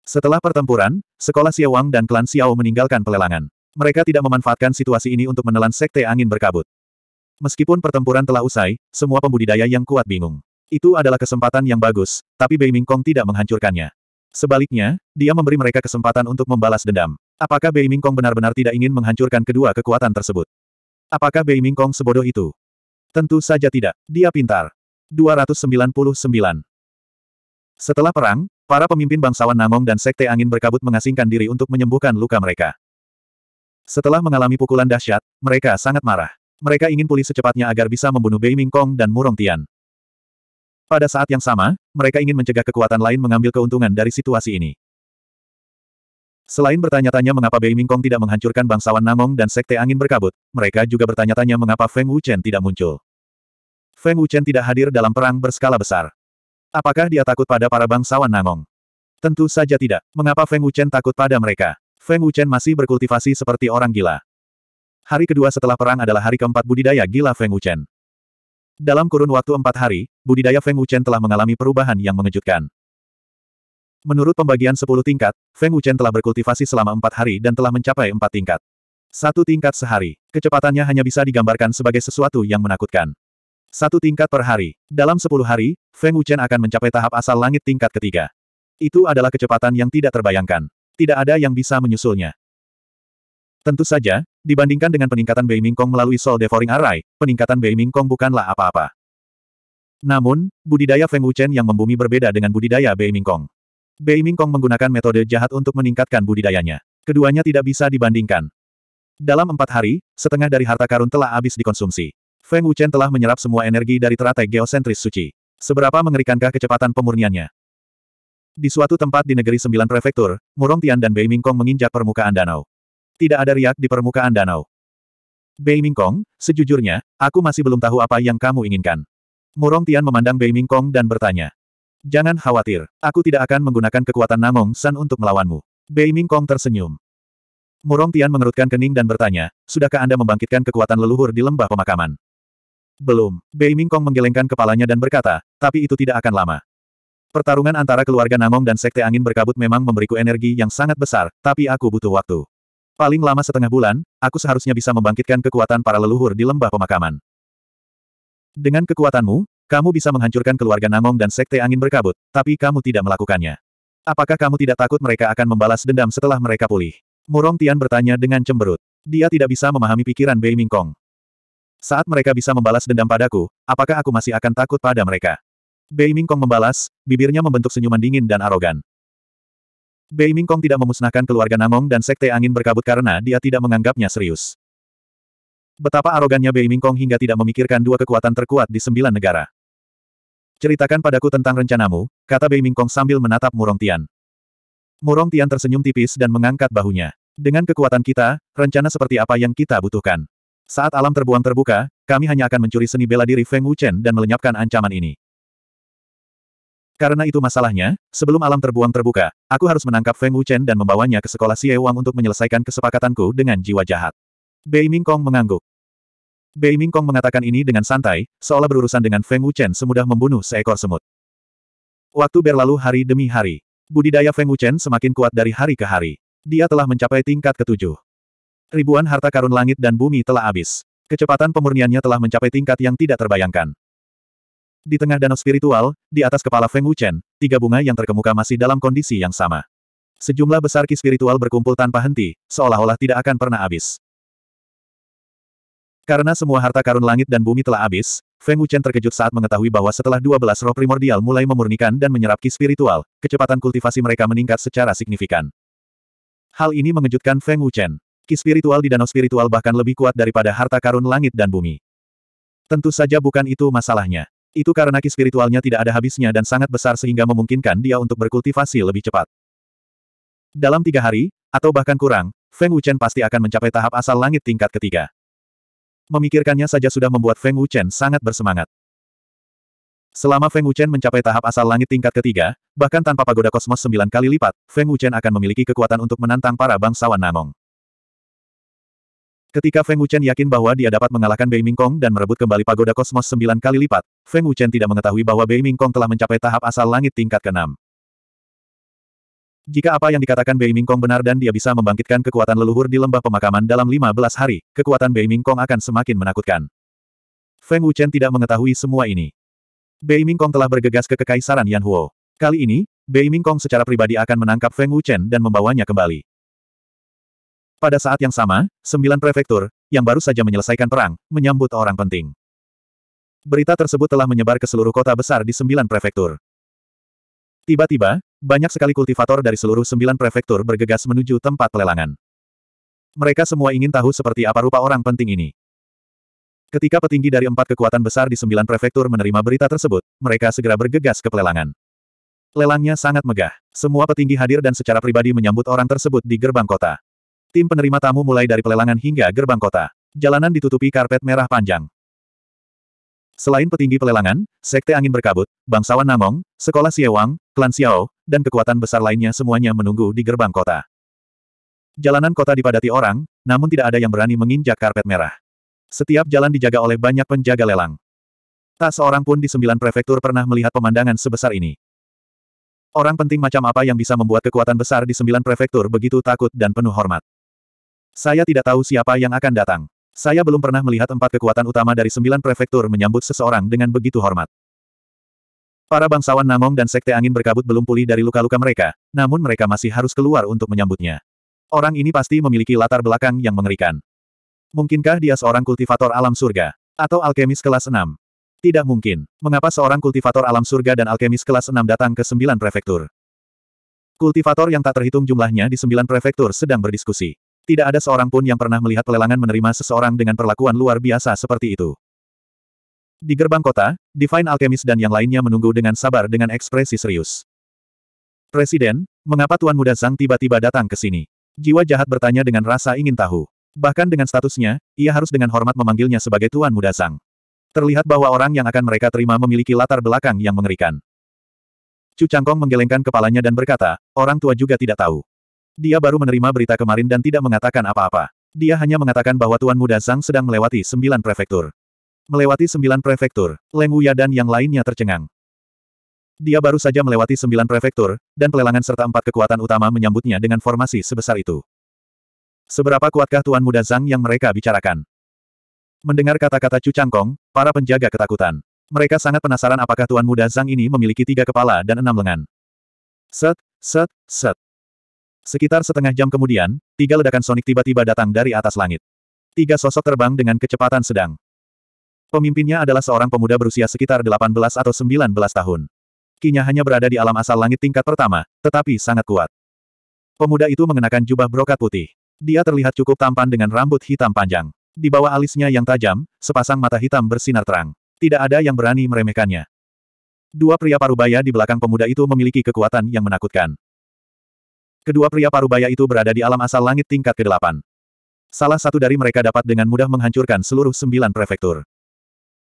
Setelah pertempuran, sekolah Wang dan klan Xiao meninggalkan pelelangan. Mereka tidak memanfaatkan situasi ini untuk menelan sekte angin berkabut. Meskipun pertempuran telah usai, semua pembudidaya yang kuat bingung. Itu adalah kesempatan yang bagus, tapi Bei Mingkong tidak menghancurkannya. Sebaliknya, dia memberi mereka kesempatan untuk membalas dendam. Apakah Bei Mingkong benar-benar tidak ingin menghancurkan kedua kekuatan tersebut? Apakah Bei Mingkong sebodoh itu? Tentu saja tidak. Dia pintar. 299. Setelah perang, para pemimpin bangsawan Namong dan Sekte Angin Berkabut mengasingkan diri untuk menyembuhkan luka mereka. Setelah mengalami pukulan dahsyat, mereka sangat marah. Mereka ingin pulih secepatnya agar bisa membunuh Bei Mingkong dan Murong Tian. Pada saat yang sama, mereka ingin mencegah kekuatan lain mengambil keuntungan dari situasi ini. Selain bertanya-tanya mengapa Bei Mingkong tidak menghancurkan bangsawan Namong dan Sekte Angin Berkabut, mereka juga bertanya-tanya mengapa Feng Wuchen tidak muncul. Feng Wuchen tidak hadir dalam perang berskala besar. Apakah dia takut pada para bangsawan Namong? Tentu saja tidak. Mengapa Feng Wuchen takut pada mereka? Feng Wuchen masih berkultivasi seperti orang gila. Hari kedua setelah perang adalah hari keempat budidaya gila Feng Wuchen. Dalam kurun waktu empat hari, budidaya Feng Wuchen telah mengalami perubahan yang mengejutkan. Menurut pembagian 10 tingkat, Feng Wuchen telah berkultivasi selama empat hari dan telah mencapai empat tingkat. Satu tingkat sehari. Kecepatannya hanya bisa digambarkan sebagai sesuatu yang menakutkan. Satu tingkat per hari. Dalam sepuluh hari, Feng Wuchen akan mencapai tahap asal langit tingkat ketiga. Itu adalah kecepatan yang tidak terbayangkan. Tidak ada yang bisa menyusulnya. Tentu saja, dibandingkan dengan peningkatan Bei Mingkong melalui Soul Devouring Array, peningkatan Bei Mingkong bukanlah apa-apa. Namun, budidaya Feng Wuchen yang membumi berbeda dengan budidaya Bei Mingkong. Bei Mingkong menggunakan metode jahat untuk meningkatkan budidayanya. Keduanya tidak bisa dibandingkan. Dalam empat hari, setengah dari harta karun telah habis dikonsumsi. Feng Wuchen telah menyerap semua energi dari teratai geosentris suci. Seberapa mengerikankah kecepatan pemurniannya? Di suatu tempat di negeri sembilan prefektur, Murong Tian dan Bei Mingkong menginjak permukaan danau. Tidak ada riak di permukaan danau. Bei Mingkong, sejujurnya, aku masih belum tahu apa yang kamu inginkan. Murong Tian memandang Bei Mingkong dan bertanya. Jangan khawatir, aku tidak akan menggunakan kekuatan Namong San untuk melawanmu. Bei Ming Kong tersenyum. Murong Tian mengerutkan kening dan bertanya, Sudahkah Anda membangkitkan kekuatan leluhur di lembah pemakaman? Belum. Bei Ming Kong menggelengkan kepalanya dan berkata, tapi itu tidak akan lama. Pertarungan antara keluarga Namong dan Sekte Angin Berkabut memang memberiku energi yang sangat besar, tapi aku butuh waktu. Paling lama setengah bulan, aku seharusnya bisa membangkitkan kekuatan para leluhur di lembah pemakaman. Dengan kekuatanmu, kamu bisa menghancurkan keluarga Namong dan Sekte Angin Berkabut, tapi kamu tidak melakukannya. Apakah kamu tidak takut mereka akan membalas dendam setelah mereka pulih? Murong Tian bertanya dengan cemberut. Dia tidak bisa memahami pikiran Bei Mingkong. Saat mereka bisa membalas dendam padaku, apakah aku masih akan takut pada mereka? Bei Mingkong membalas, bibirnya membentuk senyuman dingin dan arogan. Bei Mingkong tidak memusnahkan keluarga Namong dan Sekte Angin Berkabut karena dia tidak menganggapnya serius. Betapa arogannya Bei Mingkong hingga tidak memikirkan dua kekuatan terkuat di sembilan negara. Ceritakan padaku tentang rencanamu, kata Bei Mingkong sambil menatap Murong Tian. Murong Tian tersenyum tipis dan mengangkat bahunya. Dengan kekuatan kita, rencana seperti apa yang kita butuhkan. Saat alam terbuang terbuka, kami hanya akan mencuri seni bela diri Feng Wuchen dan melenyapkan ancaman ini. Karena itu masalahnya, sebelum alam terbuang terbuka, aku harus menangkap Feng Wuchen dan membawanya ke sekolah Xie Wang untuk menyelesaikan kesepakatanku dengan jiwa jahat. Bei Mingkong mengangguk. Bei Mingkong mengatakan ini dengan santai, seolah berurusan dengan Feng Wuchen semudah membunuh seekor semut. Waktu berlalu hari demi hari. Budidaya Feng Wuchen semakin kuat dari hari ke hari. Dia telah mencapai tingkat ketujuh. Ribuan harta karun langit dan bumi telah habis. Kecepatan pemurniannya telah mencapai tingkat yang tidak terbayangkan. Di tengah danau spiritual, di atas kepala Feng Wuchen, tiga bunga yang terkemuka masih dalam kondisi yang sama. Sejumlah besar ki spiritual berkumpul tanpa henti, seolah-olah tidak akan pernah habis. Karena semua harta karun langit dan bumi telah habis, Feng Wuchen terkejut saat mengetahui bahwa setelah 12 roh primordial mulai memurnikan dan menyerap ki spiritual, kecepatan kultivasi mereka meningkat secara signifikan. Hal ini mengejutkan Feng Wuchen. Ki spiritual di danau spiritual bahkan lebih kuat daripada harta karun langit dan bumi. Tentu saja bukan itu masalahnya. Itu karena ki spiritualnya tidak ada habisnya dan sangat besar sehingga memungkinkan dia untuk berkultivasi lebih cepat. Dalam tiga hari, atau bahkan kurang, Feng Wuchen pasti akan mencapai tahap asal langit tingkat ketiga. Memikirkannya saja sudah membuat Feng Wuchen sangat bersemangat. Selama Feng Wuchen mencapai tahap asal langit tingkat ketiga, bahkan tanpa pagoda kosmos sembilan kali lipat, Feng Wuchen akan memiliki kekuatan untuk menantang para bangsawan Nanong. Ketika Feng Wuchen yakin bahwa dia dapat mengalahkan Bei Mingkong dan merebut kembali pagoda kosmos sembilan kali lipat, Feng Wuchen tidak mengetahui bahwa Bei Mingkong telah mencapai tahap asal langit tingkat keenam. Jika apa yang dikatakan Bei Mingkong benar dan dia bisa membangkitkan kekuatan leluhur di lembah pemakaman dalam 15 hari, kekuatan Bei Mingkong akan semakin menakutkan. Feng Wuchen tidak mengetahui semua ini. Bei Mingkong telah bergegas ke kekaisaran Yan Huo. Kali ini, Bei Mingkong secara pribadi akan menangkap Feng Wuchen dan membawanya kembali. Pada saat yang sama, sembilan prefektur, yang baru saja menyelesaikan perang, menyambut orang penting. Berita tersebut telah menyebar ke seluruh kota besar di sembilan prefektur. Tiba-tiba, banyak sekali kultivator dari seluruh sembilan prefektur bergegas menuju tempat pelelangan. Mereka semua ingin tahu seperti apa rupa orang penting ini. Ketika petinggi dari empat kekuatan besar di sembilan prefektur menerima berita tersebut, mereka segera bergegas ke pelelangan. Lelangnya sangat megah. Semua petinggi hadir dan secara pribadi menyambut orang tersebut di gerbang kota. Tim penerima tamu mulai dari pelelangan hingga gerbang kota. Jalanan ditutupi karpet merah panjang. Selain petinggi pelelangan, Sekte Angin Berkabut, Bangsawan Namong, Sekolah Siewang, Klan Xiao, dan kekuatan besar lainnya semuanya menunggu di gerbang kota. Jalanan kota dipadati orang, namun tidak ada yang berani menginjak karpet merah. Setiap jalan dijaga oleh banyak penjaga lelang. Tak seorang pun di sembilan prefektur pernah melihat pemandangan sebesar ini. Orang penting macam apa yang bisa membuat kekuatan besar di sembilan prefektur begitu takut dan penuh hormat. Saya tidak tahu siapa yang akan datang. Saya belum pernah melihat empat kekuatan utama dari sembilan prefektur menyambut seseorang dengan begitu hormat. Para bangsawan Namong dan Sekte Angin Berkabut belum pulih dari luka-luka mereka, namun mereka masih harus keluar untuk menyambutnya. Orang ini pasti memiliki latar belakang yang mengerikan. Mungkinkah dia seorang kultivator alam surga? Atau alkemis kelas 6? Tidak mungkin. Mengapa seorang kultivator alam surga dan alkemis kelas 6 datang ke sembilan prefektur? Kultivator yang tak terhitung jumlahnya di sembilan prefektur sedang berdiskusi. Tidak ada seorang pun yang pernah melihat pelelangan menerima seseorang dengan perlakuan luar biasa seperti itu. Di gerbang kota, Divine Alchemist dan yang lainnya menunggu dengan sabar dengan ekspresi serius. Presiden, mengapa Tuan Muda Zhang tiba-tiba datang ke sini? Jiwa jahat bertanya dengan rasa ingin tahu. Bahkan dengan statusnya, ia harus dengan hormat memanggilnya sebagai Tuan Muda Zhang. Terlihat bahwa orang yang akan mereka terima memiliki latar belakang yang mengerikan. Cu Changkong menggelengkan kepalanya dan berkata, orang tua juga tidak tahu. Dia baru menerima berita kemarin dan tidak mengatakan apa-apa. Dia hanya mengatakan bahwa Tuan Muda Zhang sedang melewati sembilan prefektur. Melewati sembilan prefektur, Leng Wuya dan yang lainnya tercengang. Dia baru saja melewati sembilan prefektur, dan pelelangan serta empat kekuatan utama menyambutnya dengan formasi sebesar itu. Seberapa kuatkah Tuan Muda Zhang yang mereka bicarakan? Mendengar kata-kata Cu Changkong, para penjaga ketakutan. Mereka sangat penasaran apakah Tuan Muda Zhang ini memiliki tiga kepala dan enam lengan. Set, set, set. Sekitar setengah jam kemudian, tiga ledakan sonik tiba-tiba datang dari atas langit. Tiga sosok terbang dengan kecepatan sedang. Pemimpinnya adalah seorang pemuda berusia sekitar 18 atau 19 tahun. Kinya hanya berada di alam asal langit tingkat pertama, tetapi sangat kuat. Pemuda itu mengenakan jubah brokat putih. Dia terlihat cukup tampan dengan rambut hitam panjang. Di bawah alisnya yang tajam, sepasang mata hitam bersinar terang. Tidak ada yang berani meremehkannya. Dua pria parubaya di belakang pemuda itu memiliki kekuatan yang menakutkan. Kedua pria parubaya itu berada di alam asal langit tingkat ke-8. Salah satu dari mereka dapat dengan mudah menghancurkan seluruh sembilan prefektur.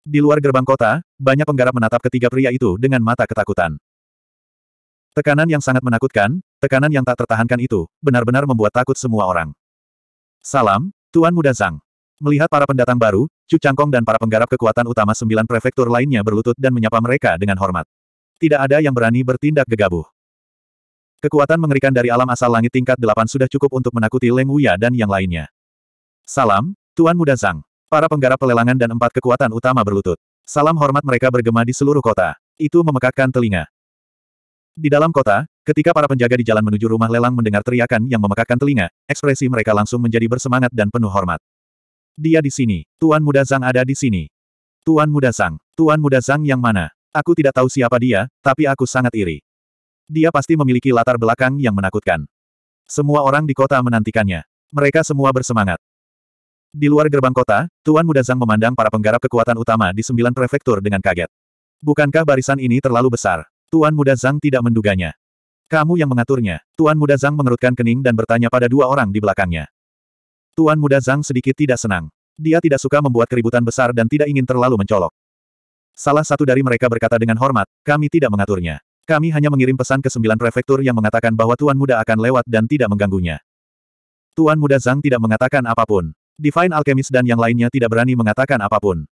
Di luar gerbang kota, banyak penggarap menatap ketiga pria itu dengan mata ketakutan. Tekanan yang sangat menakutkan, tekanan yang tak tertahankan itu, benar-benar membuat takut semua orang. Salam, Tuan Muda Zhang. Melihat para pendatang baru, Cu Changkong dan para penggarap kekuatan utama sembilan prefektur lainnya berlutut dan menyapa mereka dengan hormat. Tidak ada yang berani bertindak gegabah. Kekuatan mengerikan dari alam asal langit tingkat delapan sudah cukup untuk menakuti Leng Wuya dan yang lainnya. Salam, Tuan Muda Zhang. Para penggarap pelelangan dan empat kekuatan utama berlutut. Salam hormat mereka bergema di seluruh kota. Itu memekakkan telinga. Di dalam kota, ketika para penjaga di jalan menuju rumah lelang mendengar teriakan yang memekakkan telinga, ekspresi mereka langsung menjadi bersemangat dan penuh hormat. Dia di sini. Tuan Muda Zhang ada di sini. Tuan Muda Zhang. Tuan Muda Zhang yang mana? Aku tidak tahu siapa dia, tapi aku sangat iri. Dia pasti memiliki latar belakang yang menakutkan. Semua orang di kota menantikannya. Mereka semua bersemangat. Di luar gerbang kota, Tuan Muda Zhang memandang para penggarap kekuatan utama di sembilan prefektur dengan kaget. Bukankah barisan ini terlalu besar? Tuan Muda Zhang tidak menduganya. Kamu yang mengaturnya. Tuan Muda Zhang mengerutkan kening dan bertanya pada dua orang di belakangnya. Tuan Muda Zhang sedikit tidak senang. Dia tidak suka membuat keributan besar dan tidak ingin terlalu mencolok. Salah satu dari mereka berkata dengan hormat, kami tidak mengaturnya. Kami hanya mengirim pesan ke sembilan prefektur yang mengatakan bahwa Tuan Muda akan lewat dan tidak mengganggunya. Tuan Muda Zhang tidak mengatakan apapun. Divine Alchemist dan yang lainnya tidak berani mengatakan apapun.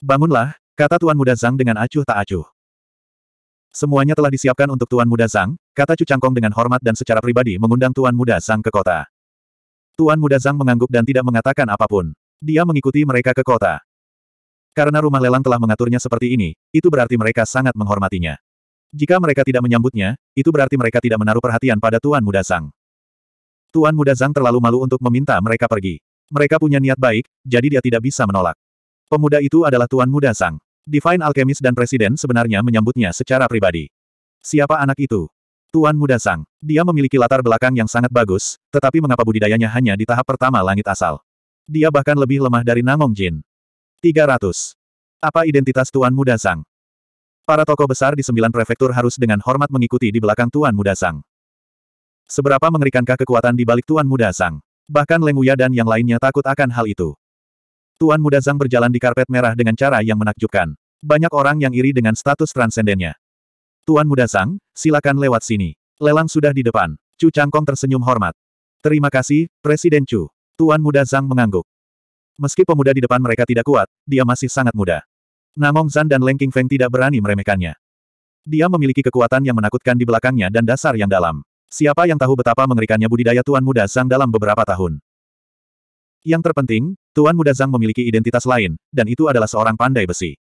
Bangunlah, kata Tuan Muda Zhang dengan acuh tak acuh. Semuanya telah disiapkan untuk Tuan Muda Zhang, kata Cu Cangkong dengan hormat dan secara pribadi mengundang Tuan Muda Zhang ke kota. Tuan Muda Zhang mengangguk dan tidak mengatakan apapun. Dia mengikuti mereka ke kota. Karena rumah lelang telah mengaturnya seperti ini, itu berarti mereka sangat menghormatinya. Jika mereka tidak menyambutnya, itu berarti mereka tidak menaruh perhatian pada Tuan Muda Zhang. Tuan Muda Zhang terlalu malu untuk meminta mereka pergi. Mereka punya niat baik, jadi dia tidak bisa menolak. Pemuda itu adalah Tuan Muda Zhang. Divine Alchemist dan Presiden sebenarnya menyambutnya secara pribadi. Siapa anak itu? Tuan Muda Zhang. Dia memiliki latar belakang yang sangat bagus, tetapi mengapa budidayanya hanya di tahap pertama langit asal? Dia bahkan lebih lemah dari Nangong Jin. 300. Apa identitas Tuan Muda Zhang? Para tokoh besar di sembilan prefektur harus dengan hormat mengikuti di belakang Tuan Muda Sang. Seberapa mengerikankah kekuatan di balik Tuan Muda Sang? Bahkan Leng Uya dan yang lainnya takut akan hal itu. Tuan Muda Sang berjalan di karpet merah dengan cara yang menakjubkan. Banyak orang yang iri dengan status transendennya. Tuan Muda Sang, silakan lewat sini. Lelang sudah di depan. Chu Changkong tersenyum hormat. Terima kasih, Presiden Chu. Tuan Muda Sang mengangguk. Meski pemuda di depan mereka tidak kuat, dia masih sangat muda. Namong Zan dan Leng Feng tidak berani meremehkannya. Dia memiliki kekuatan yang menakutkan di belakangnya dan dasar yang dalam. Siapa yang tahu betapa mengerikannya budidaya Tuan Muda Zhang dalam beberapa tahun. Yang terpenting, Tuan Muda Zhang memiliki identitas lain, dan itu adalah seorang pandai besi.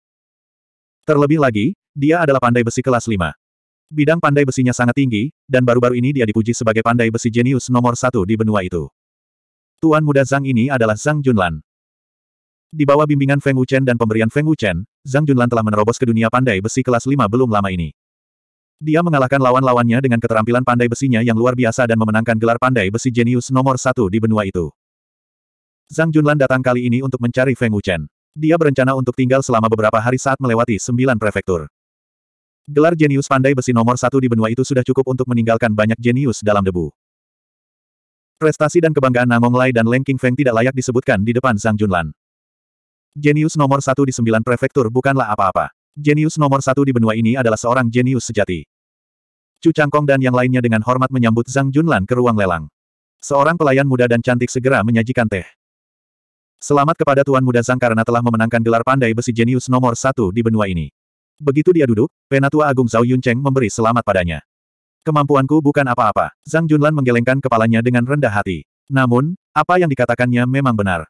Terlebih lagi, dia adalah pandai besi kelas 5. Bidang pandai besinya sangat tinggi, dan baru-baru ini dia dipuji sebagai pandai besi jenius nomor satu di benua itu. Tuan Muda Zhang ini adalah Zhang Junlan. Di bawah bimbingan Feng Wuchen dan pemberian Feng Wuchen, Zhang Junlan telah menerobos ke dunia pandai besi kelas 5 belum lama ini. Dia mengalahkan lawan-lawannya dengan keterampilan pandai besinya yang luar biasa dan memenangkan gelar pandai besi jenius nomor satu di benua itu. Zhang Junlan datang kali ini untuk mencari Feng Wuchen. Dia berencana untuk tinggal selama beberapa hari saat melewati sembilan prefektur. Gelar jenius pandai besi nomor satu di benua itu sudah cukup untuk meninggalkan banyak jenius dalam debu. Prestasi dan kebanggaan Nangong Lai dan Leng King Feng tidak layak disebutkan di depan Zhang Junlan. Jenius nomor satu di sembilan prefektur bukanlah apa-apa. Jenius nomor satu di benua ini adalah seorang jenius sejati. Chu Changkong dan yang lainnya dengan hormat menyambut Zhang Junlan ke ruang lelang. Seorang pelayan muda dan cantik segera menyajikan teh. Selamat kepada Tuan Muda Zhang karena telah memenangkan gelar pandai besi jenius nomor satu di benua ini. Begitu dia duduk, Penatua Agung Zhao Yuncheng memberi selamat padanya. Kemampuanku bukan apa-apa. Zhang Junlan menggelengkan kepalanya dengan rendah hati. Namun, apa yang dikatakannya memang benar.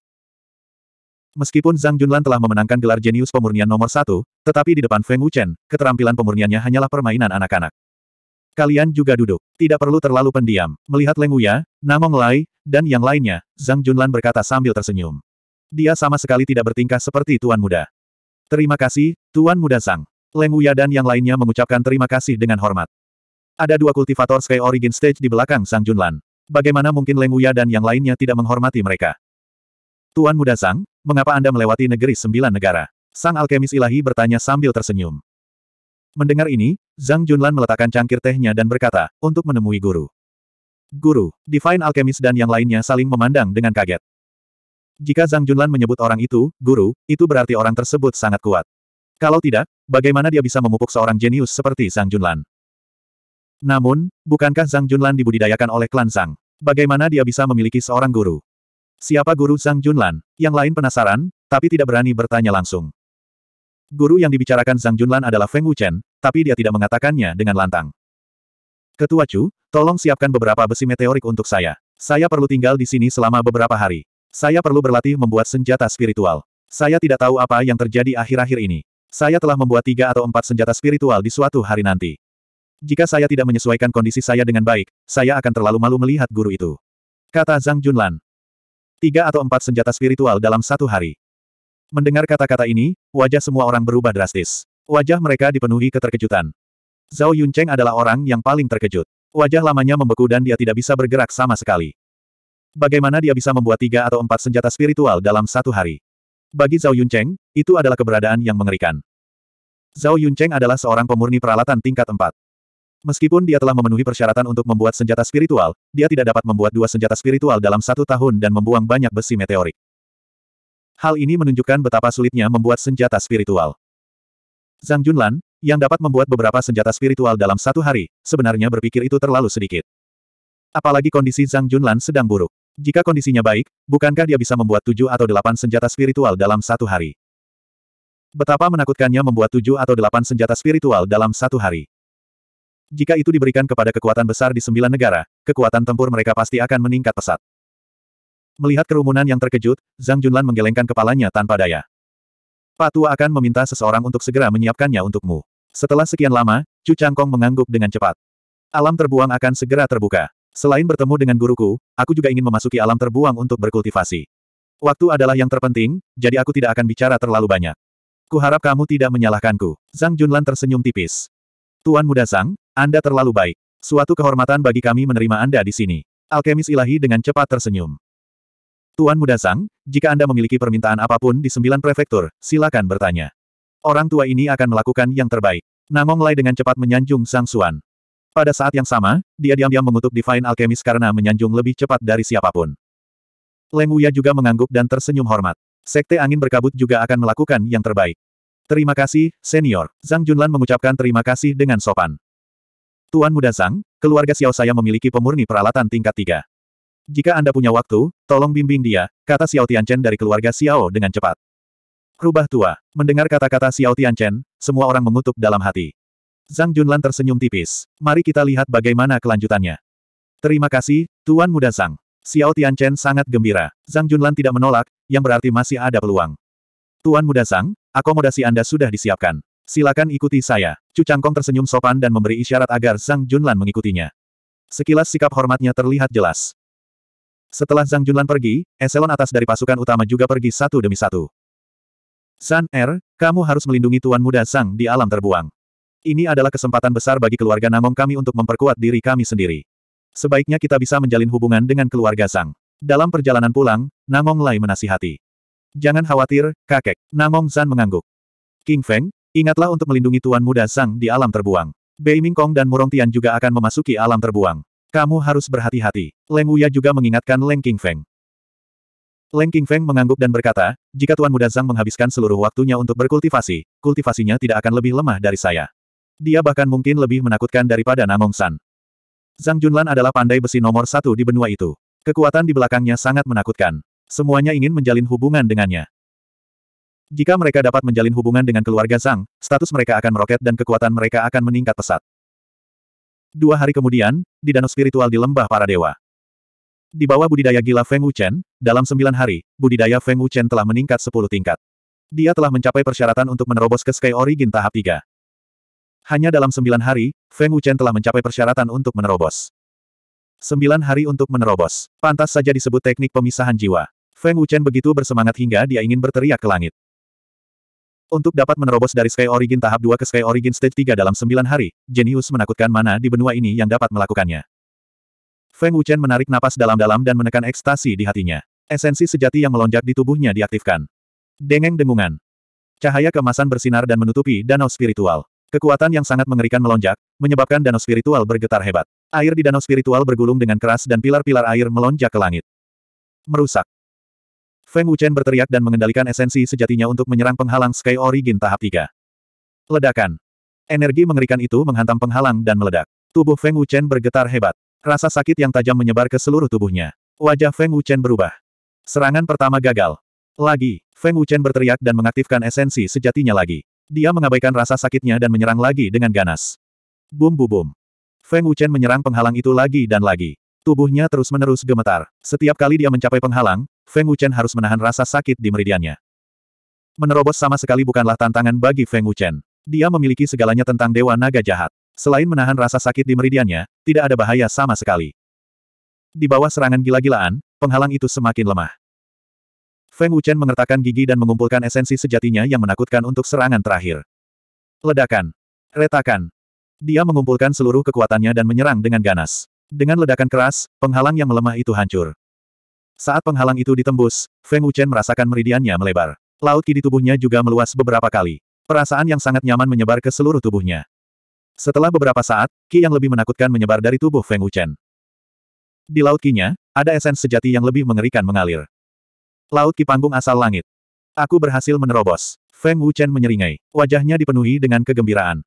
Meskipun Zhang Junlan telah memenangkan gelar jenius pemurnian nomor satu, tetapi di depan Feng Wuchen, keterampilan pemurniannya hanyalah permainan anak-anak. Kalian juga duduk. Tidak perlu terlalu pendiam. Melihat Leng Wuya, Namong Lai, dan yang lainnya, Zhang Junlan berkata sambil tersenyum. Dia sama sekali tidak bertingkah seperti Tuan Muda. Terima kasih, Tuan Muda Zhang. Leng Wuya dan yang lainnya mengucapkan terima kasih dengan hormat. Ada dua kultivator Sky Origin Stage di belakang Zhang Junlan. Bagaimana mungkin Leng Wuya dan yang lainnya tidak menghormati mereka? Tuan Muda Sang, mengapa Anda melewati negeri sembilan negara? Sang alkemis ilahi bertanya sambil tersenyum. Mendengar ini, Zhang Junlan meletakkan cangkir tehnya dan berkata, untuk menemui guru. Guru, Divine Alchemist dan yang lainnya saling memandang dengan kaget. Jika Zhang Junlan menyebut orang itu, guru, itu berarti orang tersebut sangat kuat. Kalau tidak, bagaimana dia bisa memupuk seorang jenius seperti Zhang Junlan? Namun, bukankah Zhang Junlan dibudidayakan oleh klan Zhang? Bagaimana dia bisa memiliki seorang guru? Siapa guru Zhang Junlan? Yang lain penasaran, tapi tidak berani bertanya langsung. Guru yang dibicarakan Zhang Junlan adalah Feng Wuchen, tapi dia tidak mengatakannya dengan lantang. Ketua Chu, tolong siapkan beberapa besi meteorik untuk saya. Saya perlu tinggal di sini selama beberapa hari. Saya perlu berlatih membuat senjata spiritual. Saya tidak tahu apa yang terjadi akhir-akhir ini. Saya telah membuat tiga atau empat senjata spiritual di suatu hari nanti. Jika saya tidak menyesuaikan kondisi saya dengan baik, saya akan terlalu malu melihat guru itu. Kata Zhang Junlan, tiga atau empat senjata spiritual dalam satu hari. Mendengar kata-kata ini, wajah semua orang berubah drastis. Wajah mereka dipenuhi keterkejutan. Zhao Yuncheng adalah orang yang paling terkejut. Wajah lamanya membeku dan dia tidak bisa bergerak sama sekali. Bagaimana dia bisa membuat tiga atau empat senjata spiritual dalam satu hari? Bagi Zhao Yuncheng, itu adalah keberadaan yang mengerikan. Zhao Yuncheng adalah seorang pemurni peralatan tingkat empat. Meskipun dia telah memenuhi persyaratan untuk membuat senjata spiritual, dia tidak dapat membuat dua senjata spiritual dalam satu tahun dan membuang banyak besi meteorik. Hal ini menunjukkan betapa sulitnya membuat senjata spiritual. Zhang Junlan, yang dapat membuat beberapa senjata spiritual dalam satu hari, sebenarnya berpikir itu terlalu sedikit. Apalagi kondisi Zhang Junlan sedang buruk. Jika kondisinya baik, bukankah dia bisa membuat tujuh atau delapan senjata spiritual dalam satu hari? Betapa menakutkannya membuat tujuh atau delapan senjata spiritual dalam satu hari. Jika itu diberikan kepada kekuatan besar di sembilan negara, kekuatan tempur mereka pasti akan meningkat pesat. Melihat kerumunan yang terkejut, Zhang Junlan menggelengkan kepalanya tanpa daya. Pak tua akan meminta seseorang untuk segera menyiapkannya untukmu. Setelah sekian lama, Chu Changkong mengangguk dengan cepat. Alam terbuang akan segera terbuka. Selain bertemu dengan guruku, aku juga ingin memasuki alam terbuang untuk berkultivasi. Waktu adalah yang terpenting, jadi aku tidak akan bicara terlalu banyak. Kuharap kamu tidak menyalahkanku. Zhang Junlan tersenyum tipis. Tuan muda Zhang, anda terlalu baik. Suatu kehormatan bagi kami menerima Anda di sini. Alkemis ilahi dengan cepat tersenyum. Tuan Muda Sang, jika Anda memiliki permintaan apapun di sembilan prefektur, silakan bertanya. Orang tua ini akan melakukan yang terbaik. Namong Lai dengan cepat menyanjung Sang Suan. Pada saat yang sama, dia diam-diam mengutuk Divine Alchemist karena menyanjung lebih cepat dari siapapun. Leng Wuya juga mengangguk dan tersenyum hormat. Sekte Angin Berkabut juga akan melakukan yang terbaik. Terima kasih, senior. Zhang Junlan mengucapkan terima kasih dengan sopan. Tuan Muda Zhang, keluarga Xiao saya memiliki pemurni peralatan tingkat tiga. Jika Anda punya waktu, tolong bimbing dia, kata Xiao Tianchen dari keluarga Xiao dengan cepat. Rubah tua, mendengar kata-kata Xiao Tianchen, semua orang mengutuk dalam hati. Zhang Junlan tersenyum tipis. Mari kita lihat bagaimana kelanjutannya. Terima kasih, Tuan Muda Zhang. Xiao Tianchen sangat gembira. Zhang Junlan tidak menolak, yang berarti masih ada peluang. Tuan Muda Zhang, akomodasi Anda sudah disiapkan. Silakan ikuti saya. Cu Changkong tersenyum sopan dan memberi isyarat agar Zhang Junlan mengikutinya. Sekilas sikap hormatnya terlihat jelas. Setelah Zhang Junlan pergi, eselon atas dari pasukan utama juga pergi satu demi satu. San Er, kamu harus melindungi tuan muda Sang di alam terbuang. Ini adalah kesempatan besar bagi keluarga Namong kami untuk memperkuat diri kami sendiri. Sebaiknya kita bisa menjalin hubungan dengan keluarga Sang. Dalam perjalanan pulang, Namong Lai menasihati. Jangan khawatir, kakek. Namong San mengangguk. King Feng, Ingatlah untuk melindungi Tuan Muda Zhang di alam terbuang. Bei Mingkong dan Murong Tian juga akan memasuki alam terbuang. Kamu harus berhati-hati. Leng Wuya juga mengingatkan Leng King Feng. Leng King Feng mengangguk dan berkata, jika Tuan Muda Zhang menghabiskan seluruh waktunya untuk berkultivasi, kultivasinya tidak akan lebih lemah dari saya. Dia bahkan mungkin lebih menakutkan daripada Namong San. Zhang Junlan adalah pandai besi nomor satu di benua itu. Kekuatan di belakangnya sangat menakutkan. Semuanya ingin menjalin hubungan dengannya. Jika mereka dapat menjalin hubungan dengan keluarga Zhang, status mereka akan meroket dan kekuatan mereka akan meningkat pesat. Dua hari kemudian, di danau spiritual di lembah para dewa. Di bawah budidaya gila Feng Wuchen, dalam sembilan hari, budidaya Feng Wuchen telah meningkat sepuluh tingkat. Dia telah mencapai persyaratan untuk menerobos ke Sky Origin tahap Tiga. Hanya dalam sembilan hari, Feng Wuchen telah mencapai persyaratan untuk menerobos. Sembilan hari untuk menerobos. Pantas saja disebut teknik pemisahan jiwa. Feng Wuchen begitu bersemangat hingga dia ingin berteriak ke langit. Untuk dapat menerobos dari Sky Origin tahap 2 ke Sky Origin Stage 3 dalam 9 hari, jenius menakutkan mana di benua ini yang dapat melakukannya. Feng Wuchen menarik napas dalam-dalam dan menekan ekstasi di hatinya. Esensi sejati yang melonjak di tubuhnya diaktifkan. Dengeng dengungan. Cahaya kemasan bersinar dan menutupi danau spiritual. Kekuatan yang sangat mengerikan melonjak, menyebabkan danau spiritual bergetar hebat. Air di danau spiritual bergulung dengan keras dan pilar-pilar air melonjak ke langit. Merusak. Feng Wuchen berteriak dan mengendalikan esensi sejatinya untuk menyerang penghalang Sky Origin tahap 3. Ledakan. Energi mengerikan itu menghantam penghalang dan meledak. Tubuh Feng Wuchen bergetar hebat. Rasa sakit yang tajam menyebar ke seluruh tubuhnya. Wajah Feng Wuchen berubah. Serangan pertama gagal. Lagi, Feng Wuchen berteriak dan mengaktifkan esensi sejatinya lagi. Dia mengabaikan rasa sakitnya dan menyerang lagi dengan ganas. Bum bum bum. Feng Wuchen menyerang penghalang itu lagi dan lagi. Tubuhnya terus-menerus gemetar. Setiap kali dia mencapai penghalang, Feng Wuchen harus menahan rasa sakit di meridiannya. Menerobos sama sekali bukanlah tantangan bagi Feng Wuchen. Dia memiliki segalanya tentang Dewa Naga Jahat. Selain menahan rasa sakit di meridiannya, tidak ada bahaya sama sekali. Di bawah serangan gila-gilaan, penghalang itu semakin lemah. Feng Wuchen mengertakkan gigi dan mengumpulkan esensi sejatinya yang menakutkan untuk serangan terakhir. Ledakan. Retakan. Dia mengumpulkan seluruh kekuatannya dan menyerang dengan ganas. Dengan ledakan keras, penghalang yang melemah itu hancur. Saat penghalang itu ditembus, Feng Wuchen merasakan meridiannya melebar. Laut ki di tubuhnya juga meluas beberapa kali. Perasaan yang sangat nyaman menyebar ke seluruh tubuhnya. Setelah beberapa saat, ki yang lebih menakutkan menyebar dari tubuh Feng Wuchen. Di laut kinya, ada esens sejati yang lebih mengerikan mengalir. Laut ki panggung asal langit. Aku berhasil menerobos. Feng Wuchen menyeringai. Wajahnya dipenuhi dengan kegembiraan.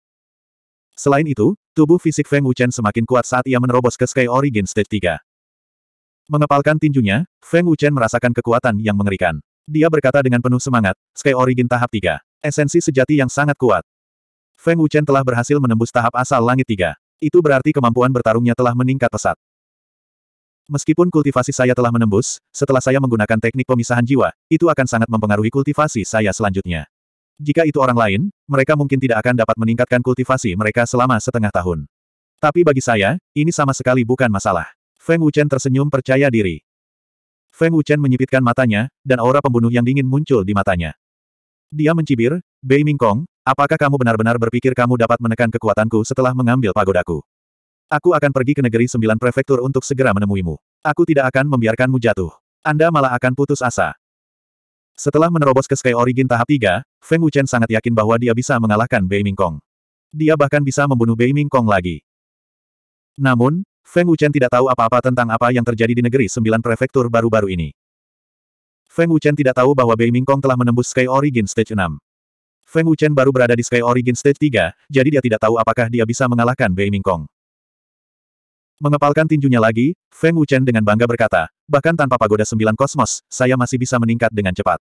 Selain itu, tubuh fisik Feng Wuchen semakin kuat saat ia menerobos ke Sky Origin Stage 3. Mengepalkan tinjunya, Feng Wuchen merasakan kekuatan yang mengerikan. Dia berkata dengan penuh semangat, Sky Origin tahap 3. Esensi sejati yang sangat kuat. Feng Wuchen telah berhasil menembus tahap asal langit 3. Itu berarti kemampuan bertarungnya telah meningkat pesat. Meskipun kultivasi saya telah menembus, setelah saya menggunakan teknik pemisahan jiwa, itu akan sangat mempengaruhi kultivasi saya selanjutnya. Jika itu orang lain, mereka mungkin tidak akan dapat meningkatkan kultivasi mereka selama setengah tahun. Tapi bagi saya, ini sama sekali bukan masalah. Feng Wuchen tersenyum percaya diri. Feng Wuchen menyipitkan matanya, dan aura pembunuh yang dingin muncul di matanya. Dia mencibir, Bei Mingkong, apakah kamu benar-benar berpikir kamu dapat menekan kekuatanku setelah mengambil pagodaku? Aku akan pergi ke negeri sembilan prefektur untuk segera menemuimu. Aku tidak akan membiarkanmu jatuh. Anda malah akan putus asa. Setelah menerobos ke Sky Origin tahap 3, Feng Wuchen sangat yakin bahwa dia bisa mengalahkan Bei Mingkong. Dia bahkan bisa membunuh Bei Mingkong lagi. Namun, Feng Wuchen tidak tahu apa-apa tentang apa yang terjadi di negeri sembilan prefektur baru-baru ini. Feng Wuchen tidak tahu bahwa Bei Mingkong telah menembus Sky Origin Stage 6. Feng Wuchen baru berada di Sky Origin Stage 3, jadi dia tidak tahu apakah dia bisa mengalahkan Bei Mingkong. Mengepalkan tinjunya lagi, Feng Wuchen dengan bangga berkata, bahkan tanpa pagoda sembilan kosmos, saya masih bisa meningkat dengan cepat.